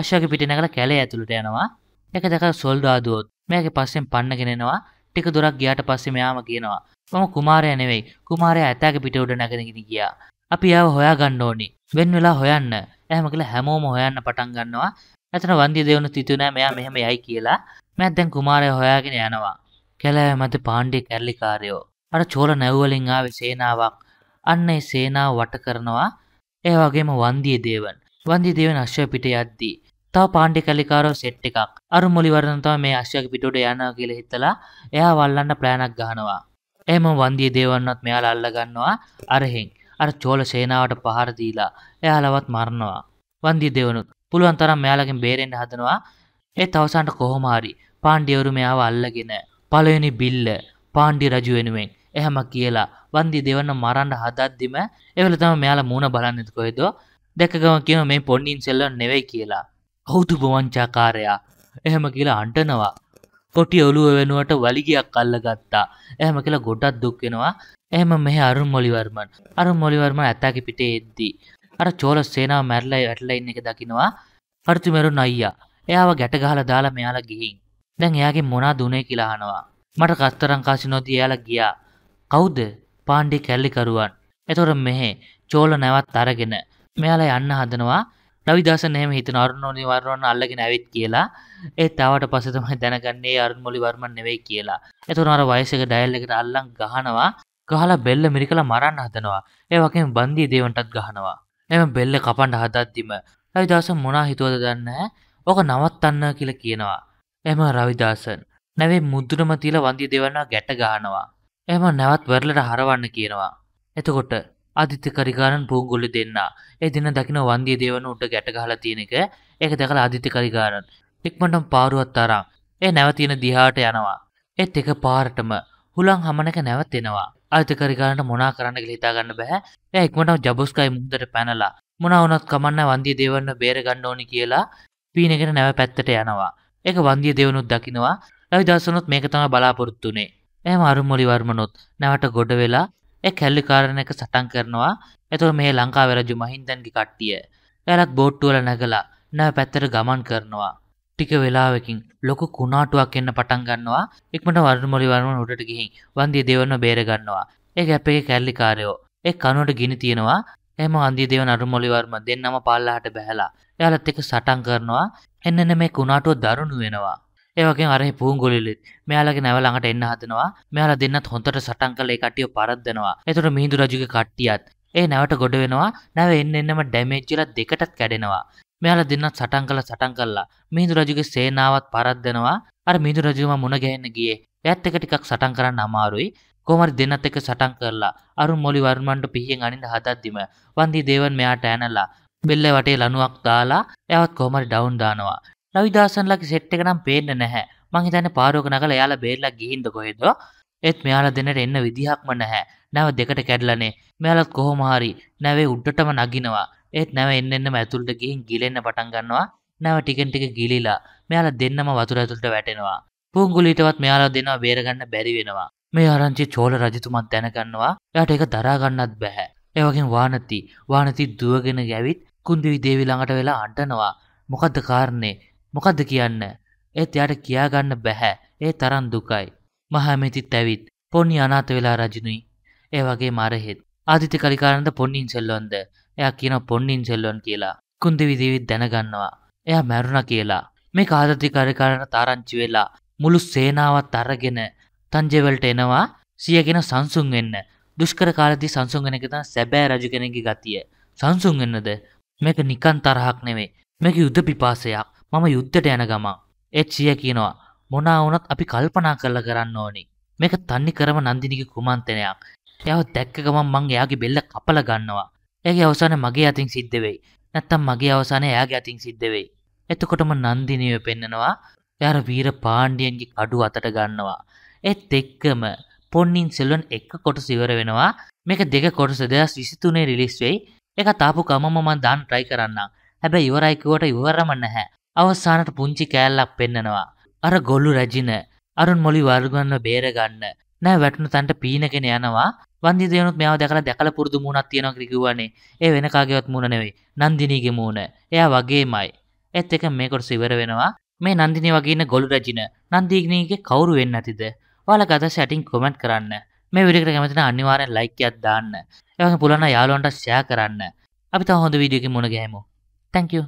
අශ්වක පිටිනකළ කැලේ ඇතුළට යනවා එක දැක සොල්ඩාදුවොත් මේක පස්සෙන් පන්නගෙනෙනවා ටික දුරක් ගියාට පස්සේ මෙයාම කියනවා මම කුමාරය නෙවෙයි කුමාරය ඇතාගේ පිට උඩ නැගෙනගෙන ගියා අපි ආව හොයා ගන්න ඕනි වෙන් වෙලා හොයන්න එහෙම කියලා හැමෝම හොයන්න පටන් ගන්නවා ඇතන වන්දිය දෙවුණු තිතුනෑ මෙයා මෙහෙම යයි කියලා මැත් දැන් කුමාරය හොයාගෙන යනවා කැලෑ මත පාණ්ඩිය කැරලිකාරයෝ අර චෝල නැව්වලින් ආවෙ සේනාවක් අන්න ඒ සේනාව වට කරනවා ඒ වගේම වන්දිය දේවන් වන්දි දේවන් අශ්ව පිට යද්දී තව පාණ්ඩි කැලිකාරෝ සෙට් එකක් අරු මුලිවරණතම මේ අශ්‍යක පිටුට යනවා කියල හිතලා එයා වල්ලන්න ප්ලෑනක් ගහනවා එම වන්දිය දේවන්නත් මෙයාල අල්ලගන්නවා අරහෙෙන් අර චෝල සේනාවට පහරදීලා එයාලවත් මරණවා වන්දිී දෙවනුත් පුළුවන් තරම් මෙයාලකින් බේරෙන්න්න හදනවා ඒ තවසන්ට කොහොමාරි පාණ්ඩියවරු මෙයාව අල්ලගෙන පලවෙනි බිල්ල පාණ්ඩි රජුවෙනුවෙන් එහම කියලා වන්දි දෙවන්න මරන්ඩ හදත්දිම එවල තම මෙයාලා මූුණ බලන්නෙත් කොයිද දැකගම කියන මේ පොන්්ඩින් සෙල්ල නෙවෙයි කියලා හෞතු බොමංචාකාරයා එහෙම කියලා අන්ටනවා කොටි ඔලුව වෙනුවට වලිගයක් අල්ලගත්තා එහෙම කියලා ගොඩක් දුක් වෙනවා එහෙම මෙහි අරුන් මොලිවර්මන් අරුන් මොලිවර්මන් ඇතාගේ පිටේ එද්දී අර චෝල සේනාව මැරලා වැටලා ඉන්න එක දකිනවා කර්තිමෙරුන් අයියා එයාව ගැට ගහලා දාලා මෙයාලා ගිහින් දැන් එයාගේ මොනා දුනේ කියලා අහනවා මට කස්තරම් කාසිනෝදී එයාලා ගියා කවුද පාණ්ඩි කැල්ලිකරුවන් එතකොට මෙහේ චෝල නැවත් අරගෙන මෙයාලා යන්න හදනවා විදසන එහම හිතන අරුණෝලි වර්වන් අල්ලගෙන ඇවිත් කියලා ඒ තාවට පසතම දැනගන්නේ අරුන්මොලි වර්මන් නෙවෙයි කියලා එතුනර වයසක ඩයිල් එකට අල්ලං ගහනවා ගහලා බෙල්ල මිරිකල මරන්න හදනවා ඒ වගේ බන්දී දේවන්ටත් ගහනවා එම බෙල්ල කපන්ඩ හදත්තිම රවිදාස මොනා හිතුවද දන්න ඕක නවත්තන්න කියලා කියනවා එම රවිදාසන් නැවේ මුද්දුරම තිීල වන්දිී දෙවන්නා ගැට ගහනවා එම නැවත් වරලට හරවන්න කියනවා එතකොට අධිත්‍යකරිකාරන් පූංගුල්ලි දෙන්න එදින දකින වන්දිය දේවන උට ගැටගහලා තියෙනක ඒක දැකලා අධිත්‍යකරිකාරන් ඉක්මටම් පාරුවත් අරං ඒ නැවතියෙන දිහාට යනවා එත් එක පාරටම හුළං හමනක නැවත්වෙනවා අධිකරිකාරට මොනා කරන්න හිතාගන්න බැහැ ඒ එක්මට ජබස්කයි මුදට පැනලා මොනවනොත් කමන්න වන්දිය දේවන්න බේරගන්න ඕනි කියලා පීනගෙන නැව පැත්තට යනවා එක වන්දිය දෙවනුත් දකිනවා ලවිදසනුත් මේක තම බලාපොරොත්තුනේ ඇම අරුම්මොලිවර්මනොත් නැවට ගොඩ වෙලා කැල්ලිකාරණක සටන් කරනවා ඇතුර මේ ලංකා වැරජු මහින්දන්ගේ කට්ටිය ඇලත් බෝට්ටුවල නැගලා නෑ පැත්තර ගමන් කරනවා ටික වෙලාවකින් ලොකු කුණාටුවක් එන්න පටන් ගන්නවා එක්මට වර්මොලි වරුණ උඩට ගිහින් වන්දිය දෙවන්න බේරගන්නවා ඒ ඇපේ කැල්ලිකාරයෝ එක් කනුවට ගිනි තියෙනවා එම අන්දිය දෙව නරුමොලිවර්ම දෙන්නම පල්ලාහට බැහලා යාලත් එක සටන් කරනවා එන්නන මේ කුණාටුව දරුණු වෙනවා ඒවගේ අර පූගොලිත් මෙයාලගේ නැවලඟට එන්න හදනවා මෙයාලා දෙන්නත් හොඳට සටන් කල එකටිය පරද්දනවා එතුට මිහිදු රජුගේ කට්ටියත් ඒ නැවට ගොඩ වෙනවා නැව එන්න එන්නම ඩැමේච්චිල දෙකටත් කැඩෙනවා මෙයාලා දෙන්නත් සටන් කළ සටන් කල්ලා මිහිදු රජුගේ සේනාවත් පරද්දනවා අර මිහිදු රජුම මුණ ගැහෙන්න ගියේ එයත් එක ටිකක් සටන් කරන්න අමාරුයි කොමරි දෙන්නත් එක සටන් කරලා අරු මොලි වර්මන්ට පිහියෙන් අනිඳ හදද්දිම වන්දී දේවන් මෙයාට ඇනලා බෙල්ල වටේ ලනුවක් දාලා එයවත් කොහමරි ඩවුන් දානවා රවිදාසන්ලගේ සෙට් එක නම් පේන්න නැහැ මං හිතන්නේ පාරෝක නගල එයාලා බේරලා ගිහින්ද කොහෙද ඒත් මෙයාලා දෙන්නට එන්න විදිහක්ම නැහැ නැව දෙකට කැඩලානේ මෙයාලත් කොහොම හරි නැවේ උඩටම නගිනවා ඒත් නැව එන්න එන්නම ඇතුළට ගිහින් ගිලෙන්න පටන් ගන්නවා නැව ටිකෙන් ටික ගිලිලා මෙයාලා දෙන්නම වතුර ඇතුළට වැටෙනවා පුංගුලීටවත් මෙයාලා දෙනවා බේරගන්න බැරි වෙනවා මේ ආරංචි චෝල රජතුමත් දැනගන්නවා එයාට ඒක දරා ගන්නත් බෑ ඒ වගේම වානති වානති දුවගෙන ගැවිත් කුන්දිවි දේවී ළඟට වෙලා අඬනවා මොකද්ද කාරණේ මොකද්ද කියන්න? ඒත් එයාට කියාගන්න බැහැ. ඒ තරම් දුකයි. මහමෙතිත් ඇවිත් පොණි අනාථ වෙලා රජිනුයි. ඒ වගේ මරහෙත්. ආදිත්‍ය කලිකානන්ද පොණ්ණින් සෙල්ලොන්ද. එයා කියන පොණ්ණින් සෙල්ලොන් කියලා. කුන්දවි දේවිත් දැනගන්නවා. එයා මැරුණා කියලා. මේ ආදිත්‍ය කලිකානන්ද තාරංචි වෙලා මුළු සේනාවත් අරගෙන තංජවලට එනවා සියගෙන සංසුන් වෙන්න. දුෂ්කර කාලදී සංසුන් වෙන එක තමයි සැබෑ රජු කෙනෙක්ගේ ගතිය. සංසුන් වෙන්නද මේක නිකන් තරහක් නෙවෙයි. මේක යුද පිපාසයක්. මම යුද්ධට යන ගමා. එච්චිය කියනවා මොනා වුණත් අපි කල්පනා කරලා කරන්න ඕනි. මේක තන්නේ කරම නන්දිනිගේ කුමන්තනයක්. එයාව දැක්ක ගමන් මං එයාගේ බෙල්ල කපලා ගන්නවා. එයාගේ අවසානය මගේ අතින් සිද්ධ වෙයි. නැත්තම් මගේ අවසානය එයාගේ අතින් සිද්ධ වෙයි. එතකොටම නන්දිනිය පෙන්නනවා එයාර වීර පාණ්ඩියන්ගේ කඩු අතට ගන්නවා. ඒත් එක්කම පොන්නින් සෙල්වන් එක කොටස ඉවර වෙනවා. මේක දෙක කොටස 2023 රිලීස් වෙයි. එක තාපු කමම මම දාන්න try කරන්නම්. හැබැයි ඉවරයි කිව්වට ඉවරම නැහැ. අවස්සානට පුංචි කෑල්ලක් පෙන්නනවා. අර ගොල්ලු රැජින අරුන් මොලි වර්ගන්න බේරගන්න නෑ වැටනු තන්ට පීනගෙන යනවා වන්දි දයනුත් මෙයාව දැකලා දැකල පුරුදු මූණක් තියෙනවා කියලා කිව්වනේ. ඒ වෙන කාගේවත් මූණ නෙවෙයි. නන්දිනීගේ මූණ. එයා වගේමයි. ඒත් එක මේකට සිවර වෙනවා. මේ නන්දිනී වගේ ඉන්න ගොළු රජින නන්දිනීගේ කවුරු වෙන්න ඇතිද? ඔයාලා ගත සැටින් කමෙන්ට් කරන්න. මේ වීඩියෝ එකට කැමති නම් අනිවාර්යෙන් ලයික් එකක් දාන්න. ඒ වගේම පුළුවන් නම් යාළුවන්ට ෂෙයා කරන්න. අපි තව හොඳ වීඩියෝ එකකින් මුණ ගැහෙමු. Thank you.